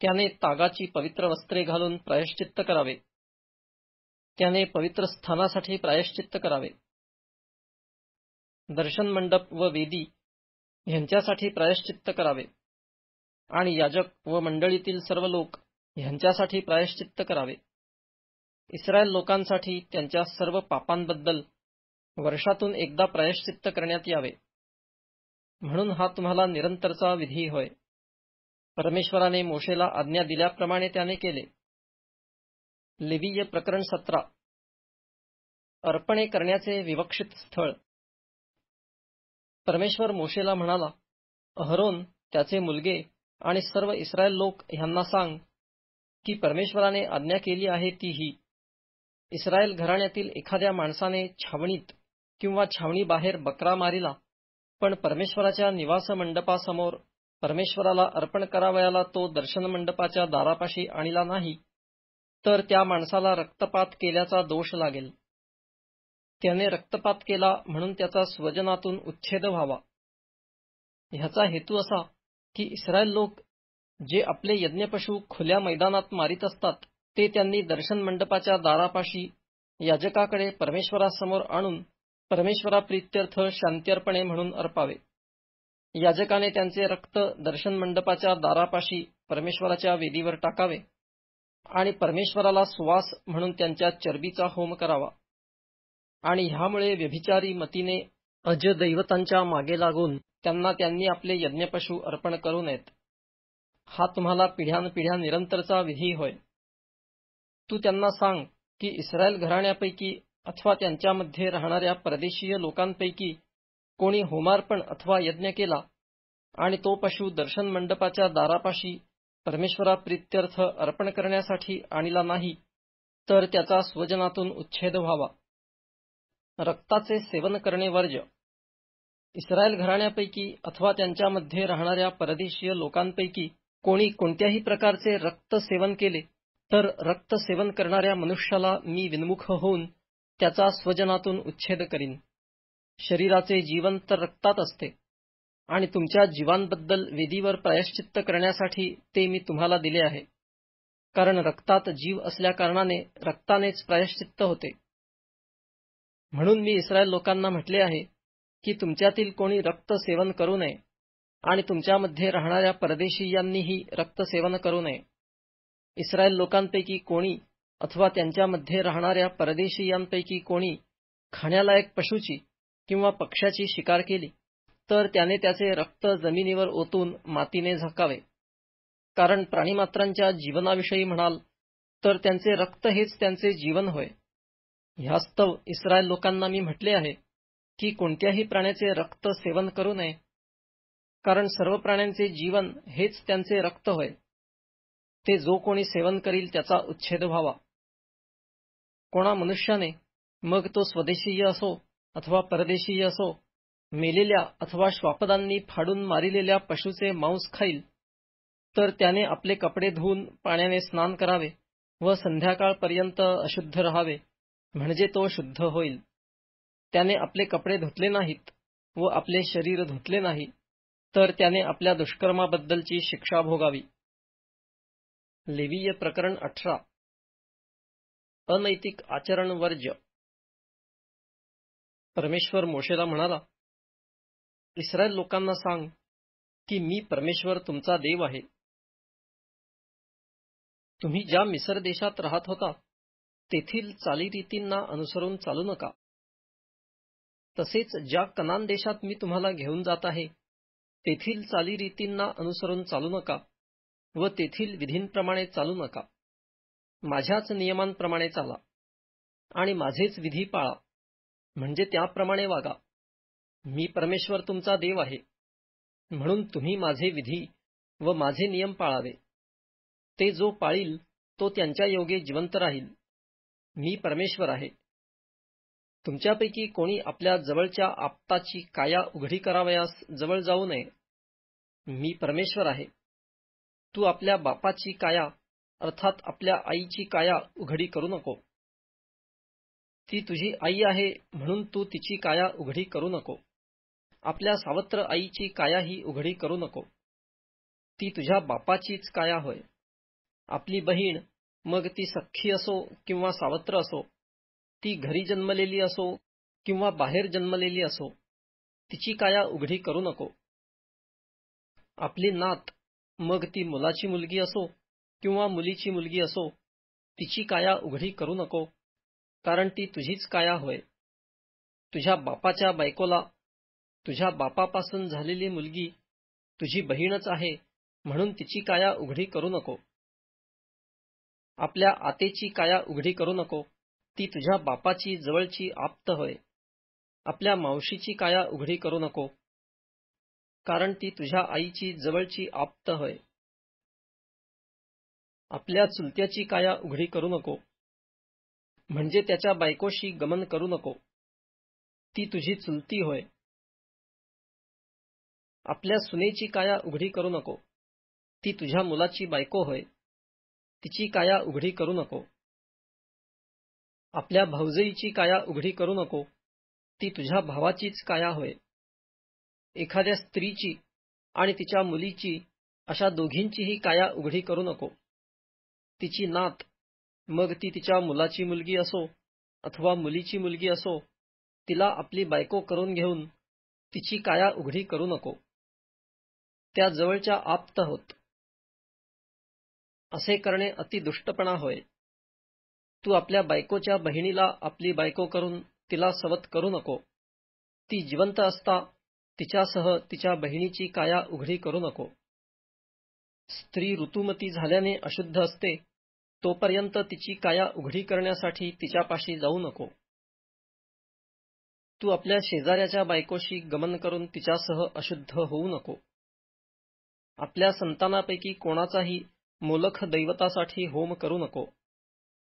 त्याने तागाची पवित्र वस्त्रे घालून प्रायश्चित्त करावे त्याने पवित्र स्थानासाठी प्रायश्चित्त करावे दर्शन मंडप व वेदी ह्यांच्यासाठी प्रायश्चित्त करावे आणि याजक व मंडळीतील सर्व लोक ह्यांच्यासाठी प्रायश्चित्त करावे इस्रायल लोकांसाठी त्यांच्या सर्व पापांबद्दल वर्षातून एकदा प्रायश्चित्त करण्यात यावे म्हणून हा तुम्हाला निरंतरचा विधी होय परमेश्वराने मोशेला आज्ञा दिल्याप्रमाणे त्याने केले लेवीय प्रकरण सतरा अर्पणे करण्याचे विवक्षित स्थळ परमेश्वर मोशेला म्हणाला अहरोन त्याचे मुलगे आणि सर्व इस्रायल लोक यांना सांग की परमेश्वराने आज्ञा केली आहे ती ही इस्रायल घराण्यातील एखाद्या माणसाने छावणीत किंवा छावणीबाहेर बकरा मारिला पण परमेश्वराच्या निवास मंडपासमोर परमेश्वराला अर्पण करावयाला तो दर्शन मंडपाच्या दारापाशी आणला नाही तर त्या माणसाला रक्तपात केल्याचा दोष लागेल त्याने रक्तपात केला म्हणून त्याचा स्वजनातून उच्छेद व्हावा ह्याचा हेतू असा की इस्रायल लोक जे आपले यज्ञपशू खुल्या मैदानात मारित असतात ते त्यांनी दर्शन मंडपाच्या दारापाशी याजकाकडे परमेश्वरासमोर आणून परमेश्वरा परमेश्वराप्रित्यर्थ शांत्यर्पणे म्हणून अर्पावे याजकाने त्यांचे रक्त दर्शन मंडपाच्या दारापाशी परमेश्वराच्या वेदीवर टाकावे आणि परमेश्वराला सुवास म्हणून त्यांच्या चरबीचा होम करावा आणि ह्यामुळे व्यभिचारी मतीने अज दैवतांच्या मागे लागून त्यांना त्यांनी आपले यज्ञपशु अर्पण करू नयेत हा तुम्हाला पिढ्यानपिढ्या निरंतरचा विधी होय तू त्यांना सांग की इस्रायल घराण्यापैकी अथवा त्यांच्यामध्ये राहणाऱ्या परदेशीय लोकांपैकी कोणी होमार्पण अथवा यज्ञ केला आणि तो पशु दर्शन मंडपाच्या दारापाशी परमेश्वराप्रित्यर्थ अर्पण करण्यासाठी आणला नाही तर त्याचा स्वजनातून उच्छेद व्हावा रक्ताचे सेवन करणे वर्ज्य इस्रायल घराण्यापैकी अथवा त्यांच्यामध्ये राहणाऱ्या परदेशीय लोकांपैकी कोणी कोणत्याही प्रकारचे रक्त सेवन केले तर रक्त सेवन करणाऱ्या मनुष्याला मी विनमुख होऊन त्याचा स्वजनातून उच्छेद करीन शरीराचे जीवन तर रक्तात असते आणि तुमच्या जीवांबद्दल वेदीवर प्रायश्चित्त करण्यासाठी ते मी तुम्हाला दिले आहे कारण रक्तात जीव असल्याकारणाने रक्तानेच प्रायश्चित्त होते म्हणून मी इस्रायल लोकांना म्हटले आहे की तुमच्यातील कोणी रक्त सेवन करू नये आणि तुमच्यामध्ये राहणाऱ्या परदेशीयांनीही रक्त सेवन करू नये इस्रायल लोकांपैकी कोणी अथवा त्यांच्यामध्ये राहणाऱ्या परदेशीयांपैकी कोणी खाण्यालायक पशूची किंवा पक्ष्याची शिकार केली तर त्याने त्याचे रक्त जमिनीवर ओतून मातीने झाकावे कारण प्राणीमात्रांच्या जीवनाविषयी म्हणाल तर त्यांचे रक्त हेच त्यांचे जीवन होय ह्यास्तव इस्रायल लोकांना मी म्हटले आहे की कोणत्याही प्राण्याचे रक्त सेवन करू नये कारण सर्व प्राण्यांचे जीवन हेच त्यांचे रक्त होय ते जो कोणी सेवन करील त्याचा उच्छेद व्हावा कोणा मनुष्याने मग तो स्वदेशीय असो अथवा परदेशीय असो मेलेल्या अथवा श्वापदांनी फाडून मारिलेल्या पशुचे मांस खाईल तर त्याने आपले कपडे धुवून पाण्याने स्नान करावे व संध्याकाळपर्यंत अशुद्ध राहावे म्हणजे तो शुद्ध होईल त्याने आपले कपडे धुतले नाहीत व आपले शरीर धुतले नाही तर त्याने आपल्या दुष्कर्माबद्दलची शिक्षा भोगावी लेवीय प्रकरण अठरा अनैतिक आचरण वर्ज्य परमेश्वर मोशेला म्हणाला इस्रायल लोकांना सांग की मी परमेश्वर तुमचा देव आहे तुम्ही ज्या मिसर देशात राहत होता तेथील चालीरीतींना अनुसरून चालू नका तसेच ज्या कनान देशात मी तुम्हाला घेऊन जात आहे तेथील चालीरीतींना अनुसरून चालू नका व तेथील विधींप्रमाणे चालू नका माझ्याच नियमांप्रमाणे चाला आणि माझेच विधी पाळा म्हणजे त्याप्रमाणे वागा मी परमेश्वर तुमचा देव आहे म्हणून तुम्ही माझे विधी व माझे नियम पाळावे ते जो पाळील तो त्यांच्या योगे जिवंत राहील मी परमेश्वर आहे तुमच्यापैकी कोणी आपल्या जवळच्या आप्ताची काया उघडी करावयास जवळ जाऊ नये मी परमेश्वर आहे तू आपल्या बापाची काया अर्थात आपल्या आईची काया उघडी करू नको ती तुझी आई आहे म्हणून तू तिची काया उघडी करू नको आपल्या सावत्र आईची काया ही उघडी करू नको ती तुझ्या बापाचीच काया होय आपली बहीण मग ती सख्खी असो किंवा सावत्र असो ती घरी जन्मलेली असो किंवा बाहेर जन्मलेली असो तिची काया उघडी करू नको आपली नात मग ती मुलाची मुलगी असो किंवा मुलीची मुलगी असो तिची काया उघडी करू नको कारण ती तुझीच काया होय तुझ्या बापाच्या बायकोला तुझ्या बापापासून झालेली मुलगी तुझी बहीणच आहे म्हणून तिची काया उघडी करू नको आपल्या आतेची काया उघडी करू नको ती तुझ्या बापाची जवळची आप्त होय आपल्या मावशीची काया उघडी करू नको कारण ती तुझ्या आईची जवळची आप्त होय आपल्या चुलत्याची काया उघडी करू नको म्हणजे त्याच्या बायकोशी गमन करू नको ती तुझी चुलती होय आपल्या सुनेची काया उघडी करू नको ती तुझ्या मुलाची बायको होय तिची काया उघडी करू नको आपल्या भाऊजईची काया उघडी करू नको ती तुझ्या भावाचीच काया होय एखाद्या स्त्रीची आणि तिच्या मुलीची अशा दोघींचीही काया उघडी करू नको तिची नात मग ती तिच्या मुलाची मुलगी असो अथवा मुलीची मुलगी असो तिला आपली बायको करून घेऊन तिची काया उघडी करू नको त्या जवळच्या आप्त होत असे करणे अति दुष्टपणा होय तू आपल्या बायकोच्या बहिणीला आपली बायको करून तिला सवत करू नको ती जिवंत असता तिच्यासह तिच्या बहिणीची काया उघडी करू नको स्त्री ऋतुमती झाल्याने अशुद्ध असते तोपर्यंत तिची काया उघडी करण्यासाठी तिच्यापाशी जाऊ नको तू आपल्या शेजाऱ्याच्या बायकोशी गमन करून तिच्यासह अशुद्ध होऊ नको आपल्या संतानापैकी कोणाचाही मोलख दैवतासाठी होम करू नको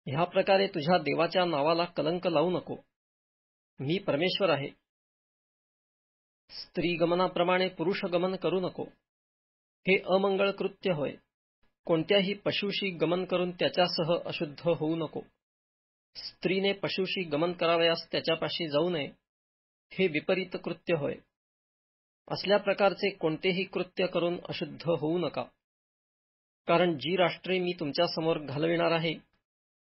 ह्या प्रकारे तुझ्या देवाच्या नावाला कलंक लावू नको मी परमेश्वर आहे स्त्री गमनाप्रमाणे पुरुष गमन करू नको हे अमंगळ कृत्य होय कोणत्याही पशुशी गमन करून त्याच्यासह अशुद्ध होऊ नको स्त्रीने पशुशी गमन करावयास त्याच्यापाशी जाऊ नये हे विपरीत कृत्य होय असल्या प्रकारचे कोणतेही कृत्य करून अशुद्ध होऊ नका कारण जी राष्ट्रे मी तुमच्यासमोर घालविणार आहे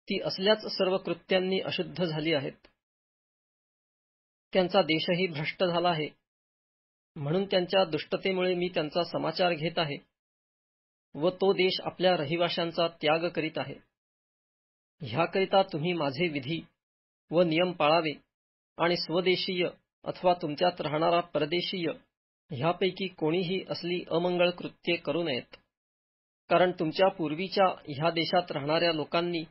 ती असल्याच सर्व कृत्यांनी अशुद्ध झाली आहेत त्यांचा देशही भ्रष्ट झाला आहे म्हणून त्यांच्या दुष्टतेमुळे मी त्यांचा समाचार घेत आहे व तो देश आपल्या रहिवाशांचा त्याग करीत आहे ह्याकरिता तुम्ही माझे विधी व नियम पाळावे आणि स्वदेशीय अथवा तुमच्यात राहणारा परदेशीय ह्यापैकी कोणीही असली अमंगळ कृत्ये करू नयेत कारण तुमच्या पूर्वीच्या ह्या देशात राहणाऱ्या लोकांनी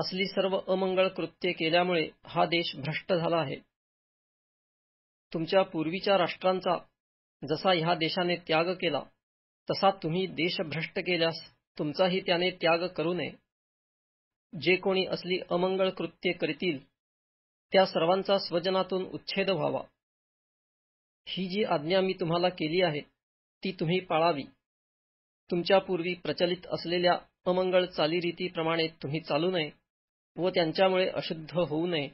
असली सर्व अमंगळ कृत्ये केल्यामुळे हा देश भ्रष्ट झाला आहे तुमच्या पूर्वीच्या राष्ट्रांचा जसा ह्या देशाने त्याग केला तसा तुम्ही देशभ्रष्ट केल्यास तुमचाही त्याने त्याग करू नये जे कोणी असली अमंगळ कृत्ये करतील त्या सर्वांचा स्वजनातून उच्छेद व्हावा ही जी आज्ञा मी तुम्हाला केली आहे ती तुम्ही पाळावी तुमच्यापूर्वी प्रचलित असलेल्या अमंगळ चालीरीतीप्रमाणे तुम्ही चालू नये व त्यांच्यामुळे अशुद्ध होऊ नये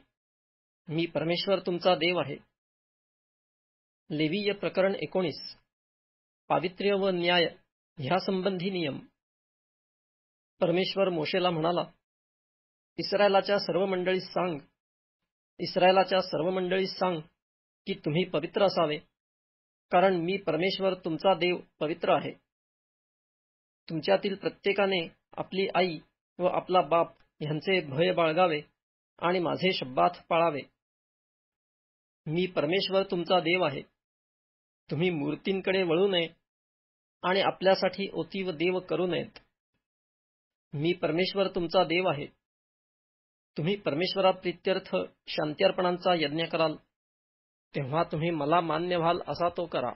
मी परमेश्वर तुमचा देव आहे लेवीय प्रकरण एकोणीस पावित्र्य व न्याय संबंधी नियम परमेश्वर मोशेला म्हणाला इस्रायलाच्या सर्व मंडळी सांग इस्रायलाच्या सर्व मंडळी सांग की तुम्ही पवित्र असावे कारण मी परमेश्वर तुमचा देव पवित्र आहे तुमच्यातील प्रत्येकाने आपली आई व आपला बाप यांचे भय बाळगावे आणि माझे शब्दात पाळावे मी परमेश्वर तुमचा देव आहे तुम्ही मूर्तींकडे वळू नये आणि आपल्यासाठी ओती व देव करू नयेत मी परमेश्वर तुमचा देव आहे तुम्ही परमेश्वरा प्रित्यर्थ शांत्यर्पणांचा यज्ञ कराल तेव्हा तुम्ही मला मान्य व्हाल असा तो करा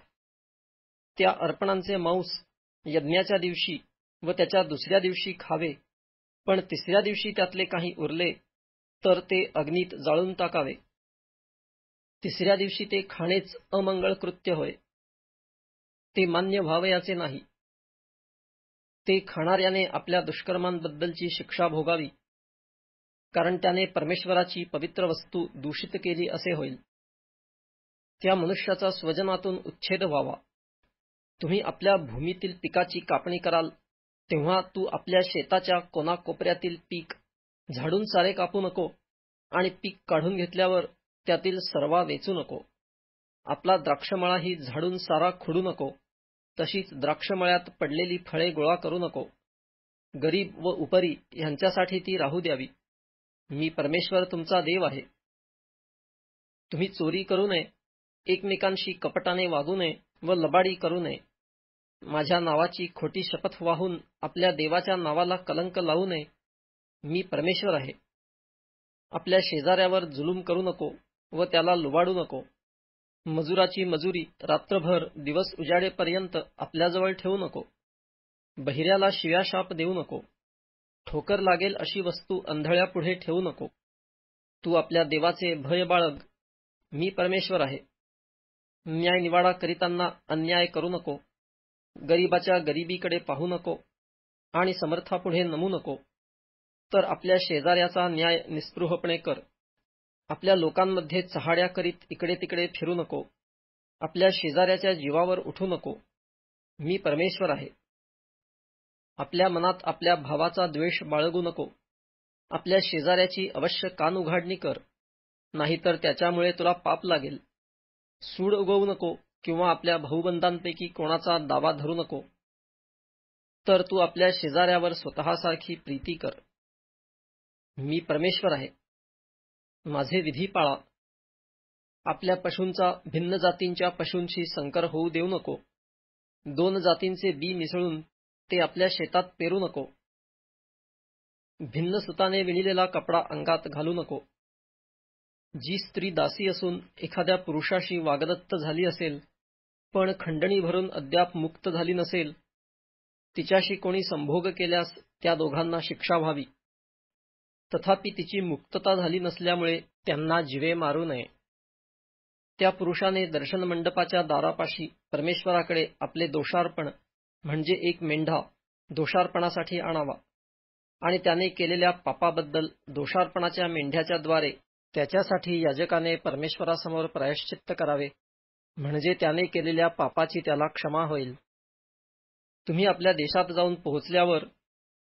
त्या अर्पणांचे मांस यज्ञाच्या दिवशी व त्याच्या दुसऱ्या दिवशी खावे पण तिसऱ्या दिवशी त्यातले काही उरले तर ते अग्नीत जाळून टाकावे तिसऱ्या दिवशी ते खाणेच अमंगळ कृत्य होय ते मान्य व्हावयाचे नाही ते खाणाऱ्याने आपल्या दुष्कर्मांबद्दलची शिक्षा भोगावी कारण त्याने परमेश्वराची पवित्र वस्तू दूषित केली असे होईल त्या मनुष्याचा स्वजनातून उच्छेद व्हावा तुम्ही आपल्या भूमीतील पिकाची कापणी कराल तेव्हा तू आपल्या शेताच्या कोनाकोपऱ्यातील पीक झाडून सारे कापू नको आणि पीक काढून घेतल्यावर त्यातील सर्वा वेचू नको आपला द्राक्षमळाही झाडून सारा खुडू नको तशीच द्राक्षमळ्यात पडलेली फळे गोळा करू नको गरीब व उपरी यांच्यासाठी ती राहू द्यावी मी परमेश्वर तुमचा देव आहे तुम्ही चोरी करू नये एकमेकांशी कपटाने वागू नये व लबाडी करू नये माझ्या नावाची खोटी शपथ वाहून आपल्या देवाच्या नावाला कलंक लावू नये मी परमेश्वर आहे आपल्या शेजाऱ्यावर जुलूम करू नको व त्याला लुबाडू नको मजुराची मजुरी रात्रभर दिवस उजाडेपर्यंत आपल्याजवळ ठेवू नको बहिऱ्याला शिव्याशाप देऊ नको ठोकर लागेल अशी वस्तू अंधळ्यापुढे ठेवू नको तू आपल्या देवाचे भय बाळग मी परमेश्वर आहे न्याय निवाडा करीताना अन्याय करू नको गरीबाच्या गरिबीकडे पाहू नको आणि समर्थापुढे नमू नको तर आपल्या शेजाऱ्याचा न्याय निस्पृहपणे कर आपल्या लोकांमध्ये चहाड्या करीत इकडे तिकडे फिरू नको आपल्या शेजाऱ्याच्या जीवावर उठू नको मी परमेश्वर आहे आपल्या मनात आपल्या भावाचा द्वेष बाळगू नको आपल्या शेजाऱ्याची अवश्य कान उघाडणी कर नाहीतर त्याच्यामुळे तुला पाप लागेल सूड उगवू नको किंवा आपल्या भाऊबंधांपैकी कोणाचा दावा धरू नको तर तू आपल्या शेजाऱ्यावर स्वतःसारखी प्रीती कर मी परमेश्वर आहे माझे विधी पाळा आपल्या पशूंचा भिन्न जातींच्या पशूंशी संकर होऊ देऊ नको दोन जातींचे बी मिसळून ते आपल्या शेतात पेरू नको भिन्न सुताने विणिलेला कपडा अंगात घालू नको जी स्त्री दासी असून एखाद्या पुरुषाशी वागदत्त झाली असेल पण खंडणी भरून अद्याप मुक्त झाली नसेल तिच्याशी कोणी संभोग केल्यास त्या दोघांना शिक्षा व्हावी तथापि तिची मुक्तता झाली नसल्यामुळे त्यांना जिवे मारू नये त्या पुरुषाने दर्शन मंडपाच्या दारापाशी परमेश्वराकडे आपले दोषार्पण म्हणजे एक मेंढा दोषार्पणासाठी आणावा आणि त्याने केलेल्या पापाबद्दल दोषार्पणाच्या मेंढ्याच्याद्वारे त्याच्यासाठी याजकाने परमेश्वरासमोर प्रायश्चित्त करावे म्हणजे त्याने केलेल्या पापाची त्याला क्षमा होईल तुम्ही आपल्या देशात जाऊन पोहोचल्यावर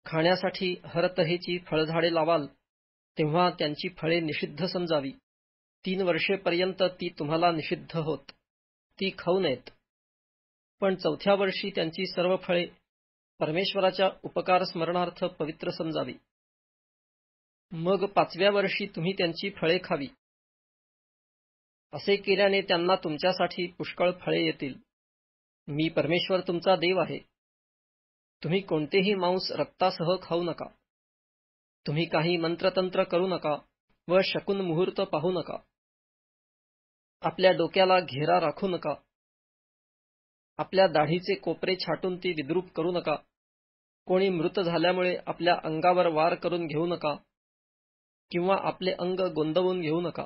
खाण्यासाठी हरतहेची फळझाडे लावाल तेव्हा त्यांची फळे निषिद्ध समजावी तीन वर्षेपर्यंत ती तुम्हाला निषिद्ध होत ती खाऊ नयेत पण चौथ्या वर्षी त्यांची सर्व फळे परमेश्वराच्या उपकार स्मरणार्थ पवित्र समजावी मग पाचव्या वर्षी तुम्ही त्यांची फळे खावी असे केल्याने त्यांना तुमच्यासाठी पुष्कळ फळे येतील मी परमेश्वर तुमचा देव आहे तुम्ही कोणतेही मांस रक्तासह खाऊ नका तुम्ही काही मंत्रतंत्र करू नका व शकून मुहूर्त पाहू नका आपल्या डोक्याला घेरा राखू नका आपल्या दाढीचे कोपरे छाटून ती विद्रूप करू नका कोणी मृत झाल्यामुळे आपल्या अंगावर वार करून घेऊ नका किंवा आपले अंग गोंदवून घेऊ नका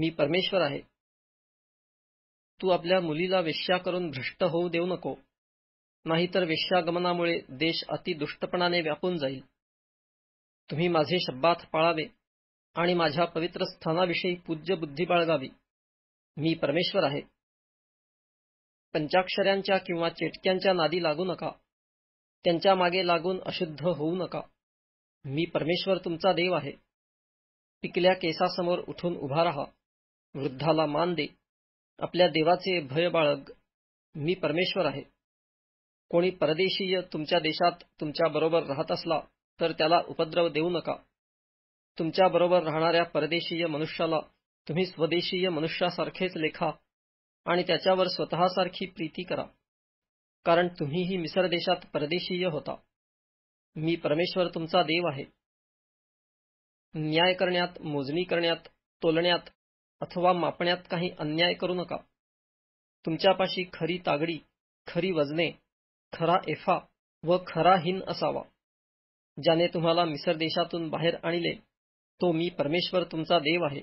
मी परमेश्वर आहे तू आपल्या मुलीला वेश्या करून भ्रष्ट होऊ देऊ नको नाहीतर वेश्यागमनामुळे देश अतिदुष्टपणाने व्यापून जाईल तुम्ही माझे शब्दात पाळावे आणि माझ्या पवित्र स्थानाविषयी पूज्य बुद्धी बाळगावी मी परमेश्वर आहे पंचाक्षऱ्यांच्या किंवा चेटक्यांच्या नादी लागू नका त्यांच्या मागे लागून अशुद्ध होऊ नका मी परमेश्वर तुमचा देव आहे पिकल्या केसासमोर उठून उभा राहा वृद्धाला मान दे आपल्या देवाचे भय बाळग मी परमेश्वर आहे कोणी परदेशीय तुमच्या देशात तुमच्याबरोबर राहत असला तर त्याला उपद्रव देऊ नका तुमच्याबरोबर राहणाऱ्या परदेशीय मनुष्याला तुम्ही स्वदेशीय मनुष्यासारखेच लेखा आणि त्याच्यावर स्वतःसारखी प्रीती करा कारण तुम्हीही मिसर देशात परदेशीय होता मी परमेश्वर तुमचा देव आहे न्याय करण्यात मोजणी करण्यात तोलण्यात अथवा मापण्यात काही अन्याय करू नका तुमच्यापाशी खरी तागडी खरी वजने खरा एफा व खरा हिन असावा ज्याने तुम्हाला मिसर देशातून बाहेर आणले तो मी परमेश्वर तुमचा देव आहे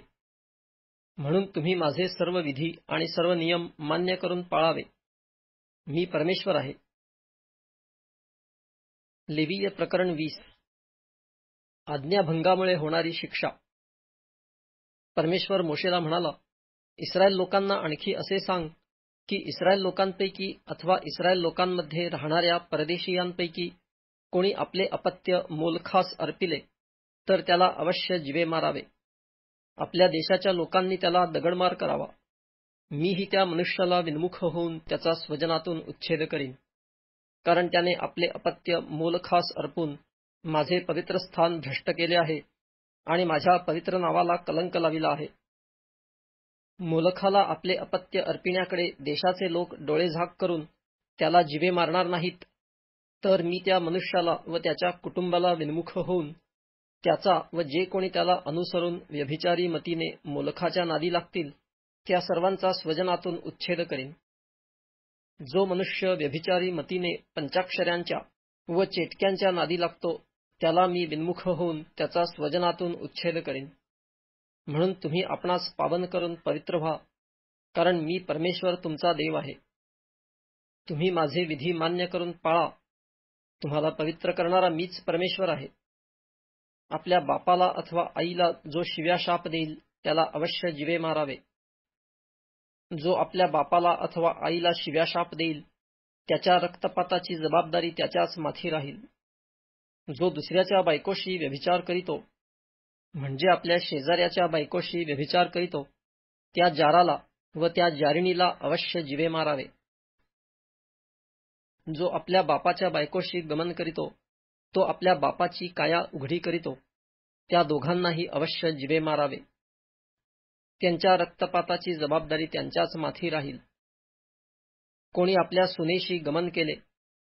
म्हणून तुम्ही माझे सर्व विधी आणि सर्व नियम मान्य करून पाळावे मी परमेश्वर आहे लेवीय प्रकरण वीस आज्ञाभंगामुळे होणारी शिक्षा परमेश्वर मोशेला म्हणाला इस्रायल लोकांना आणखी असे सांग की इस्रायल लोकांपैकी अथवा इस्रायल लोकांमध्ये राहणाऱ्या परदेशीयांपैकी कोणी आपले अपत्य मोलखास अर्पिले तर त्याला अवश्य जिवे मारावे आपल्या देशाच्या लोकांनी त्याला दगडमार करावा मीही त्या मनुष्याला विन्मुख होऊन त्याचा स्वजनातून उच्छेद करीन कारण त्याने आपले अपत्य मोलखास अर्पून माझे पवित्र स्थान भ्रष्ट केले आहे आणि माझ्या पवित्र नावाला कलंक लाविला आहे मोलखाला आपले अपत्य अर्पिण्याकडे देशाचे लोक डोळे झाक करून त्याला जिवे मारणार नाहीत तर मी त्या मनुष्याला व त्याच्या कुटुंबाला विन्मुख होऊन त्याचा व जे कोणी त्याला अनुसरून व्यभिचारी मतीने मोलखाच्या नादी लागतील त्या सर्वांचा स्वजनातून उच्छेद करेन जो मनुष्य व्यभिचारी मतीने पंचाक्षऱ्यांच्या व चेटक्यांच्या नादी लागतो त्याला मी विन्मुख होऊन त्याचा स्वजनातून उच्छेद करेन म्हणून तुम्ही आपणास पावन करून पवित्र व्हा कारण मी परमेश्वर तुमचा देव आहे तुम्ही माझे विधी मान्य करून पाळा तुम्हाला पवित्र करणारा मीच परमेश्वर आहे आपल्या बापाला अथवा आईला जो शिव्या शाप देईल त्याला अवश्य जिवे मारावे जो आपल्या बापाला अथवा आईला शिव्या शाप देईल त्याच्या रक्तपाताची जबाबदारी त्याच्याच माथी राहील जो दुसऱ्याच्या बायकोशी व्यभिचार करीतो म्हणजे आपल्या शेजाऱ्याच्या बायकोशी व्यभिचार करीतो त्या जाराला व त्या जारिणीला अवश्य जिवे मारावे जो आपल्या बापाच्या बायकोशी गमन करीतो तो आपल्या बापाची काया उघडी करीतो त्या दोघांनाही अवश्य जिवे मारावे त्यांच्या रक्तपाताची जबाबदारी त्यांच्याच माथी राहील कोणी आपल्या सुनेशी गमन केले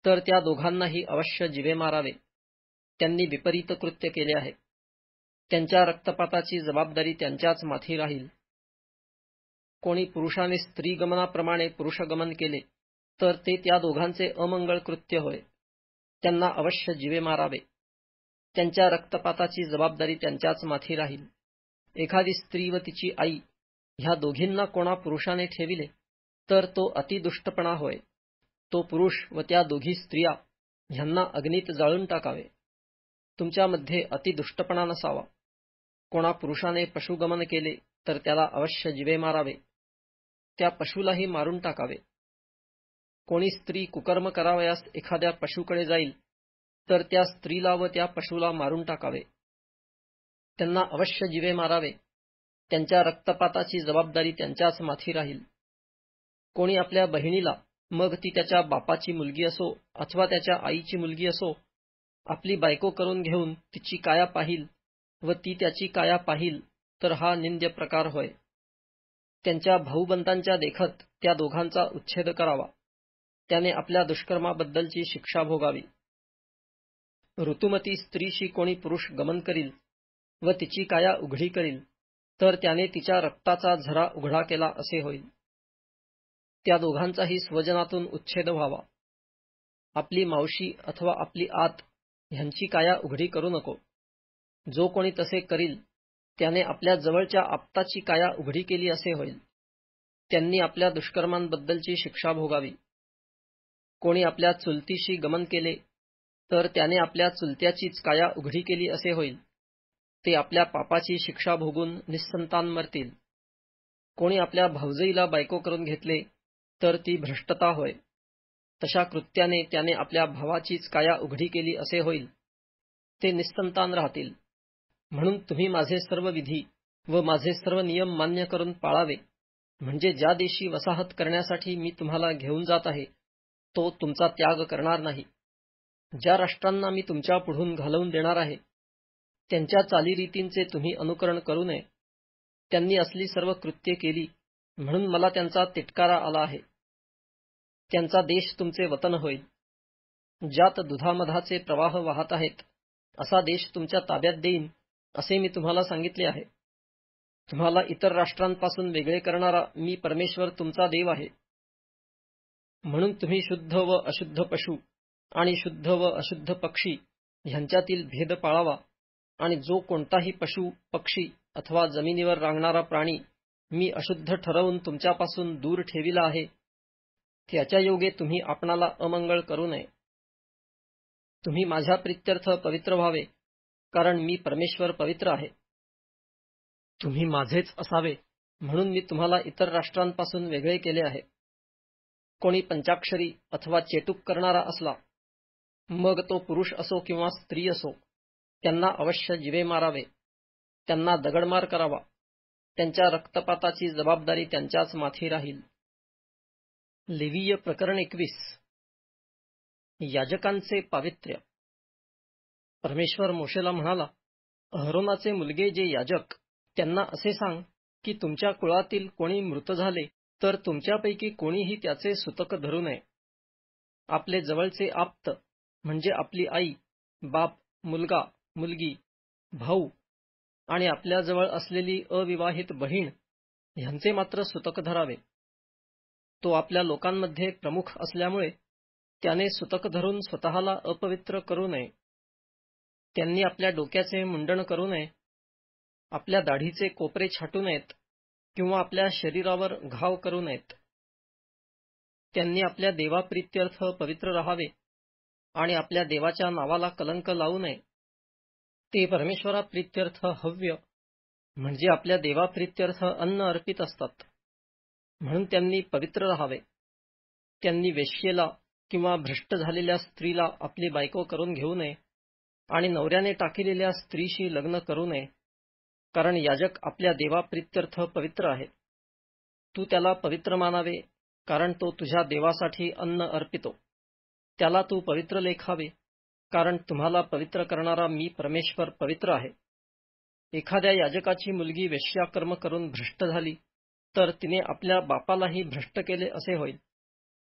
तर त्या दोघांनाही अवश्य जिवे मारावे त्यांनी विपरीत कृत्य केले आहे त्यांच्या रक्तपाताची जबाबदारी त्यांच्याच माथी राहील कोणी पुरुषाने स्त्रीगमनाप्रमाणे पुरुषगमन केले तर ते त्या दोघांचे अमंगळ कृत्य होय त्यांना अवश्य जिवे मारावे त्यांच्या रक्तपाताची जबाबदारी त्यांच्याच माथी राहील एखादी स्त्री व तिची आई ह्या दोघींना कोणा पुरुषाने ठेविले तर तो अतिदुष्टपणा होय तो पुरुष व त्या दोघी स्त्रिया ह्यांना अग्नीत जाळून टाकावे तुमच्यामध्ये अतिदुष्टपणा नसावा कोणा पुरुषाने पशुगमन केले तर त्याला अवश्य जिवे मारावे त्या पशुलाही मारून टाकावे कोणी स्त्री कुकर्म करावयास एखाद्या पशुकडे जाईल तर त्या स्त्रीला व त्या पशुला मारून टाकावे त्यांना अवश्य जिवे मारावे त्यांच्या रक्तपाताची जबाबदारी त्यांच्याच माथी राहील कोणी आपल्या बहिणीला मग ती त्याच्या बापाची मुलगी असो अथवा त्याच्या आईची मुलगी असो आपली बायको करून घेऊन तिची काया पाहिल व ती त्याची काया पाहिल तर हा निंद्य प्रकार होय त्यांच्या भाऊबंतांच्या देखत त्या दोघांचा उच्छेद करावा त्याने आपल्या दुष्कर्माबद्दलची शिक्षा भोगावी ऋतुमती स्त्रीशी कोणी पुरुष गमन करील व तिची काया उघडी करील तर त्याने तिच्या रक्ताचा झरा उघडा केला असे होईल त्या दोघांचाही स्वजनातून उच्छेद व्हावा आपली मावशी अथवा आपली आत ह्यांची काया उघडी करू नको जो कोणी तसे करील त्याने आपल्या जवळच्या आप्ताची काया उघडी केली असे होईल त्यांनी आपल्या दुष्कर्मांबद्दलची शिक्षा भोगावी कोणी आपल्या चुलतीशी गमन केले तर त्याने आपल्या चुलत्याचीच काया उघडी केली असे होईल ते आपल्या पापाची शिक्षा भोगून निसंतान मरतील कोणी आपल्या भावजईला बायको करून घेतले तर ती भ्रष्टता होय तशा कृत्याने त्याने आपल्या भावाचीच काया उघडी केली असे होईल ते निसंतान राहतील म्हणून तुम्ही माझे सर्व विधी व माझे सर्व नियम मान्य करून पाळावे म्हणजे ज्या देशी वसाहत करण्यासाठी मी तुम्हाला घेऊन जात आहे तो तुमचा त्याग करणार नाही ज्या राष्ट्रांना मी तुमच्या पुढून घालवून देणार आहे त्यांच्या चालीरीतींचे तुम्ही अनुकरण करू नये त्यांनी असली सर्व कृत्ये केली म्हणून मला त्यांचा तिटकारा आला आहे त्यांचा देश तुमचे वतन होईल ज्यात दुधामधाचे प्रवाह वाहत आहेत असा देश तुमच्या ताब्यात देईन असे मी तुम्हाला सांगितले आहे तुम्हाला इतर राष्ट्रांपासून वेगळे करणारा मी परमेश्वर तुमचा देव आहे म्हणून तुम्ही शुद्ध व अशुद्ध पशु आणि शुद्ध व अशुद्ध पक्षी ह्यांच्यातील भेद पाळावा आणि जो कोणताही पशु पक्षी अथवा जमिनीवर रांगणारा प्राणी मी अशुद्ध ठरवून तुमच्यापासून दूर ठेविला आहे त्याच्या योगे तुम्ही आपणाला अमंगळ करू नये तुम्ही माझ्या प्रित्यर्थ पवित्र व्हावे कारण मी परमेश्वर पवित्र आहे तुम्ही माझेच असावे म्हणून मी तुम्हाला इतर राष्ट्रांपासून वेगळे केले आहे कोणी पंचाक्षरी अथवा चेटूक करणारा असला मग तो पुरुष असो किंवा स्त्री असो त्यांना अवश्य जिवे मारावे त्यांना दगडमार करावा त्यांच्या रक्तपाताची जबाबदारी त्यांच्याच माथी राहील लिवीय प्रकरण एकवीस याजकांचे पावित्र्य परमेश्वर मोशेला म्हणाला अहरोनाचे मुलगे जे याजक त्यांना असे सांग की तुमच्या कुळातील कोणी मृत झाले तर तुमच्यापैकी कोणीही त्याचे सुतक धरू नये आपले जवळचे आप्त म्हणजे आपली आई बाप मुलगा मुलगी भाऊ आणि आपल्याजवळ असलेली अविवाहित बहीण ह्यांचे मात्र सुतक धरावे तो आपल्या लोकांमध्ये प्रमुख असल्यामुळे त्याने सुतक धरून स्वतःला अपवित्र करू नये त्यांनी आपल्या डोक्याचे मुंडण करू नये आपल्या दाढीचे कोपरे छाटू नयेत किंवा आपल्या शरीरावर घाव करू नयेत. त्यांनी आपल्या देवाप्रित्यर्थ पवित्र राहावे आणि आपल्या देवाच्या नावाला कलंक लावू नये. ते परमेश्वराप्रित्यर्थ हव्य म्हणजे आपल्या देवाप्रित्यर्थ अन्न अर्पित असतात. म्हणून त्यांनी पवित्र राहावे. त्यांनी वेश्येला किंवा भ्रष्ट झालेल्या स्त्रीला आपली बायको करून घेऊ नये आणि नवऱ्याने टाकलेल्या स्त्रीशी लग्न करू नये. कारण याजक आपल्या देवाप्रित्यर्थ पवित्र आहे तू त्याला पवित्र मानावे कारण तो तुझ्या देवासाठी अन्न अर्पितो त्याला तू पवित्र लेखावे कारण तुम्हाला पवित्र करणारा मी परमेश्वर पवित्र आहे एखाद्या याजकाची मुलगी वेश्याकर्म करून भ्रष्ट झाली तर तिने आपल्या बापालाही भ्रष्ट केले असे होईल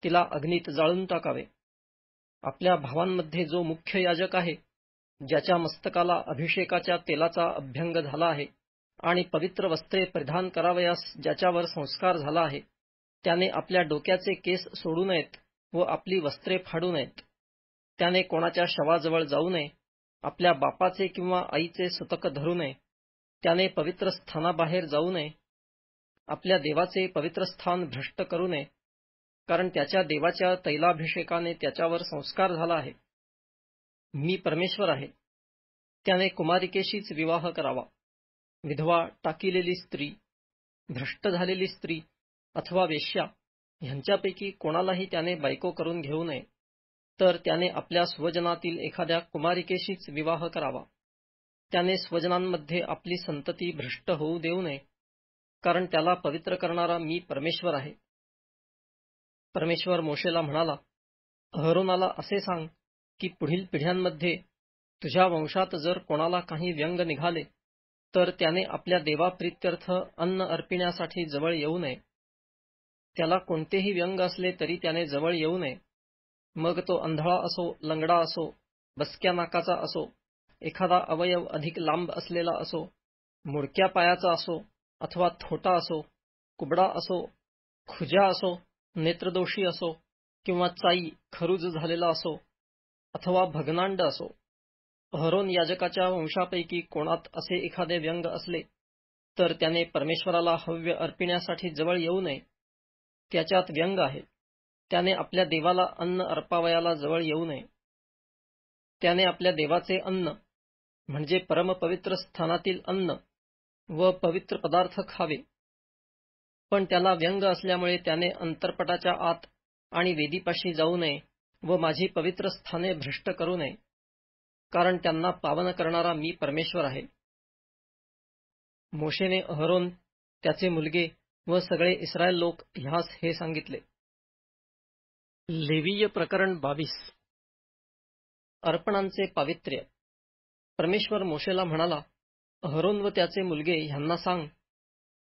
तिला अग्नीत जाळून टाकावे आपल्या भावांमध्ये जो मुख्य याजक आहे ज्याच्या मस्तकाला अभिषेकाच्या तेलाचा अभ्यंग झाला आहे आणि पवित्र वस्त्रे परिधान करावयास ज्याच्यावर संस्कार झाला आहे त्याने आपल्या डोक्याचे केस सोडू नयेत व आपली वस्त्रे फाडू नयेत त्याने कोणाच्या शवाजवळ जाऊ नये आपल्या बापाचे किंवा आईचे सुतक धरू नये त्याने पवित्र स्थानाबाहेर जाऊ नये आपल्या देवाचे पवित्र स्थान भ्रष्ट करू नये कारण त्याच्या देवाच्या तैलाभिषेकाने त्याच्यावर संस्कार झाला आहे मी परमेश्वर आहे त्याने कुमारिकेशीच विवाह करावा विधवा टाकीलेली स्त्री भ्रष्ट झालेली स्त्री अथवा वेश्या ह्यांच्यापैकी कोणालाही त्याने बायको करून घेऊ नये तर त्याने आपल्या स्वजनातील एखाद्या कुमारिकेशीच विवाह करावा त्याने स्वजनांमध्ये आपली संतती भ्रष्ट होऊ देऊ नये कारण त्याला पवित्र करणारा मी परमेश्वर आहे परमेश्वर मोशेला म्हणाला अहरुणाला असे सांग की पुढील पिढ्यांमध्ये तुझ्या वंशात जर कोणाला काही व्यंग निघाले तर त्याने आपल्या देवाप्रित्यर्थ अन्न अर्पिण्यासाठी जवळ येऊ नये त्याला कोणतेही व्यंग असले तरी त्याने जवळ येऊ नये मग तो अंधळा असो लंगडा असो बसक्या नाकाचा असो एखादा अवयव अधिक लांब असलेला असो मुडक्या पायाचा असो अथवा थोटा असो कुबडा असो खुजा असो नेत्रदोषी असो किंवा चाई खरुज झालेला असो अथवा भग्नांड असो अहरोन याजकाच्या वंशापैकी कोणात असे एखादे व्यंग असले तर त्याने परमेश्वराला हव्य अर्पिण्यासाठी जवळ येऊ नये त्याच्यात व्यंग आहे त्याने आपल्या देवाला अन्न अर्पावयाला जवळ येऊ नये त्याने आपल्या देवाचे अन्न म्हणजे परमपवित्र स्थानातील अन्न व पवित्र पदार्थ खावे पण त्याला व्यंग असल्यामुळे त्याने अंतरपटाच्या आत आणि वेदीपाशी जाऊ नये व माझी पवित्र स्थाने भ्रष्ट करू नये कारण त्यांना पावन करणारा मी परमेश्वर आहे मोशेने अहरोन त्याचे मुलगे व सगळे इस्रायल लोक ह्यास हे सांगितले लेवीय प्रकरण बावीस अर्पणांचे पावित्र्य परमेश्वर मोशेला म्हणाला अहरोन व त्याचे मुलगे ह्यांना सांग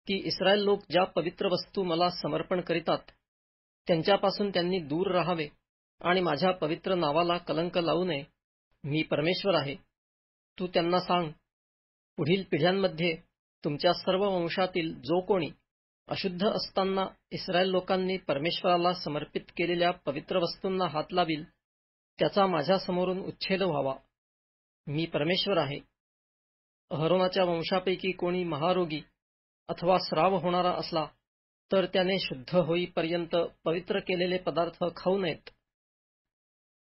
की इस्रायल लोक ज्या पवित्र वस्तू मला समर्पण करीतात त्यांच्यापासून त्यांनी दूर राहावे आणि माझ्या पवित्र नावाला कलंक लावू नये मी परमेश्वर आहे तू त्यांना सांग पुढील पिढ्यांमध्ये तुमच्या सर्व वंशातील जो कोणी अशुद्ध असताना इस्रायल लोकांनी परमेश्वराला समर्पित केलेल्या पवित्र वस्तूंना हात लावील त्याचा माझ्यासमोरून उच्छेद व्हावा मी परमेश्वर आहे अहरोनाच्या वंशापैकी कोणी महारोगी अथवा स्राव होणारा असला तर त्याने शुद्ध होईपर्यंत पवित्र केलेले पदार्थ खाऊ नयेत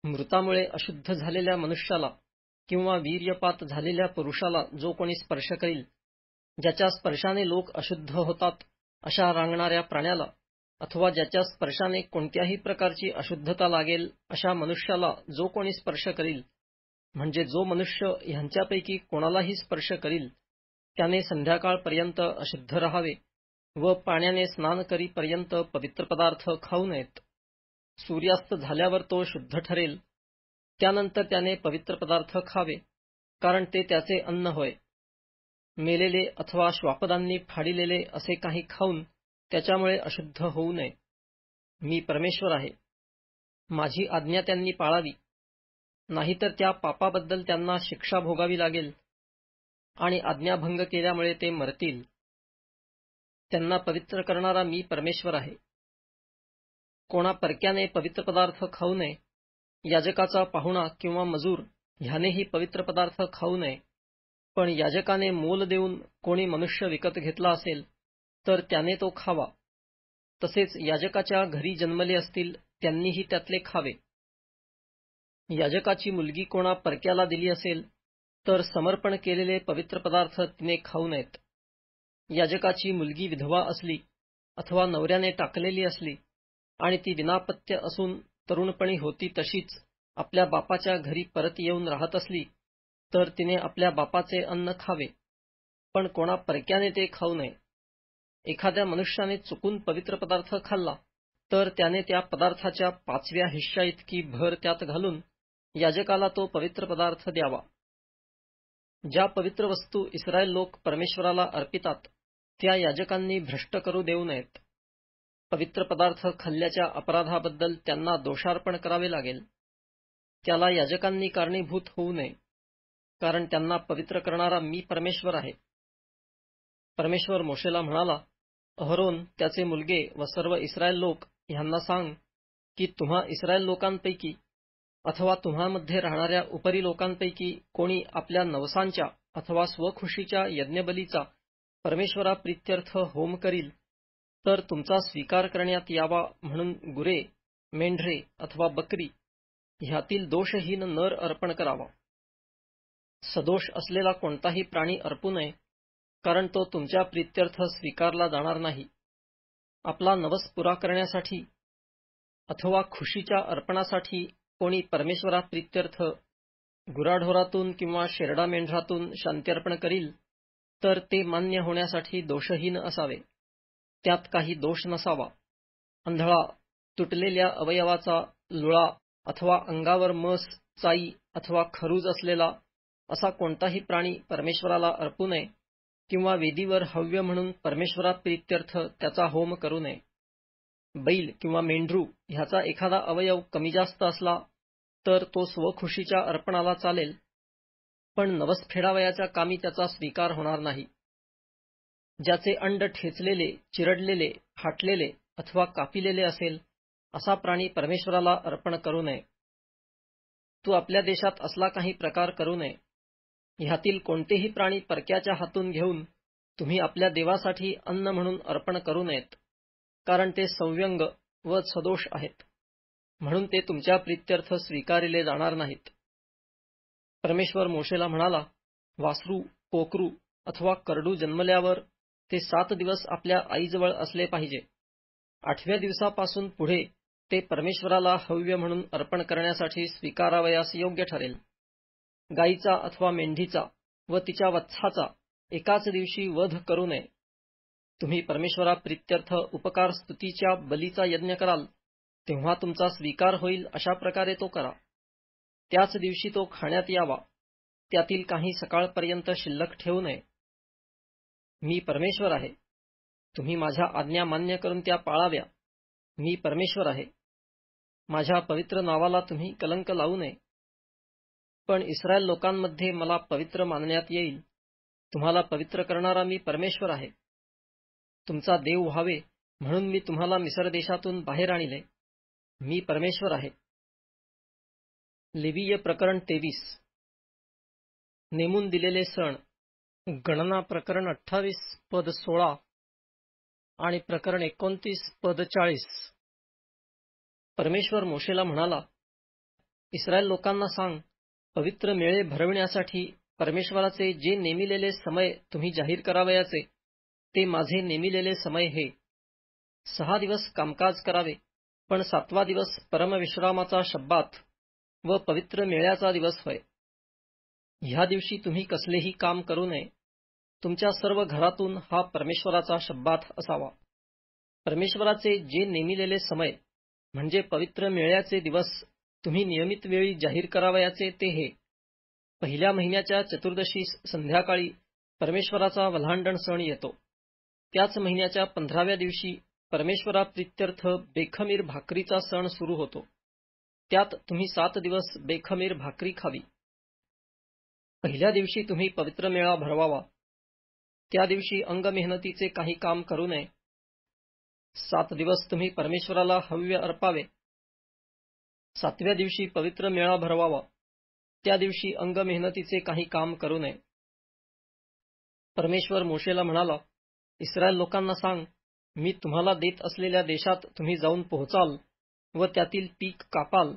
मृतामुळे अशुद्ध झालेल्या मनुष्याला किंवा वीर्यपात झालेल्या पुरुषाला जो कोणी स्पर्श करील ज्याच्या स्पर्शाने लोक अशुद्ध होतात अशा रांगणाऱ्या प्राण्याला अथवा ज्याच्या स्पर्शाने कोणत्याही प्रकारची अशुद्धता लागेल अशा मनुष्याला जो कोणी स्पर्श करील म्हणजे जो मनुष्य ह्यांच्यापैकी कोणालाही स्पर्श करील त्याने संध्याकाळपर्यंत अशुद्ध राहावे व पाण्याने स्नान करीपर्यंत पवित्र पदार्थ खाऊ नयेत सूर्यास्त झाल्यावर तो शुद्ध ठरेल त्यानंतर त्याने पवित्र पदार्थ खावे कारण ते त्याचे अन्न होय मेलेले अथवा श्वापदांनी फाडिलेले असे काही खाऊन त्याच्यामुळे अशुद्ध होऊ नये मी परमेश्वर आहे माझी आज्ञा त्यांनी पाळावी नाहीतर त्या पापाबद्दल त्यांना शिक्षा भोगावी लागेल आणि आज्ञाभंग केल्यामुळे ते मरतील त्यांना पवित्र करणारा मी परमेश्वर आहे कोणा परक्याने पवित्र पदार्थ खाऊ नये याजकाचा पाहुणा किंवा मजूर ह्यानेही पवित्र पदार्थ खाऊ नये पण याजकाने मोल देऊन कोणी मनुष्य विकत घेतला असेल तर त्याने तो खावा तसेच याजकाच्या घरी जन्मले असतील त्यांनीही त्यातले खावे याजकाची मुलगी कोणा परक्याला दिली असेल तर समर्पण केलेले पवित्र पदार्थ तिने खाऊ नयेत याजकाची मुलगी विधवा असली अथवा नवऱ्याने टाकलेली असली आणि ती विनापत्य असून तरुणपणी होती तशीच आपल्या बापाच्या घरी परत येऊन राहत असली तर तिने आपल्या बापाचे अन्न खावे पण कोणा परक्याने ते खाऊ नये एखाद्या मनुष्याने चुकून पवित्र पदार्थ खाल्ला तर त्याने त्या पदार्थाच्या पाचव्या हिश्शा इतकी भर त्यात घालून याजकाला तो पवित्र पदार्थ द्यावा ज्या पवित्र वस्तू इस्रायल लोक परमेश्वराला अर्पितात त्या याजकांनी भ्रष्ट करू देऊ नयेत पवित्र पदार्थ खल्ल्याच्या अपराधाबद्दल त्यांना दोषार्पण करावे लागेल त्याला याजकांनी कारणीभूत होऊ नये कारण त्यांना पवित्र करणारा मी परमेश्वर आहे परमेश्वर मोशेला म्हणाला अहरोन त्याचे मुलगे व सर्व इस्रायल लोक यांना सांग की तुम्हा इस्रायल लोकांपैकी अथवा तुम्हामध्ये राहणाऱ्या उपरी लोकांपैकी कोणी आपल्या नवसांच्या अथवा स्वखुशीच्या यज्ञबलीचा परमेश्वरा प्रित्यर्थ होम करील तर तुमचा स्वीकार करण्यात यावा म्हणून गुरे मेंढरे अथवा बकरी ह्यातील दोषहीन नर अर्पण करावा सदोष असलेला कोणताही प्राणी अर्पू नये कारण तो तुमच्या प्रित्यर्थ स्वीकारला जाणार नाही आपला नवस पुरा करण्यासाठी अथवा खुशीच्या अर्पणासाठी कोणी प्रित्यर्थ गुराढोरातून किंवा शेरडा मेंढरातून शांत्यर्पण करील तर ते मान्य होण्यासाठी दोषहीन असावे त्यात काही दोष नसावा आंधळा तुटलेल्या अवयवाचा लुळा अथवा अंगावर मस चाई अथवा खरूज असलेला असा कोणताही प्राणी परमेश्वराला अर्पू नये किंवा वेदीवर हव्य म्हणून परमेश्वरात प्रित्यर्थ त्याचा होम करू नये बैल किंवा मेंढरू ह्याचा एखादा अवयव कमी जास्त असला तर तो स्वखुशीच्या अर्पणाला चालेल पण नवस फेडावयाच्या कामी त्याचा स्वीकार होणार नाही ज्याचे अंड ठेचलेले चिरडलेले फाटलेले अथवा कापिलेले असेल असा प्राणी परमेश्वराला अर्पण करू नये तू आपल्या देशात असला काही प्रकार करू नये ह्यातील कोणतेही प्राणी परक्याच्या हातून घेऊन तुम्ही आपल्या देवासाठी अन्न म्हणून अर्पण करू नयेत कारण ते संव्यंग व सदोष आहेत म्हणून ते तुमच्या प्रित्यर्थ स्वीकारिले जाणार नाहीत परमेश्वर मोशेला म्हणाला वासरू पोकरू अथवा करडू जन्मल्यावर ते सात दिवस आपल्या आईजवळ असले पाहिजे आठव्या दिवसापासून पुढे ते परमेश्वराला हव्य म्हणून अर्पण करण्यासाठी स्वीकारावयास योग्य ठरेल गायीचा अथवा मेंढीचा व तिच्या वत्साचा एकाच दिवशी वध करू नये तुम्ही परमेश्वरा प्रित्यर्थ उपकार स्तुतीच्या बलीचा यज्ञ कराल तेव्हा तुमचा स्वीकार होईल अशा प्रकारे तो करा त्याच दिवशी तो खाण्यात यावा त्यातील काही सकाळपर्यंत शिल्लक ठेवू नये मी परमेश्वर आहे तुम्ही माझ्या आज्ञा मान्य करून त्या पाळाव्या मी परमेश्वर आहे माझ्या पवित्र नावाला तुम्ही कलंक लावू नये पण इस्रायल लोकांमध्ये मला पवित्र मानण्यात येईल तुम्हाला पवित्र करणारा मी परमेश्वर आहे तुमचा देव व्हावे म्हणून मी तुम्हाला मिसर देशातून बाहेर आणले मी परमेश्वर आहे लिवीय प्रकरण तेवीस नेमून दिलेले सण गणना प्रकरण अठ्ठावीस पद सोळा आणि प्रकरण एकोणतीस पद चाळीस परमेश्वर मोशेला म्हणाला इस्रायल लोकांना सांग पवित्र मेळे भरविण्यासाठी परमेश्वराचे जे नेमिलेले समय तुम्ही जाहीर करावयाचे ते माझे नेमिलेले समय हे सहा दिवस कामकाज करावे पण सातवा दिवस परमविश्रामाचा शब्बात व पवित्र मेळ्याचा दिवस होय ह्या दिवशी तुम्ही कसलेही काम करू नये तुमच्या सर्व घरातून हा परमेश्वराचा शब्दात असावा परमेश्वराचे जे नेमिलेले समय म्हणजे पवित्र मेळ्याचे दिवस तुम्ही नियमित वेळी जाहीर करावयाचे ते हे पहिल्या महिन्याच्या चतुर्दशी संध्याकाळी परमेश्वराचा वल्हांडण सण येतो त्याच महिन्याच्या पंधराव्या दिवशी परमेश्वरा प्रित्यर्थ बेखमीर भाकरीचा सण सुरू होतो त्यात तुम्ही सात दिवस बेखमीर भाकरी खावी पहिल्या दिवशी तुम्ही पवित्र मेळा भरवावा त्या दिवशी अंग मेहनतीचे काही काम करू नये सात दिवस तुम्ही परमेश्वराला हव्य अर्पावे सातव्या दिवशी पवित्र मेळा भरवावा त्या दिवशी अंग मेहनतीचे काही काम करू नये परमेश्वर मोशेला म्हणाला इस्रायल लोकांना सांग मी तुम्हाला देत असलेल्या देशात तुम्ही जाऊन पोहोचाल व त्यातील पीक कापाल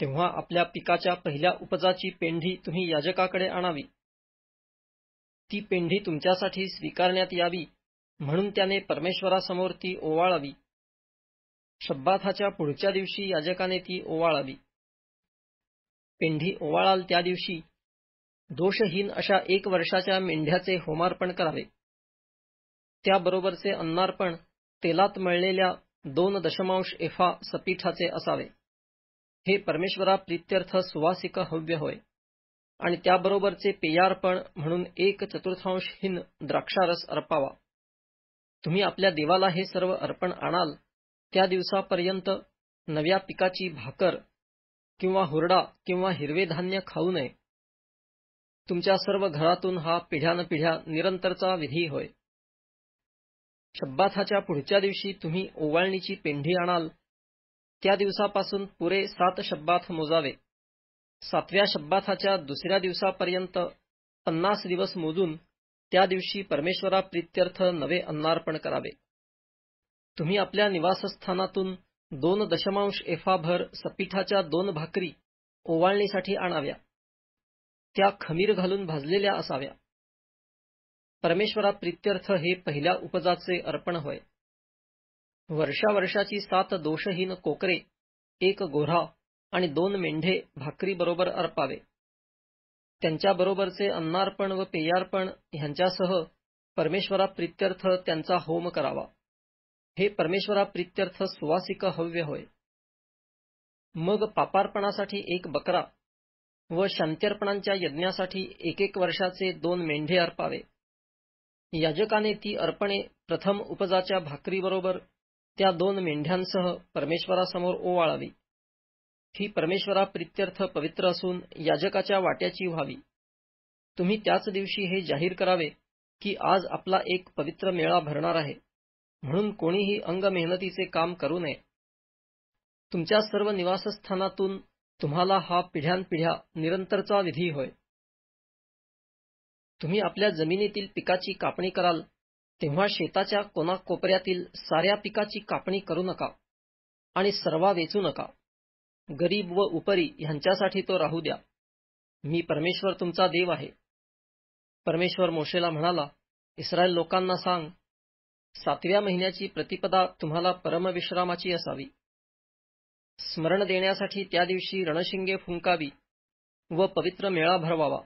तेव्हा आपल्या पिकाच्या पहिल्या उपजाची पेंढी तुम्ही याजकाकडे आणावी ती पेंढी तुमच्यासाठी स्वीकारण्यात यावी म्हणून त्याने परमेश्वरासमोर ती ओवाळावी शब्बाथाच्या पुढच्या दिवशी याजकाने ती ओवाळावी पेंढी ओवाळाल त्या दिवशी दोषहीन अशा एक वर्षाच्या मेंढ्याचे होमार्पण करावे त्याबरोबरचे अन्नार्पण तेलात मळलेल्या दोन दशमांश एफा सपीठाचे असावे हे परमेश्वरा प्रित्यर्थ सुवासिक हव्य होय आणि त्याबरोबरचे पेयार्पण म्हणून एक चतुर्थांश हिन द्राक्षारस अर्पावा तुम्ही आपल्या देवाला हे सर्व अर्पण आणाल त्या दिवसापर्यंत नव्या पिकाची भाकर किंवा हुरडा किंवा हिरवे धान्य खाऊ नये तुमच्या सर्व घरातून हा पिढ्यानपिढ्या निरंतरचा विधी होय शब्बाथाच्या पुढच्या दिवशी तुम्ही ओवाळणीची पेंढी आणाल त्या दिवसापासून पुरे सात शब्बाथ मोजावे सातव्या शब्दाथाच्या दुसऱ्या दिवसापर्यंत पन्नास दिवस मोजून त्या दिवशी परमेश्वरा प्रित्यर्थ नवे अन्नार्पण करावे तुम्ही आपल्या निवासस्थानातून दोन दशमांश एफाभर सपीठाच्या दोन भाकरी ओवाळणीसाठी आणाव्या त्या खमीर घालून भाजलेल्या असाव्या परमेश्वरा प्रित्यर्थ हे पहिल्या उपजाचे अर्पण होय वर्षा वर्षाची सात दोषहीन कोकरे एक गोरा आणि दोन मेंढे भाकरी बरोबर अर्पावे त्यांच्याबरोबरचे अन्नार्पण व पेयार्पण ह्यांच्यासह परमेश्वराप्रित्यर्थ त्यांचा होम करावा हे परमेश्वराप्रित्यर्थ सुवासिक हव्य होय मग पापार्पणासाठी एक बकरा व शांत्यर्पणांच्या यज्ञासाठी एक वर्षाचे दोन मेंढे अर्पावे याजकाने ती अर्पणे प्रथम उपजाच्या भाकरीबरोबर त्या दोन मेंढ्यांसह परमेश्वरासमोर ओवाळावी ही परमेश्वरा प्रित्यर्थ पवित्र असून याजकाच्या वाट्याची व्हावी तुम्ही त्याच दिवशी हे जाहीर करावे की आज आपला एक पवित्र मेळा भरणार आहे म्हणून कोणीही अंग मेहनतीचे काम करू नये तुमच्या सर्व निवासस्थानातून तुम्हाला हा पिढ्यानपिढ्या निरंतरचा विधी होय तुम्ही आपल्या जमिनीतील पिकाची कापणी कराल तेव्हा शेताच्या कोणाकोपऱ्यातील साऱ्या पिकाची कापणी करू नका आणि सर्वा वेचू नका गरीब व उपरी ह्यांच्यासाठी तो राहू द्या मी परमेश्वर तुमचा देव आहे परमेश्वर मोशेला म्हणाला इस्रायल लोकांना सांग सातव्या महिन्याची प्रतिपदा तुम्हाला परमविश्रामाची असावी स्मरण देण्यासाठी त्या दिवशी रणशिंगे फुंकावी व पवित्र मेळा भरवावा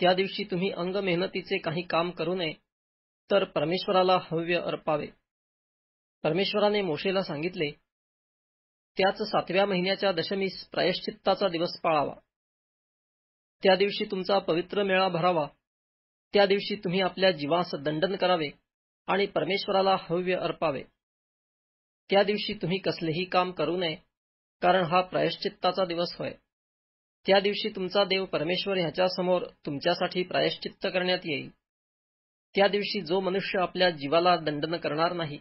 त्या दिवशी तुम्ही अंग मेहनतीचे काही काम करू नये तर परमेश्वराला हव्य अर्पावे परमेश्वराने मोशेला सांगितले त्याच सातव्या महिन्याच्या दशमीस प्रायश्चित्ताचा दिवस पाळावा त्या दिवशी तुमचा पवित्र मेळा भरावा त्या दिवशी तुम्ही आपल्या जीवास दंडन करावे आणि परमेश्वराला हव्य अर्पावे त्या दिवशी तुम्ही कसलेही काम करू नये कारण हा प्रायश्चित्ताचा दिवस होय त्या दिवशी तुमचा देव परमेश्वर ह्याच्यासमोर तुमच्यासाठी प्रायश्चित्त करण्यात येईल त्या दिवशी जो मनुष्य आपल्या जीवाला दंडन करणार नाही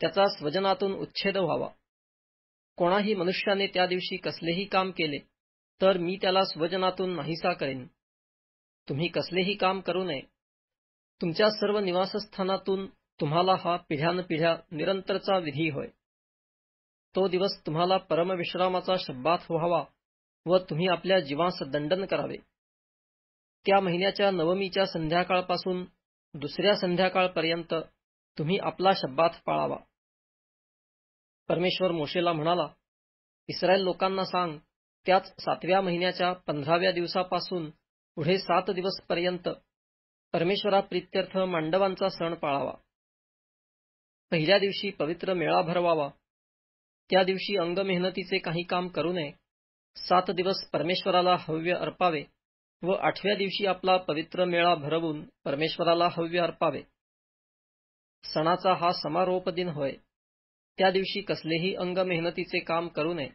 त्याचा स्वजनातून उच्छेद व्हावा कोणाही मनुष्याने त्या दिवशी कसलेही काम केले तर मी त्याला स्वजनातून नाहीसा करेन तुम्ही कसलेही काम करू नये तुमच्या सर्व निवासस्थानातून तुम्हाला हा पिढ्यानपिढ्या निरंतरचा विधी होय तो दिवस तुम्हाला परमविश्रामाचा शब्दात व्हावा व तुम्ही आपल्या जीवास दंडन करावे त्या महिन्याच्या नवमीच्या संध्याकाळपासून दुसऱ्या संध्याकाळपर्यंत तुम्ही आपला शब्दात पाळावा परमेश्वर मोशेला म्हणाला इस्रायल लोकांना सांग त्याच सातव्या महिन्याच्या पंधराव्या दिवसापासून पुढे सात दिवस पर्यंत परमेश्वरा प्रित्यर्थ मांडवांचा सण पाळावा पहिल्या दिवशी पवित्र मेळा भरवावा त्या दिवशी अंग मेहनतीचे काही काम करू नये सात दिवस परमेश्वराला हव्य अर्पावे व आठव्या दिवशी आपला पवित्र मेळा भरवून परमेश्वराला हव्य अर्पावे सणाचा हा समारोप दिन होय त्या दिवशी कसलेही अंग मेहनतीचे काम करू नये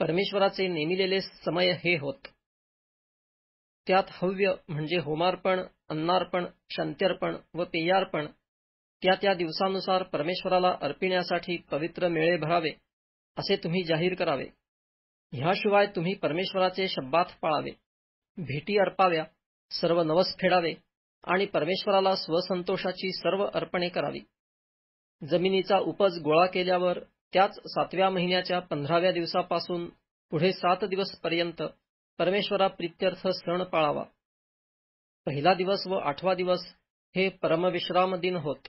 परमेश्वराचे नेमिलेले समय हे होत त्यात हव्य म्हणजे होमार्पण अन्नार्पण शांत्यर्पण व पेयार्पण त्या त्या दिवसानुसार परमेश्वराला अर्पिण्यासाठी पवित्र मेळे भरावे असे तुम्ही जाहीर करावे ह्याशिवाय तुम्ही परमेश्वराचे शब्दात पाळावे भेटी अर्पाव्या सर्व नवस फेडावे आणि परमेश्वराला स्वसंतोषाची सर्व अर्पणे करावी जमिनीचा उपज गोळा केल्यावर त्याच सातव्या महिन्याच्या पंधराव्या दिवसापासून पुढे सात दिवस पर्यंत परमेश्वरा प्रित्यर्थ सण पाळावा पहिला दिवस व आठवा दिवस हे परमविश्राम दिन होत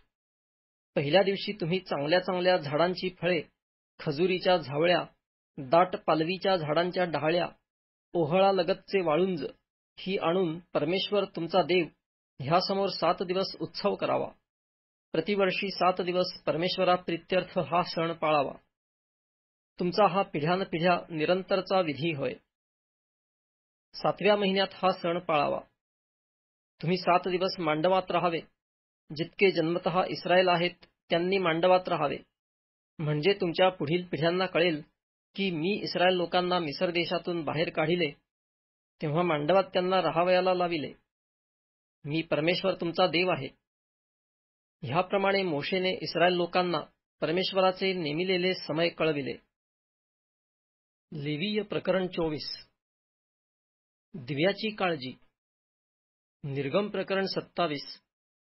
पहिल्या दिवशी तुम्ही चांगल्या चांगल्या झाडांची फळे खजुरीच्या झावळ्या दाट पालवीच्या झाडांच्या डहाळ्या लगतचे वाळूंज ही आणून परमेश्वर तुमचा देव ह्यासमोर सात दिवस उत्सव करावा प्रतिवर्षी सात दिवस परमेश्वरा प्रित्यर्थ हा सण पाळावा तुमचा हा पिढ्यान पिढ्या निरंतरचा विधी होय सातव्या महिन्यात हा सण पाळावा तुम्ही सात दिवस मांडवात राहावे जितके जन्मतः इस्रायल आहेत त्यांनी मांडवात राहावे म्हणजे तुमच्या पुढील पिढ्यांना कळेल की मी इस्रायल लोकांना मिसर देशातून बाहेर काढिले तेव्हा मांडवात त्यांना राहावयाला लाविले मी परमेश्वर तुमचा देव आहे ह्याप्रमाणे मोशेने इस्रायल लोकांना परमेश्वराचे नेमिलेले समय कळविले लेवीय प्रकरण चोवीस दिव्याची काळजी निर्गम प्रकरण सत्तावीस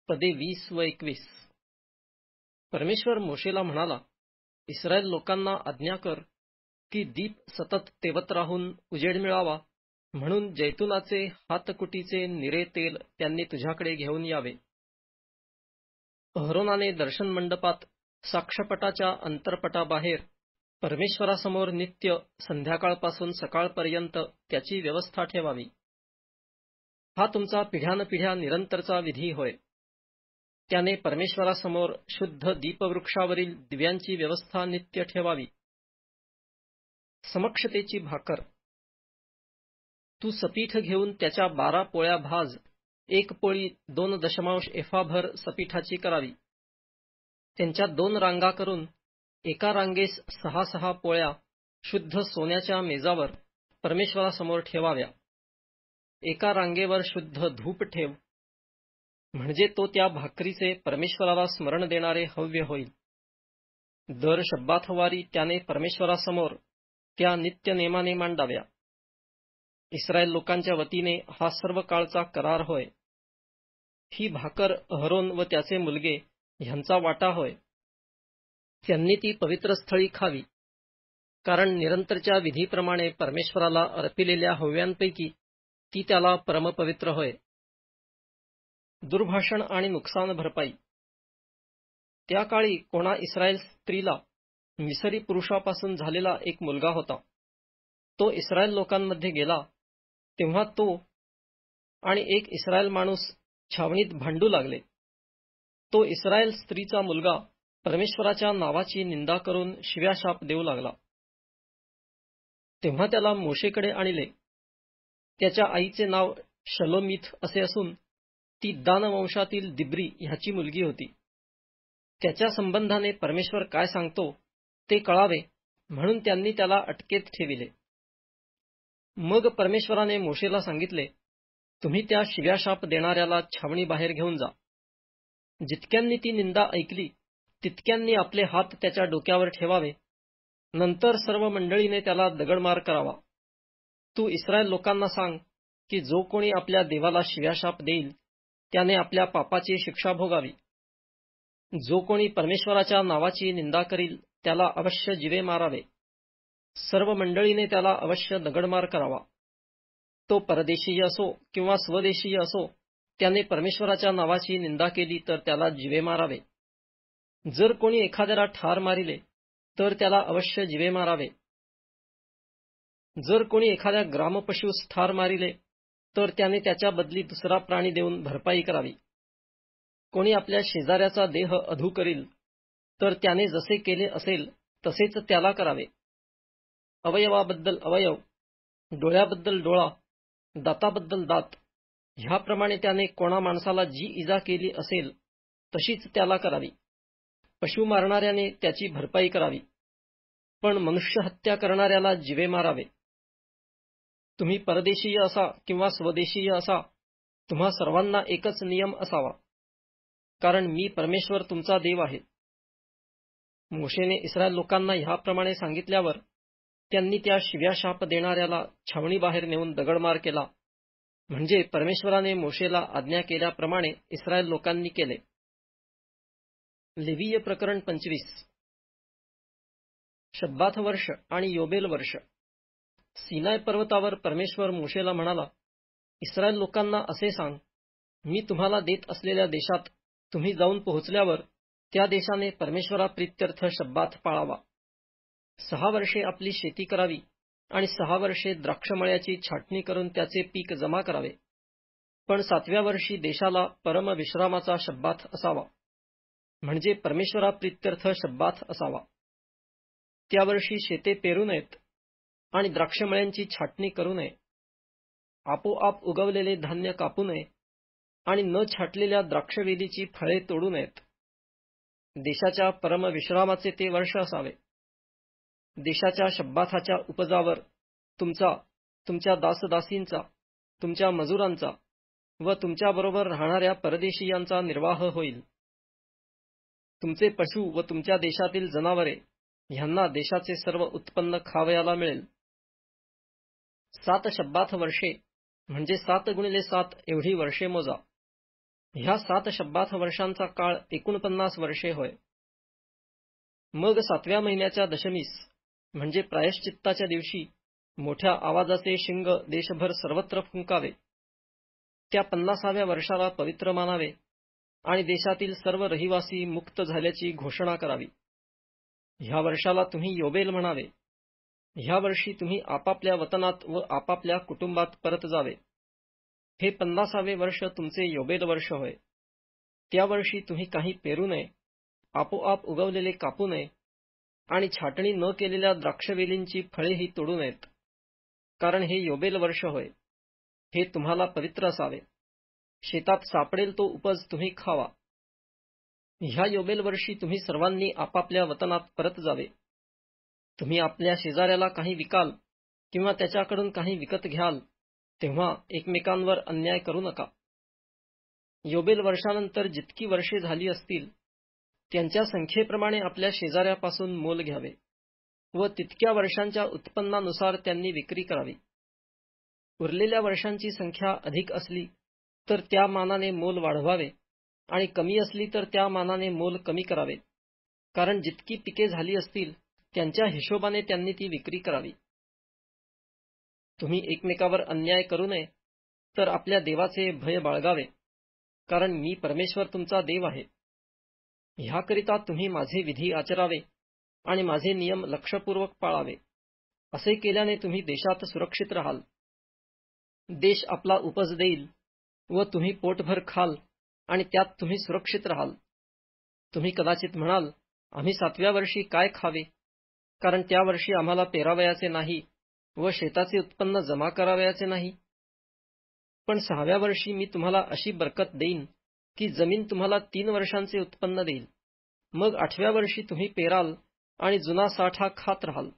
पदे वीस व एकवीस परमेश्वर मोशेला म्हणाला इस्रायल लोकांना आज्ञा कर की दीप सतत तेवत राहून उजेड मिळावा म्हणून जैतुनाचे हातकुटीचे निरे तेल त्यांनी तुझ्याकडे घेऊन यावे अहरोनाने दर्शन मंडपात साक्षपटाच्या अंतरपटाबाहेर परमेश्वरासमोर नित्य संध्याकाळपासून सकाळपर्यंत त्याची व्यवस्था ठेवावी हा तुमचा पिढ्यानपिढ्या निरंतरचा विधी होय त्याने परमेश्वरासमोर शुद्ध दीपवृक्षावरील दिव्यांची व्यवस्था नित्य ठेवावी समक्षतेची भाकर तू सपीठ घेऊन त्याच्या बारा पोळ्या भाज एक पोळी दोन दशमांश भर सपीठाची करावी त्यांच्या दोन रांगा करून एका रांगेस सहा सहा पोळ्या शुद्ध सोन्याच्या मेजावर परमेश्वरासमोर ठेवाव्या एका रांगेवर शुद्ध धूप ठेव म्हणजे तो त्या भाकरीचे परमेश्वराला स्मरण देणारे हव्य होईल दर शब्बाथवारी त्याने परमेश्वरासमोर त्या नित्य नेमाने मांडाव्या इस्रायल लोकांच्या वतीने हा सर्व काळचा करार होय ही भाकर अहरोन व त्याचे मुलगे यांचा वाटा होय त्यांनी ती पवित्र स्थळी खावी कारण निरंतरच्या विधीप्रमाणे परमेश्वराला अर्पिलेल्या हव्यांपैकी ती त्याला परमपवित्र होय दुर्भाषण आणि नुकसान भरपाई त्या काळी कोणा इस्रायल स्त्रीला मिसरी पुरुषापासून झालेला एक मुलगा होता तो इस्रायल लोकांमध्ये गेला तेव्हा तो आणि एक इस्रायल माणूस छावणीत भांडू लागले तो इस्रायल स्त्रीचा मुलगा परमेश्वराच्या नावाची निंदा करून शिव्या शाप देऊ लागला तेव्हा त्याला मोशेकडे आणले त्याच्या आईचे नाव शलोमिथ असे असून ती दानवंशातील दिब्री ह्याची मुलगी होती त्याच्या संबंधाने परमेश्वर काय सांगतो ते कळावे म्हणून त्यांनी त्याला अटकेत ठेविले मग परमेश्वराने मोशेला सांगितले तुम्ही त्या शिव्याशाप देणाऱ्याला छावणी बाहेर घेऊन जा जितक्यांनी ती निंदा ऐकली तितक्यांनी आपले हात त्याच्या डोक्यावर ठेवावे नंतर सर्व मंडळीने त्याला दगडमार करावा तू इस्रायल लोकांना सांग की जो कोणी आपल्या देवाला शिव्याशाप देईल त्याने आपल्या पापाची शिक्षा भोगावी जो कोणी परमेश्वराच्या नावाची निंदा करील त्याला अवश्य जिवे मारावे सर्व मंडळीने त्याला अवश्य दगडमार करावा तो परदेशीय असो किंवा स्वदेशीय असो त्याने परमेश्वराच्या नावाची निंदा केली तर त्याला जिवे मारावे जर कोणी एखाद्याला ठार मारिले तर त्याला अवश्य जिवे मारावे जर कोणी एखाद्या ग्रामपशूस ठार मारिले तर त्याने त्याच्या बदली दुसरा प्राणी देऊन भरपाई करावी कोणी आपल्या शेजाऱ्याचा देह अधू करील तर त्याने जसे केले असेल तसेच त्याला करावे अवयवाबद्दल अवयव डोळ्याबद्दल डोळा दाताबद्दल दात ह्याप्रमाणे त्याने कोणा माणसाला जी इजा केली असेल तशीच त्याला करावी पशु मारणाऱ्याने त्याची भरपाई करावी पण मनुष्य हत्या करणाऱ्याला जिवे मारावे तुम्ही परदेशीय असा किंवा स्वदेशीय असा तुम्हा सर्वांना एकच नियम असावा कारण मी परमेश्वर तुमचा देव आहे मोशेने इस्रायल लोकांना ह्याप्रमाणे सांगितल्यावर त्यांनी त्या शिव्या शाप देणाऱ्याला छावणीबाहेर नेऊन दगडमार केला म्हणजे परमेश्वराने मोशेला आज्ञा केल्याप्रमाणे इस्रायल लोकांनी केले लेवीय प्रकरण पंचवीस शब्बाथ वर्ष आणि योबेल वर्ष सिनाय पर्वतावर परमेश्वर मोशेला म्हणाला इस्रायल लोकांना असे सांग मी तुम्हाला देत असलेल्या देशात तुम्ही जाऊन पोहोचल्यावर त्या देशाने परमेश्वराप्रित्यर्थ शब्दात पाळावा सहा वर्षे आपली शेती करावी आणि सहा वर्षे द्राक्षमळ्याची छाटणी करून त्याचे पीक जमा करावे पण सातव्या वर्षी देशाला परमविश्रामाचा शब्दात असावा म्हणजे परमेश्वराप्रित्यर्थ शब्दात असावा त्या वर्षी शेते पेरू नयेत आणि द्राक्षमळ्यांची छाटणी करू नये आपोआप उगवलेले धान्य कापू नये आणि न छाटलेल्या द्राक्षवेलीची फळे तोडू नयेत देशाच्या परमविश्रामाचे ते वर्ष असावे देशाच्या शब्दाथाच्या उपजावर तुमचा तुमच्या दासदासींचा तुमच्या मजुरांचा व तुमच्याबरोबर राहणाऱ्या परदेशीयांचा निर्वाह होईल तुमचे पशु व तुमच्या देशातील जनावरे ह्यांना देशाचे सर्व उत्पन्न खावयाला मिळेल सात शब्बाथ वर्षे म्हणजे सात गुणिले सात एवढी वर्षे मोजा ह्या सात शब्बाथ वर्षांचा काळ एकोणपन्नास वर्षे होय मग सातव्या महिन्याच्या दशमीस म्हणजे प्रायश्चित्ताच्या दिवशी मोठ्या आवाजाचे शिंग देशभर सर्वत्र फुंकावे त्या पन्नासाव्या वर्षाला पवित्र मानावे आणि देशातील सर्व रहिवासी मुक्त झाल्याची घोषणा करावी ह्या वर्षाला तुम्ही योबेल म्हणावे ह्या वर्षी तुम्ही आपापल्या वतनात व आपापल्या कुटुंबात परत जावे हे पन्नासावे वर्ष तुमचे योगेल वर्ष होय त्या वर्षी तुम्ही काही पेरू नये आपोआप उगवलेले कापू नये आणि छाटणी न केलेल्या द्राक्षवेलींची फळेही तोडू नयेत कारण हे योबेल वर्ष होय हे तुम्हाला पवित्र असावे शेतात सापडेल तो उपज तुम्ही खावा ह्या योबेल वर्षी तुम्ही सर्वांनी आपापल्या वतनात परत जावे तुम्ही आपल्या शेजाऱ्याला काही विकाल किंवा त्याच्याकडून काही विकत घ्याल तेव्हा एकमेकांवर अन्याय करू नका योबेल वर्षानंतर जितकी वर्षे झाली असतील त्यांच्या संख्येप्रमाणे आपल्या शेजाऱ्यापासून मोल घ्यावे व तितक्या वर्षांच्या उत्पन्नानुसार त्यांनी विक्री करावी उरलेल्या वर्षांची संख्या अधिक असली तर त्या मानाने मोल वाढवावे आणि कमी असली तर त्या मानाने मोल कमी करावे कारण जितकी पिके झाली असतील त्यांच्या हिशोबाने त्यांनी ती विक्री करावी तुम्ही एकमेकावर अन्याय करू नये तर आपल्या देवाचे भय बाळगावे कारण मी परमेश्वर तुमचा देव आहे ह्याकरिता तुम्ही माझे विधी आचरावे आणि माझे नियम लक्षपूर्वक पाळावे असे केल्याने तुम्ही देशात सुरक्षित राहाल देश आपला उपज देईल व तुम्ही पोटभर खाल आणि त्यात तुम्ही सुरक्षित राहाल तुम्ही कदाचित म्हणाल आम्ही सातव्या वर्षी काय खावे कारण त्या वर्षी आम्हाला पेरावयाचे नाही व शेताचे उत्पन्न जमा करावयाचे नाही पण सहाव्या वर्षी मी तुम्हाला अशी बरकत देईन की जमीन तुम्हाला तीन वर्षांचे उत्पन्न देईल मग आठव्या वर्षी तुम्ही पेराल आणि जुना साठा खात राहाल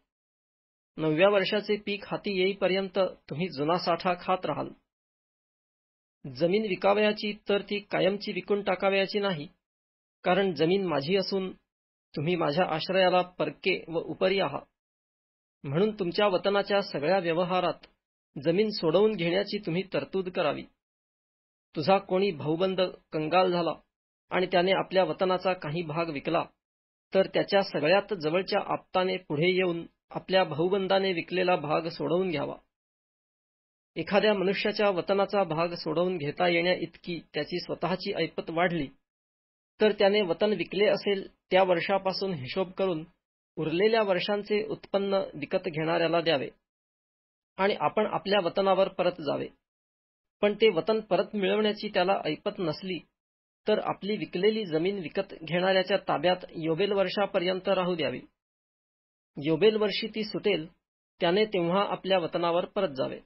नवव्या वर्षाचे पीक हाती येईपर्यंत तुम्ही जुना साठा खात राहाल जमीन विकावयाची तर ती कायमची विकून टाकावयाची नाही कारण जमीन माझी असून तुम्ही माझ्या आश्रयाला परके व उपरी आहात म्हणून तुमच्या वतनाच्या सगळ्या व्यवहारात जमीन सोडवून घेण्याची तुम्ही तरतूद करावी तुझा कोणी भाऊबंद कंगाल झाला आणि त्याने आपल्या वतनाचा काही भाग विकला तर त्याच्या सगळ्यात जवळच्या आप्ताने पुढे येऊन आपल्या भाऊबंदाने विकलेला भाग सोडवून घ्यावा एखाद्या मनुष्याच्या वतनाचा भाग सोडवून घेता येण्या इतकी त्याची स्वतःची ऐपत वाढली तर त्याने वतन विकले असेल त्या वर्षापासून हिशोब करून उरलेल्या वर्षांचे उत्पन्न विकत घेणाऱ्याला द्यावे आणि आपण आपल्या वतनावर परत जावे पण ते वतन परत मिळवण्याची त्याला ऐपत नसली तर आपली विकलेली जमीन विकत घेणाऱ्याच्या ताब्यात योबेल वर्षापर्यंत राहू द्यावी योबेल वर्षी ती सुटेल त्याने तेव्हा आपल्या वतनावर परत जावे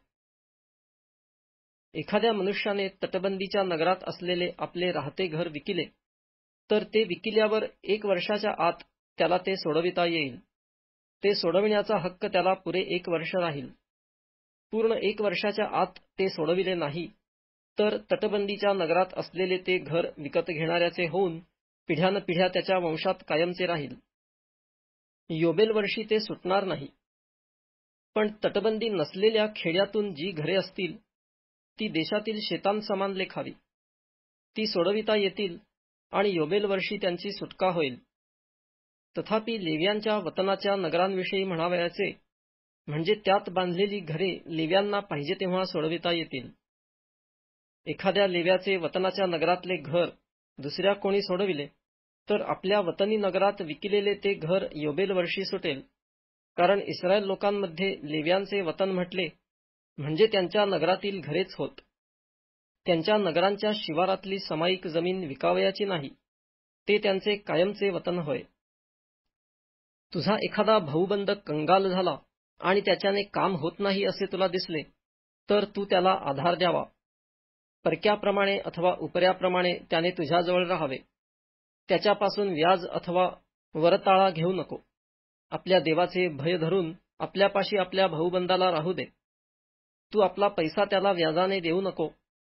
एखाद्या मनुष्याने तटबंदीच्या नगरात असलेले आपले राहते घर विकिले तर ते विकिल्यावर एक वर्षाच्या आत त्याला ते सोडविता येईल ते सोडविण्याचा हक्क त्याला पुरे एक वर्ष राहील पूर्ण एक वर्षाच्या आत ते सोडविले नाही तर तटबंदीच्या नगरात असलेले ते घर विकत घेणाऱ्याचे होऊन पिढ्यानपिढ्या त्याच्या वंशात कायमचे राहील योबेल वर्षी ते सुटणार नाही पण तटबंदी नसलेल्या खेड्यातून जी घरे असतील ती देशातील शेतांसमान लेखावी ती सोडविता येतील आणि योबेल वर्षी त्यांची सुटका होईल तथापि लेव्यांच्या वतनाच्या नगरांविषयी म्हणावयाचे म्हणजे त्यात बांधलेली घरे लेव्यांना पाहिजे तेव्हा सोडविता येतील एखाद्या लेव्याचे वतनाच्या नगरातले घर दुसऱ्या कोणी सोडविले तर आपल्या वतनी नगरात विकिलेले ते घर योबेल वर्षी सुटेल कारण इस्रायल लोकांमध्ये लेव्यांचे वतन म्हटले म्हणजे त्यांच्या नगरातील घरेच होत त्यांच्या नगरांच्या शिवारातली सामायिक जमीन विकावयाची नाही ते त्यांचे कायमचे वतन होय तुझा एखादा भाऊबंध कंगाल झाला आणि त्याच्याने काम होत नाही असे तुला दिसले तर तू त्याला आधार द्यावा परक्याप्रमाणे अथवा उपऱ्याप्रमाणे त्याने तुझ्याजवळ राहावे त्याच्यापासून व्याज अथवा वरताळा घेऊ नको आपल्या देवाचे भय धरून आपल्यापाशी आपल्या भाऊबंदाला राहू दे तू आपला पैसा त्याला व्याजाने देऊ नको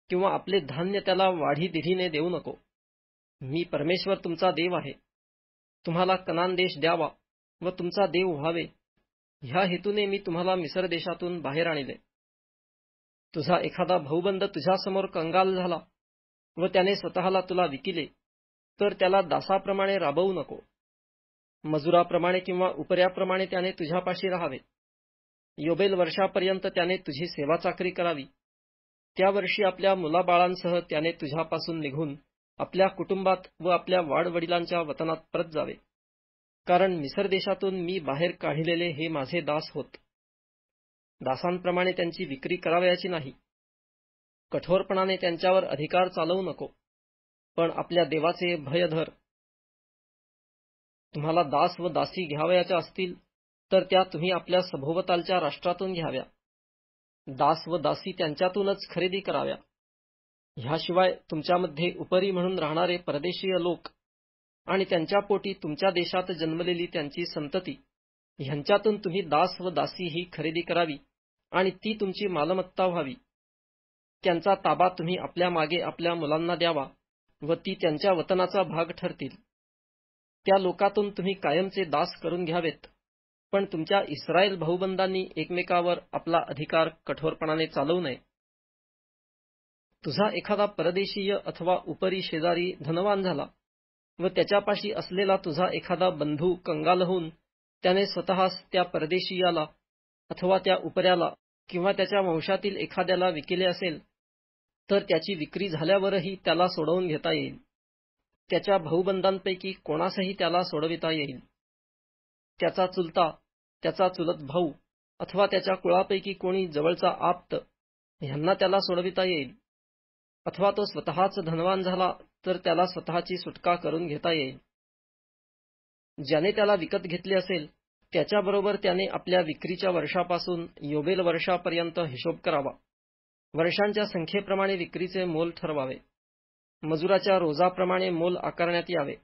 किंवा आपले धान्य त्याला वाढी दिधीने देऊ नको मी परमेश्वर तुमचा देव आहे तुम्हाला कनान देश द्यावा व तुमचा देव व्हावे ह्या हेतूने मी तुम्हाला मिसर देशातून बाहेर आणले तुझा एखादा भाऊबंद तुझ्यासमोर कंगाल झाला व त्याने स्वतःला तुला विकिले तर त्याला दासाप्रमाणे राबवू नको मजुराप्रमाणे किंवा उपऱ्याप्रमाणे त्याने तुझ्यापाशी राहावे योबेल वर्षापर्यंत त्याने तुझी सेवा चाकरी करावी त्या वर्षी आपल्या मुलाबाळांसह त्याने तुझ्यापासून निघून आपल्या कुटुंबात व आपल्या वाडवडिलांच्या वतनात परत जावे कारण मिसर देशातून मी बाहेर काढलेले हे माझे दास होत दासांप्रमाणे त्यांची विक्री करावयाची नाही कठोरपणाने त्यांच्यावर अधिकार चालवू नको पण आपल्या देवाचे भय धर तुम्हाला दास व दासी घ्यावयाच्या असतील तर त्या तुम्ही आपल्या सभोवतालच्या राष्ट्रातून घ्याव्या दास व दासी त्यांच्यातूनच खरेदी कराव्या ह्याशिवाय तुमच्यामध्ये उपरी म्हणून राहणारे परदेशीय लोक आणि त्यांच्या पोटी तुमच्या देशात जन्मलेली त्यांची संतती ह्यांच्यातून तुम्ही दास व दासी ही खरेदी करावी आणि ती तुमची मालमत्ता व्हावी त्यांचा ताबा तुम्ही आपल्या मागे आपल्या मुलांना द्यावा व ती त्यांच्या वतनाचा भाग ठरतील त्या लोकातून तुम्ही कायमचे दास करून घ्यावेत पण तुमच्या इस्रायल भाऊबंदांनी एकमेकावर आपला अधिकार कठोरपणाने चालवू नये तुझा एखादा परदेशीय अथवा उपरी शेजारी धनवान झाला व त्याच्यापाशी असलेला तुझा एखादा बंधू कंगाल होऊन त्याने स्वतःस त्या परदेशीयाला अथवा त्या उपऱ्याला किंवा त्याच्या वंशातील एखाद्याला विकेले असेल तर त्याची विक्री झाल्यावरही त्याला सोडवून घेता येईल त्याच्या भाऊबंधांपैकी कोणासही त्याला सोडविता येईल त्याचा चुलता त्याचा चुलत भाऊ अथवा त्याच्या कुळापैकी कोणी जवळचा आप्त यांना त्याला सोडविता येईल अथवा तो स्वतःच धनवान झाला तर त्याला स्वतःची सुटका करून घेता येईल ज्याने त्याला विकत घेतले असेल त्याच्याबरोबर त्याने आपल्या विक्रीच्या वर्षापासून योबेल वर्षापर्यंत हिशोब करावा वर्षांच्या संख्येप्रमाणे विक्रीचे मोल ठरवावे मजुराच्या रोजाप्रमाणे मोल आकारण्यात यावे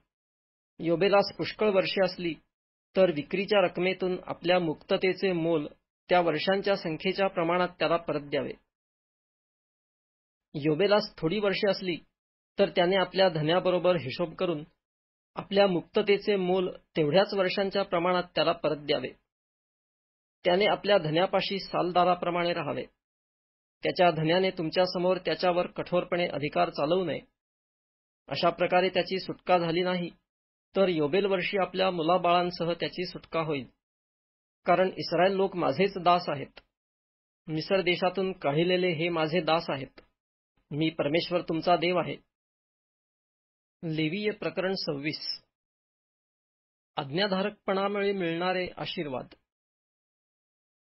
योबेलास पुष्कळ वर्षे असली तर विक्रीच्या रकमेतून आपल्या मुक्ततेचे मोल त्या वर्षांच्या संख्येच्या प्रमाणात त्याला परत द्यावे योबेलास थोडी वर्षे असली तर त्याने आपल्या धन्याबरोबर हिशोब करून आपल्या मुक्ततेचे मोल तेवढ्याच वर्षांच्या प्रमाणात त्याला परत द्यावे त्याने आपल्या धन्यापाशी सालदाराप्रमाणे राहावे त्याच्या धन्याने तुमच्यासमोर त्याच्यावर कठोरपणे अधिकार चालवू नये अशा प्रकारे त्याची सुटका झाली नाही तर योबेल वर्षी आपल्या मुलाबाळांसह त्याची सुटका होईल कारण इस्रायल लोक माझेच दास आहेत मिसर देशातून काढिलेले हे माझे दास आहेत मी परमेश्वर तुमचा देव आहे लेवीय प्रकरण सव्वीस आज्ञाधारकपणामुळे मिळणारे आशीर्वाद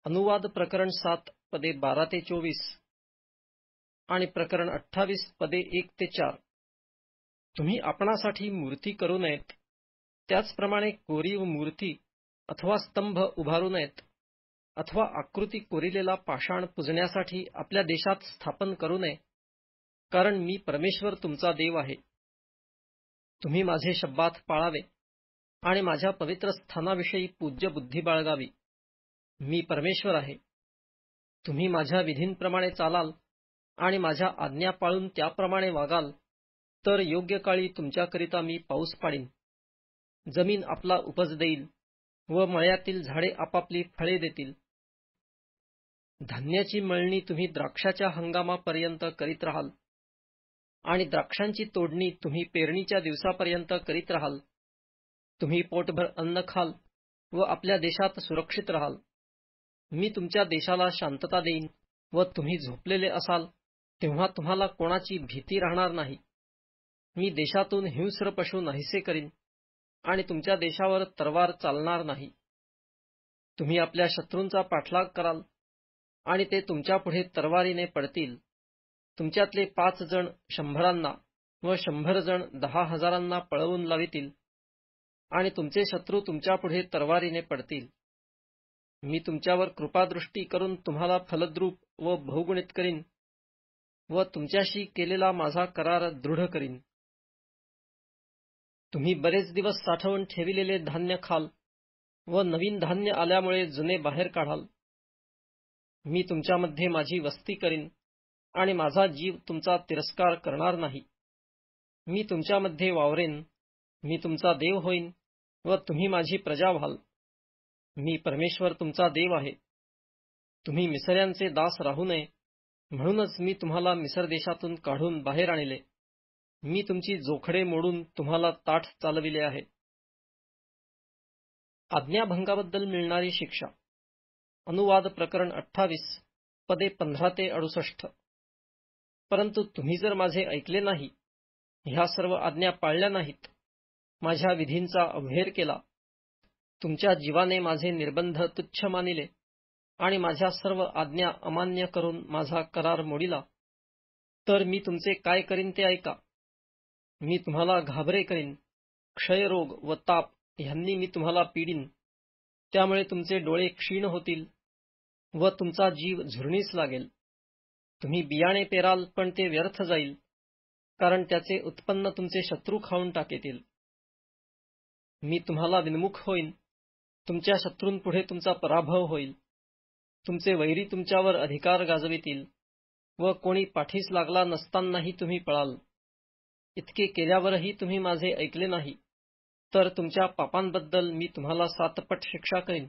अनुवाद प्रकरण सात पदे बारा ते चोवीस आणि प्रकरण अठ्ठावीस पदे एक ते चार तुम्ही आपणासाठी मूर्ती करू नयेत त्याचप्रमाणे कोरीव मूर्ती अथवा स्तंभ उभारू नयेत अथवा आकृती कोरिलेला पाषाण पूजण्यासाठी आपल्या देशात स्थापन करू नये कारण मी परमेश्वर तुमचा देव आहे तुम्ही माझे शब्दात पाळावे आणि माझ्या पवित्र स्थानाविषयी पूज्य बुद्धी बाळगावी मी परमेश्वर आहे तुम्ही माझ्या विधींप्रमाणे चालाल आणि माझ्या आज्ञा पाळून त्याप्रमाणे वागाल तर योग्य काळी तुमच्याकरिता मी पाऊस पाडीन जमीन आपला उपज देईल व मळ्यातील झाडे आपापली फळे देतील धान्याची मळणी तुम्ही द्राक्षाच्या हंगामापर्यंत करीत राहाल आणि द्राक्षांची तोडणी तुम्ही पेरणीच्या दिवसापर्यंत करीत राहाल तुम्ही पोटभर अन्न खाल व आपल्या देशात सुरक्षित राहाल मी तुमच्या देशाला शांतता देईन व तुम्ही झोपलेले असाल तेव्हा तुम्हाला कोणाची भीती राहणार नाही मी देशातून हिंस्र पशू नाहीसे करीन आणि तुमच्या देशावर तरवार चालणार नाही तुम्ही आपल्या शत्रूंचा पाठलाग कराल आणि ते तुमच्यापुढे तरवारीने पडतील तुमच्यातले पाच जण शंभरांना व शंभर जण दहा हजारांना पळवून लावितील आणि तुमचे शत्रू तुमच्यापुढे तरवारीने पडतील मी तुमच्यावर कृपादृष्टी करून तुम्हाला फलद्रूप व बहुगुणित करीन व तुमच्याशी केलेला माझा करार दृढ करीन तुम्ही बरेच दिवस साठवून ठेविलेले धान्य खाल व नवीन धान्य आल्यामुळे जुने बाहेर काढाल मी तुमच्यामध्ये माझी वस्ती करीन आणि माझा जीव तुमचा तिरस्कार करणार नाही मी तुमच्यामध्ये वावरेन मी तुमचा देव होईन व तुम्ही माझी प्रजा व्हाल मी परमेश्वर तुमचा देव आहे तुम्ही मिसऱ्यांचे दास राहू नये म्हणूनच मी तुम्हाला मिसर देशातून काढून बाहेर आणले मी तुमची जोखडे मोडून तुम्हाला ताठ चालविले आहे आज्ञाभंगाबद्दल मिळणारी शिक्षा अनुवाद प्रकरण अठ्ठावीस पदे पंधरा ते अडुसष्ट परंतु तुम्ही जर माझे ऐकले नाही ह्या सर्व आज्ञा पाळल्या नाहीत माझ्या विधींचा अवहेर केला तुमच्या जीवाने माझे निर्बंध तुच्छ मानिले आणि माझ्या सर्व आज्ञा अमान्य करून माझा करार मोडिला तर मी तुमचे काय करीन ते ऐका मी तुम्हाला घाबरे करीन क्षयरोग व ताप ह्यांनी मी तुम्हाला पिडीन त्यामुळे तुमचे डोळे क्षीण होतील व तुमचा जीव झुरणीस लागेल तुम्ही बियाणे पेराल पण ते व्यर्थ जाईल कारण त्याचे उत्पन्न तुमचे शत्रू खाऊन टाकेतील मी तुम्हाला विनमुख होईन तुमच्या शत्रूंपुढे तुमचा पराभव होईल तुमचे वैरी तुमच्यावर अधिकार गाजवितील व कोणी पाठीस लागला नसतानाही तुम्ही पळाल इतके केल्यावरही तुम्ही माझे ऐकले नाही तर तुमच्या पापांबद्दल मी तुम्हाला सातपट शिक्षा करीन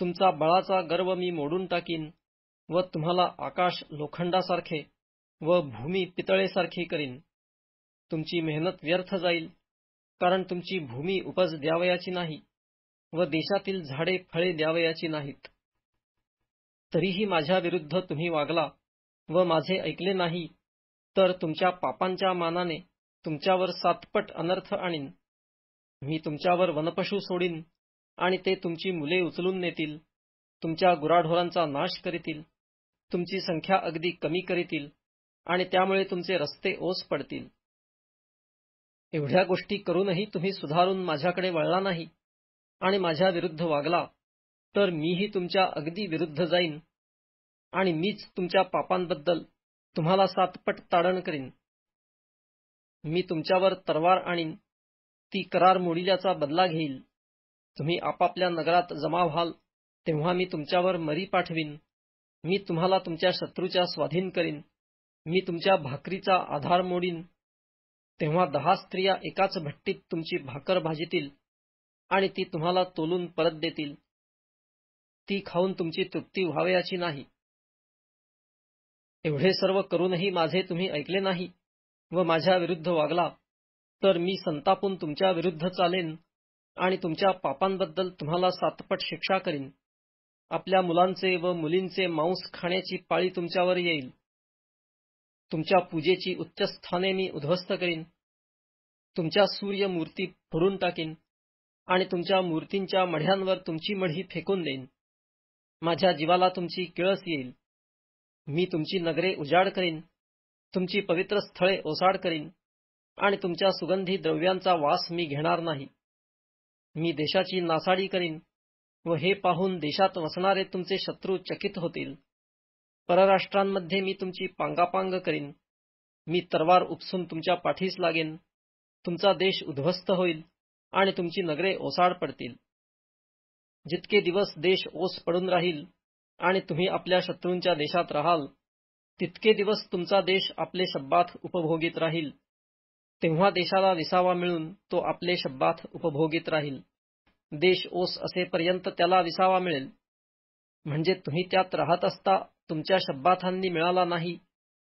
तुमचा बळाचा गर्व मी मोडून टाकीन व तुम्हाला आकाश लोखंडासारखे व भूमी पितळेसारखे करीन तुमची मेहनत व्यर्थ जाईल कारण तुमची भूमी उपज द्यावयाची नाही व देशातील झाडे फळे द्यावयाची नाहीत तरीही माझ्या विरुद्ध तुम्ही वागला व माझे ऐकले नाही तर तुमच्या पापांच्या मानाने तुमच्यावर सातपट अनर्थ आणीन मी तुमच्यावर वनपशू सोडीन आणि ते तुमची मुले उचलून नेतील तुमच्या गुराढोरांचा नाश करीतील तुमची संख्या अगदी कमी करतील आणि त्यामुळे तुमचे रस्ते ओस पडतील एवढ्या गोष्टी करूनही तुम्ही सुधारून माझ्याकडे वळला नाही आणि माझ्या विरुद्ध वागला तर मीही तुमच्या अगदी विरुद्ध जाईन आणि मीच तुमच्या पापांबद्दल तुम्हाला सातपट ताडण करीन मी तुमच्यावर तरवार आणीन ती करार मोडिल्याचा बदला घेईल तुम्ही आपापल्या नगरात जमा व्हाल तेव्हा मी तुमच्यावर मरी पाठवीन मी तुम्हाला तुमच्या शत्रूच्या स्वाधीन करीन मी तुमच्या भाकरीचा आधार मोडीन तेव्हा दहा स्त्रिया एकाच भट्टीत तुमची भाकर भाजतील आणि ती तुम्हाला तोलून परत देतील ती खाऊन तुमची तृप्ती व्हावयाची नाही एवढे सर्व करूनही माझे तुम्ही ऐकले नाही व माझ्या विरुद्ध वागला तर मी संतापून तुमच्या विरुद्ध चालेन आणि तुमच्या पापांबद्दल तुम्हाला सातपट शिक्षा करीन आपल्या मुलांचे व मुलींचे मांस खाण्याची पाळी तुमच्यावर येईल तुमच्या पूजेची उच्चस्थाने मी उद्ध्वस्त करीन तुमच्या सूर्य मूर्ती फोडून टाकीन आणि तुमच्या मूर्तींच्या मढ्यांवर तुमची मढी फेकून देईन माझ्या जीवाला तुमची किळस येईल मी तुमची नगरे उजाड करीन तुमची पवित्र स्थळे ओसाड करीन आणि तुमच्या सुगंधी द्रव्यांचा वास मी घेणार नाही मी देशाची नासाडी करीन व हे पाहून देशात वसणारे तुमचे शत्रू चकित होतील परराष्ट्रांमध्ये मी तुमची पांगापांग करीन मी तलवार उपसून तुमच्या पाठीस लागेन तुमचा देश उद्ध्वस्त होईल आणि तुमची नगरे ओसाड पडतील जितके दिवस देश ओस पडून राहील आणि तुम्ही आपल्या शत्रूंच्या देशात राहाल तितके दिवस तुमचा देश आपले शब्बाथ उपभोगीत राहील तेव्हा देशाला विसावा मिळून तो आपले शब्बाथ उपभोगीत राहील देश ओस असेपर्यंत त्याला विसावा मिळेल म्हणजे तुम्ही त्यात राहत असता तुमच्या शब्बाथांनी मिळाला नाही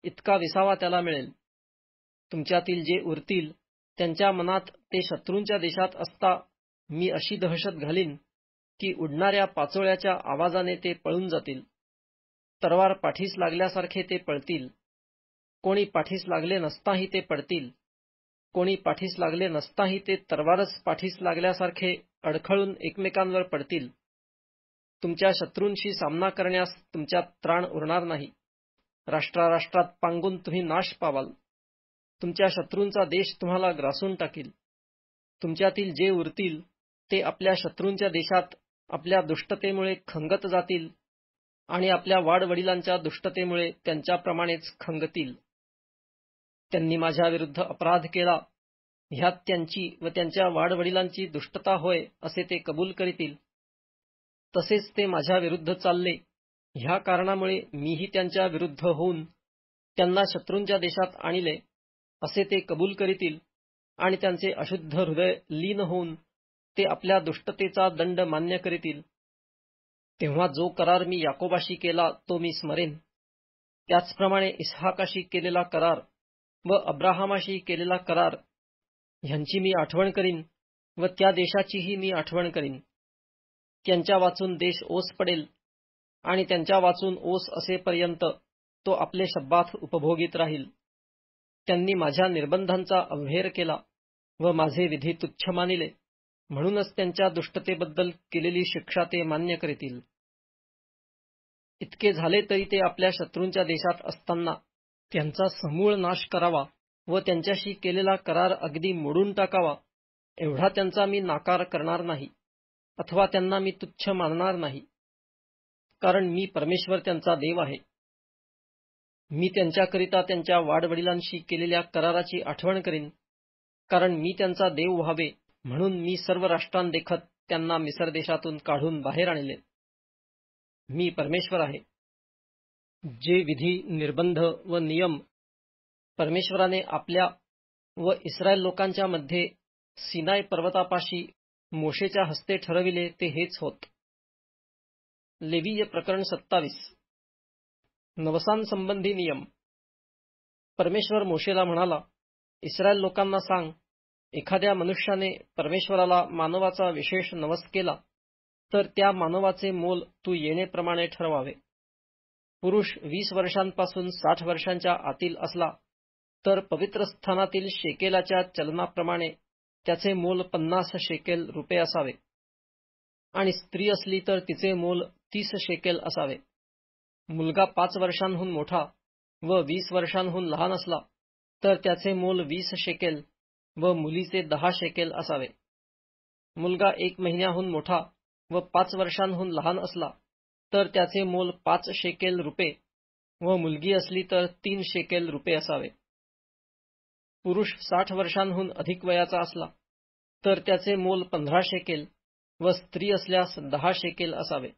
इतका विसावा त्याला मिळेल तुमच्यातील जे उरतील त्यांच्या मनात ते शत्रूंच्या देशात असता मी अशी दहशत घालीन की उडणाऱ्या पाचोळ्याच्या आवाजाने ते पळून जातील तरवार पाठीस लागल्यासारखे ते पळतील कोणी पाठीस लागले नसताही ते पळतील कोणी पाठीस लागले नसताही ते तरवारच पाठीस लागल्यासारखे अडखळून एकमेकांवर पडतील तुमच्या शत्रूंशी सामना करण्यास तुमच्यात त्राण उरणार नाही राष्ट्राराष्ट्रात पांगून तुम्ही नाश पावाल तुमच्या शत्रूंचा देश तुम्हाला ग्रासून टाकील तुमच्यातील जे उरतील ते आपल्या शत्रूंच्या देशात आपल्या दुष्टतेमुळे खंगत जातील आणि आपल्या वाडवडिलांच्या दुष्टतेमुळे त्यांच्याप्रमाणेच खंगतील त्यांनी माझ्याविरुद्ध अपराध केला ह्यात त्यांची व त्यांच्या वाडवडिलांची दुष्टता होय असे ते कबूल करीतील तसेच ते माझ्याविरुद्ध चालले ह्या कारणामुळे मीही त्यांच्या विरुद्ध होऊन त्यांना शत्रूंच्या देशात आणले असे ते कबूल करीतील आणि त्यांचे अशुद्ध हृदय लीन होऊन ते आपल्या दुष्टतेचा दंड मान्य करीतील तेव्हा जो करार मी याकोबाशी केला तो मी स्मरेन त्याचप्रमाणे इसहाकाशी केलेला करार व अब्राहमाशी केलेला करार ह्यांची मी आठवण करीन व त्या देशाचीही मी आठवण करीन त्यांच्या वाचून देश ओस पडेल आणि त्यांच्या वाचून ओस असेपर्यंत तो आपले शब्दात उपभोगीत राहील त्यांनी माझ्या निर्बंधांचा अवहेर केला व माझे विधी तुच्छ मानिले म्हणूनच त्यांच्या दुष्टतेबद्दल केलेली शिक्षा ते मान्य करतील इतके झाले तरी ते आपल्या शत्रूंच्या देशात असताना त्यांचा समूळ नाश करावा व त्यांच्याशी केलेला करार अगदी मोडून टाकावा एवढा त्यांचा मी नाकार करणार नाही अथवा त्यांना मी तुच्छ मानणार नाही कारण मी परमेश्वर त्यांचा देव आहे मी त्यांच्याकरिता त्यांच्या वाडवडिलांशी केलेल्या कराराची आठवण करीन कारण मी त्यांचा देव व्हावे म्हणून मी सर्व राष्ट्रांदेखत त्यांना मिसर देशातून काढून बाहेर आणले मी परमेश्वर आहे जे विधी निर्बंध व नियम परमेश्वराने आपल्या व इस्रायल लोकांच्या मध्ये सिनाय पर्वतापाशी मोशेच्या हस्ते ठरविले ते हेच होत लेवीय प्रकरण सत्तावीस नवसांसंबंधी नियम परमेश्वर मोशेला म्हणाला इस्रायल लोकांना सांग एखाद्या मनुष्याने परमेश्वराला मानवाचा विशेष नवस केला तर त्या मानवाचे मोल तू येणेप्रमाणे ठरवावे पुरुष वीस वर्षांपासून साठ वर्षांच्या आतील असला तर पवित्र स्थानातील शेकेलाच्या चलनाप्रमाणे त्याचे मोल पन्नास शेकेल रुपये असावे आणि स्त्री असली तर तिचे मोल तीस शेकेल असावे मुलगा पाच वर्षांहून मोठा व वीस वर्षांहून लहान असला तर त्याचे मोल वीस शेकेल व मुलीचे दहा शेकेल असावे मुलगा एक महिन्याहून मोठा व पाच वर्षांहून लहान असला तर त्याचे मोल पाच शेकेल रुपये व मुलगी असली तर तीन शेकेल रुपये असावे पुरुष साठ वर्षांहून अधिक वयाचा असला तर त्याचे मोल पंधरा शेकेल व स्त्री असल्यास दहा शेकेल असावे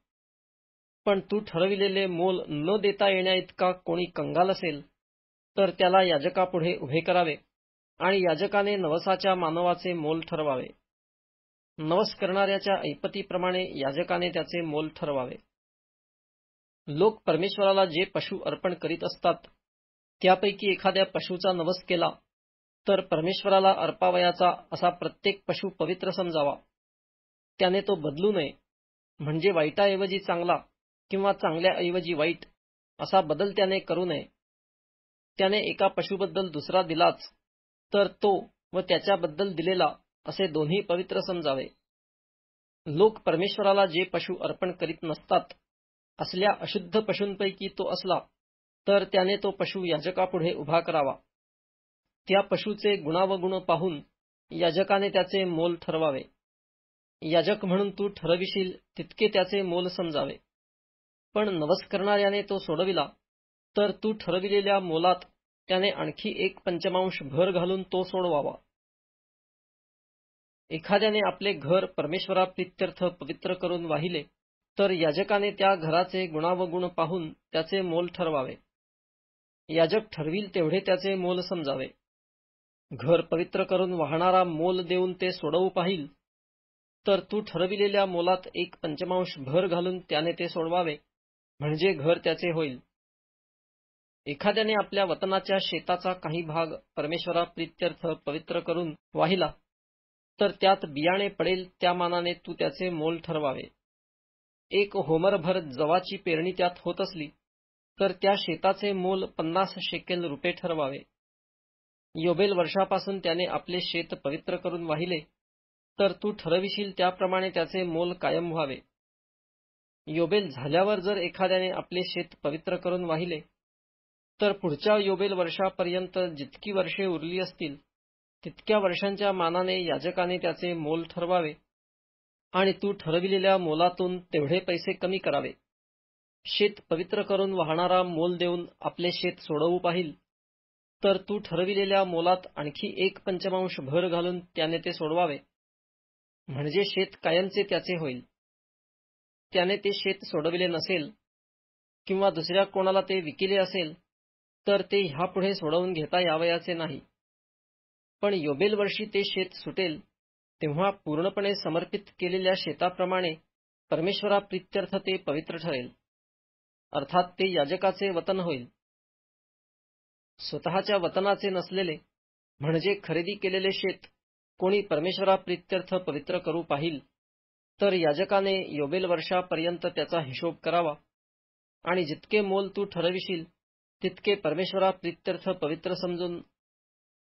पण तू ठरविलेले मोल न देता येण्याइतका कोणी कंगाल असेल तर त्याला याजकापुढे उभे करावे आणि याजकाने नवसाच्या मानवाचे मोल ठरवावे नवस करणाऱ्याच्या ऐपतीप्रमाणे याजकाने त्याचे मोल ठरवावे लोक परमेश्वराला जे पशु अर्पण करीत असतात त्यापैकी एखाद्या पशुचा नवस केला तर परमेश्वराला अर्पावयाचा असा प्रत्येक पशु पवित्र समजावा त्याने तो बदलू नये म्हणजे वाईटाऐवजी चांगला किंवा चांगल्याऐवजी वाईट असा बदल त्याने करू नये त्याने एका पशुबद्दल दुसरा दिलाच तर तो व त्याच्याबद्दल दिलेला असे दोन्ही पवित्र समजावे लोक परमेश्वराला जे पशु अर्पण करीत नसतात असल्या अशुद्ध पशूंपैकी तो असला तर त्याने तो पशु याजकापुढे उभा करावा त्या पशूचे गुणावगुण पाहून याजकाने त्याचे मोल ठरवावे याजक म्हणून तू ठरविशील तितके त्याचे मोल समजावे पण नवस करणाऱ्याने तो सोडविला तर तू ठरविलेल्या मोलात त्याने आणखी एक पंचमांश भर घालून तो सोडवावा एखाद्याने आपले घर परमेश्वराप्रित्यर्थ पवित्र करून वाहिले तर याजकाने त्या घराचे गुणावगुण पाहून त्याचे मोल ठरवावे याजक ठरविल तेवढे त्याचे मोल समजावे घर पवित्र करून वाहणारा मोल देऊन ते सोडवू पाहिल तर तू ठरविलेल्या मोलात एक पंचमांश भर घालून त्याने ते सोडवावे म्हणजे घर त्याचे होईल एखाद्याने आपल्या वतनाच्या शेताचा काही भाग परमेश्वराप्रित्यर्थ पवित्र करून वाहिला तर त्यात बियाणे पडेल त्या मानाने तू त्याचे मोल ठरवावे एक होमरभर जवाची पेरणी त्यात होत असली तर त्या शेताचे मोल पन्नास शेकेल रुपये ठरवावे योबेल वर्षापासून त्याने आपले शेत पवित्र करून वाहिले तर तू ठरविशील त्याप्रमाणे त्याचे मोल कायम व्हावे योबेल झाल्यावर जर एखाद्याने आपले शेत पवित्र करून वाहिले तर पुढच्या योबेल वर्षापर्यंत जितकी वर्षे उरली असतील तितक्या वर्षांच्या मानाने याजकाने त्याचे मोल ठरवावे आणि तू ठरविलेल्या मोलातून तेवढे पैसे कमी करावे शेत पवित्र करून वाहणारा मोल देऊन आपले शेत सोडवू पाहिल तर तू ठरविलेल्या मोलात आणखी एक पंचमांश भर घालून त्याने ते सोडवावे म्हणजे शेत कायमचे त्याचे होईल त्याने ते शेत सोडविले नसेल किंवा दुसऱ्या कोणाला ते विकिले असेल तर ते ह्यापुढे सोडवून घेता यावयाचे नाही पण योबेल वर्षी ते शेत सुटेल तेव्हा पूर्णपणे समर्पित केलेल्या शेताप्रमाणे परमेश्वराप्रित्यर्थ ते पवित्र ठरेल अर्थात ते याजकाचे वतन होईल स्वतःच्या वतनाचे नसलेले म्हणजे खरेदी केलेले शेत कोणी परमेश्वराप्रित्यर्थ पवित्र करू पाहिल तर याजकाने योबेल वर्षापर्यंत त्याचा हिशोब करावा आणि जितके मोल तू ठरविशील तितके परमेश्वराप्रित्यर्थ पवित्र समजून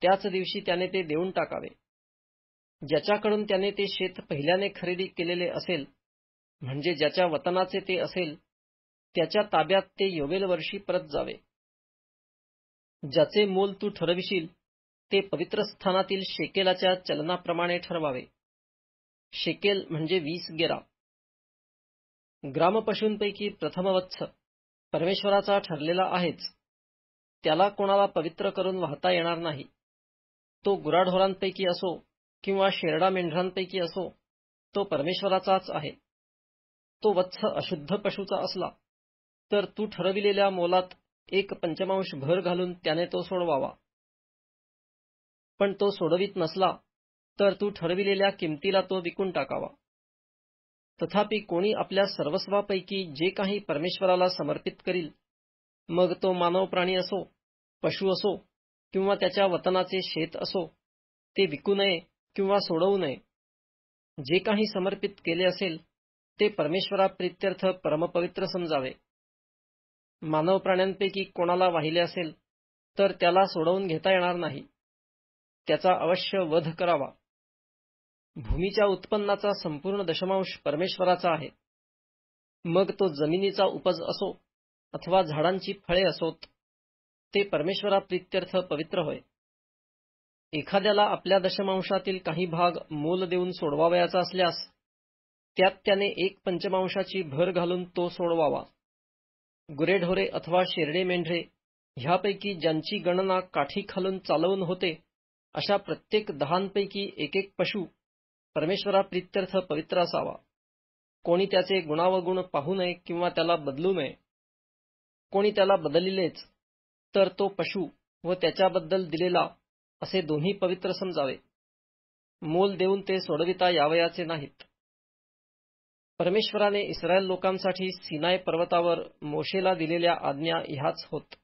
त्याच दिवशी त्याने ते देऊन टाकावे ज्याच्याकडून त्याने ते शेत पहिल्याने खरेदी केलेले असेल म्हणजे ज्याच्या वतनाचे ते असेल त्याच्या ताब्यात ते योवेल वर्षी परत जावे ज्याचे मोल तू ठरविशील ते पवित्र स्थानातील शेकेलाच्या चलनाप्रमाणे ठरवावे शेकेल म्हणजे वीस गेरा ग्रामपशूंपैकी प्रथमवत्स परमेश्वराचा ठरलेला आहेच त्याला कोणाला पवित्र करून वाहता येणार नाही तो गुराढोरांपैकी असो किंवा शेरडा मेंढरांपैकी असो तो परमेश्वराचाच आहे तो वत्स अशुद्ध पशूचा असला तर तू ठरविलेल्या मोलात एक पंचमांश भर घालून त्याने तो सोडवावा पण तो सोडवित नसला तर तू ठरविलेल्या किमतीला तो विकून टाकावा तथापि कोणी आपल्या सर्वस्वापैकी जे काही परमेश्वराला समर्पित करील मग तो मानव प्राणी असो पशु असो किंवा त्याच्या वतनाचे शेत असो ते विकू नये किंवा सोडवू नये जे काही समर्पित केले असेल ते परमेश्वराप्रित्यर्थ परमपवित्र समजावे मानव प्राण्यांपैकी कोणाला वाहिले असेल तर त्याला सोडवून घेता येणार नाही त्याचा अवश्य वध करावा भूमीच्या उत्पन्नाचा संपूर्ण दशमांश परमेश्वराचा आहे मग तो जमिनीचा उपज असो अथवा झाडांची फळे असोत ते परमेश्वराप्रित्यर्थ पवित्र होय एखाद्याला आपल्या दशमांशातील काही भाग मोल देऊन सोडवावयाचा असल्यास त्यात त्याने एक पंचमांशाची भर घालून तो सोडवावा गुरेढोरे अथवा शेरडे मेंढरे ह्यापैकी ज्यांची गणना काठी खालून चालवून होते अशा प्रत्येक दहांपैकी एक पशु परमेश्वरा प्रित्यर्थ पवित्र असावा कोणी त्याचे गुणावगुण पाहू नये किंवा त्याला बदलू नये कोणी त्याला बदलिलेच तर तो पशु व त्याच्याबद्दल दिलेला असे दोन्ही पवित्र समजावे मोल देऊन ते सोडविता यावयाचे नाहीत परमेश्वराने इस्रायल लोकांसाठी सिनाय पर्वतावर मोशेला दिलेल्या आज्ञा ह्याच होत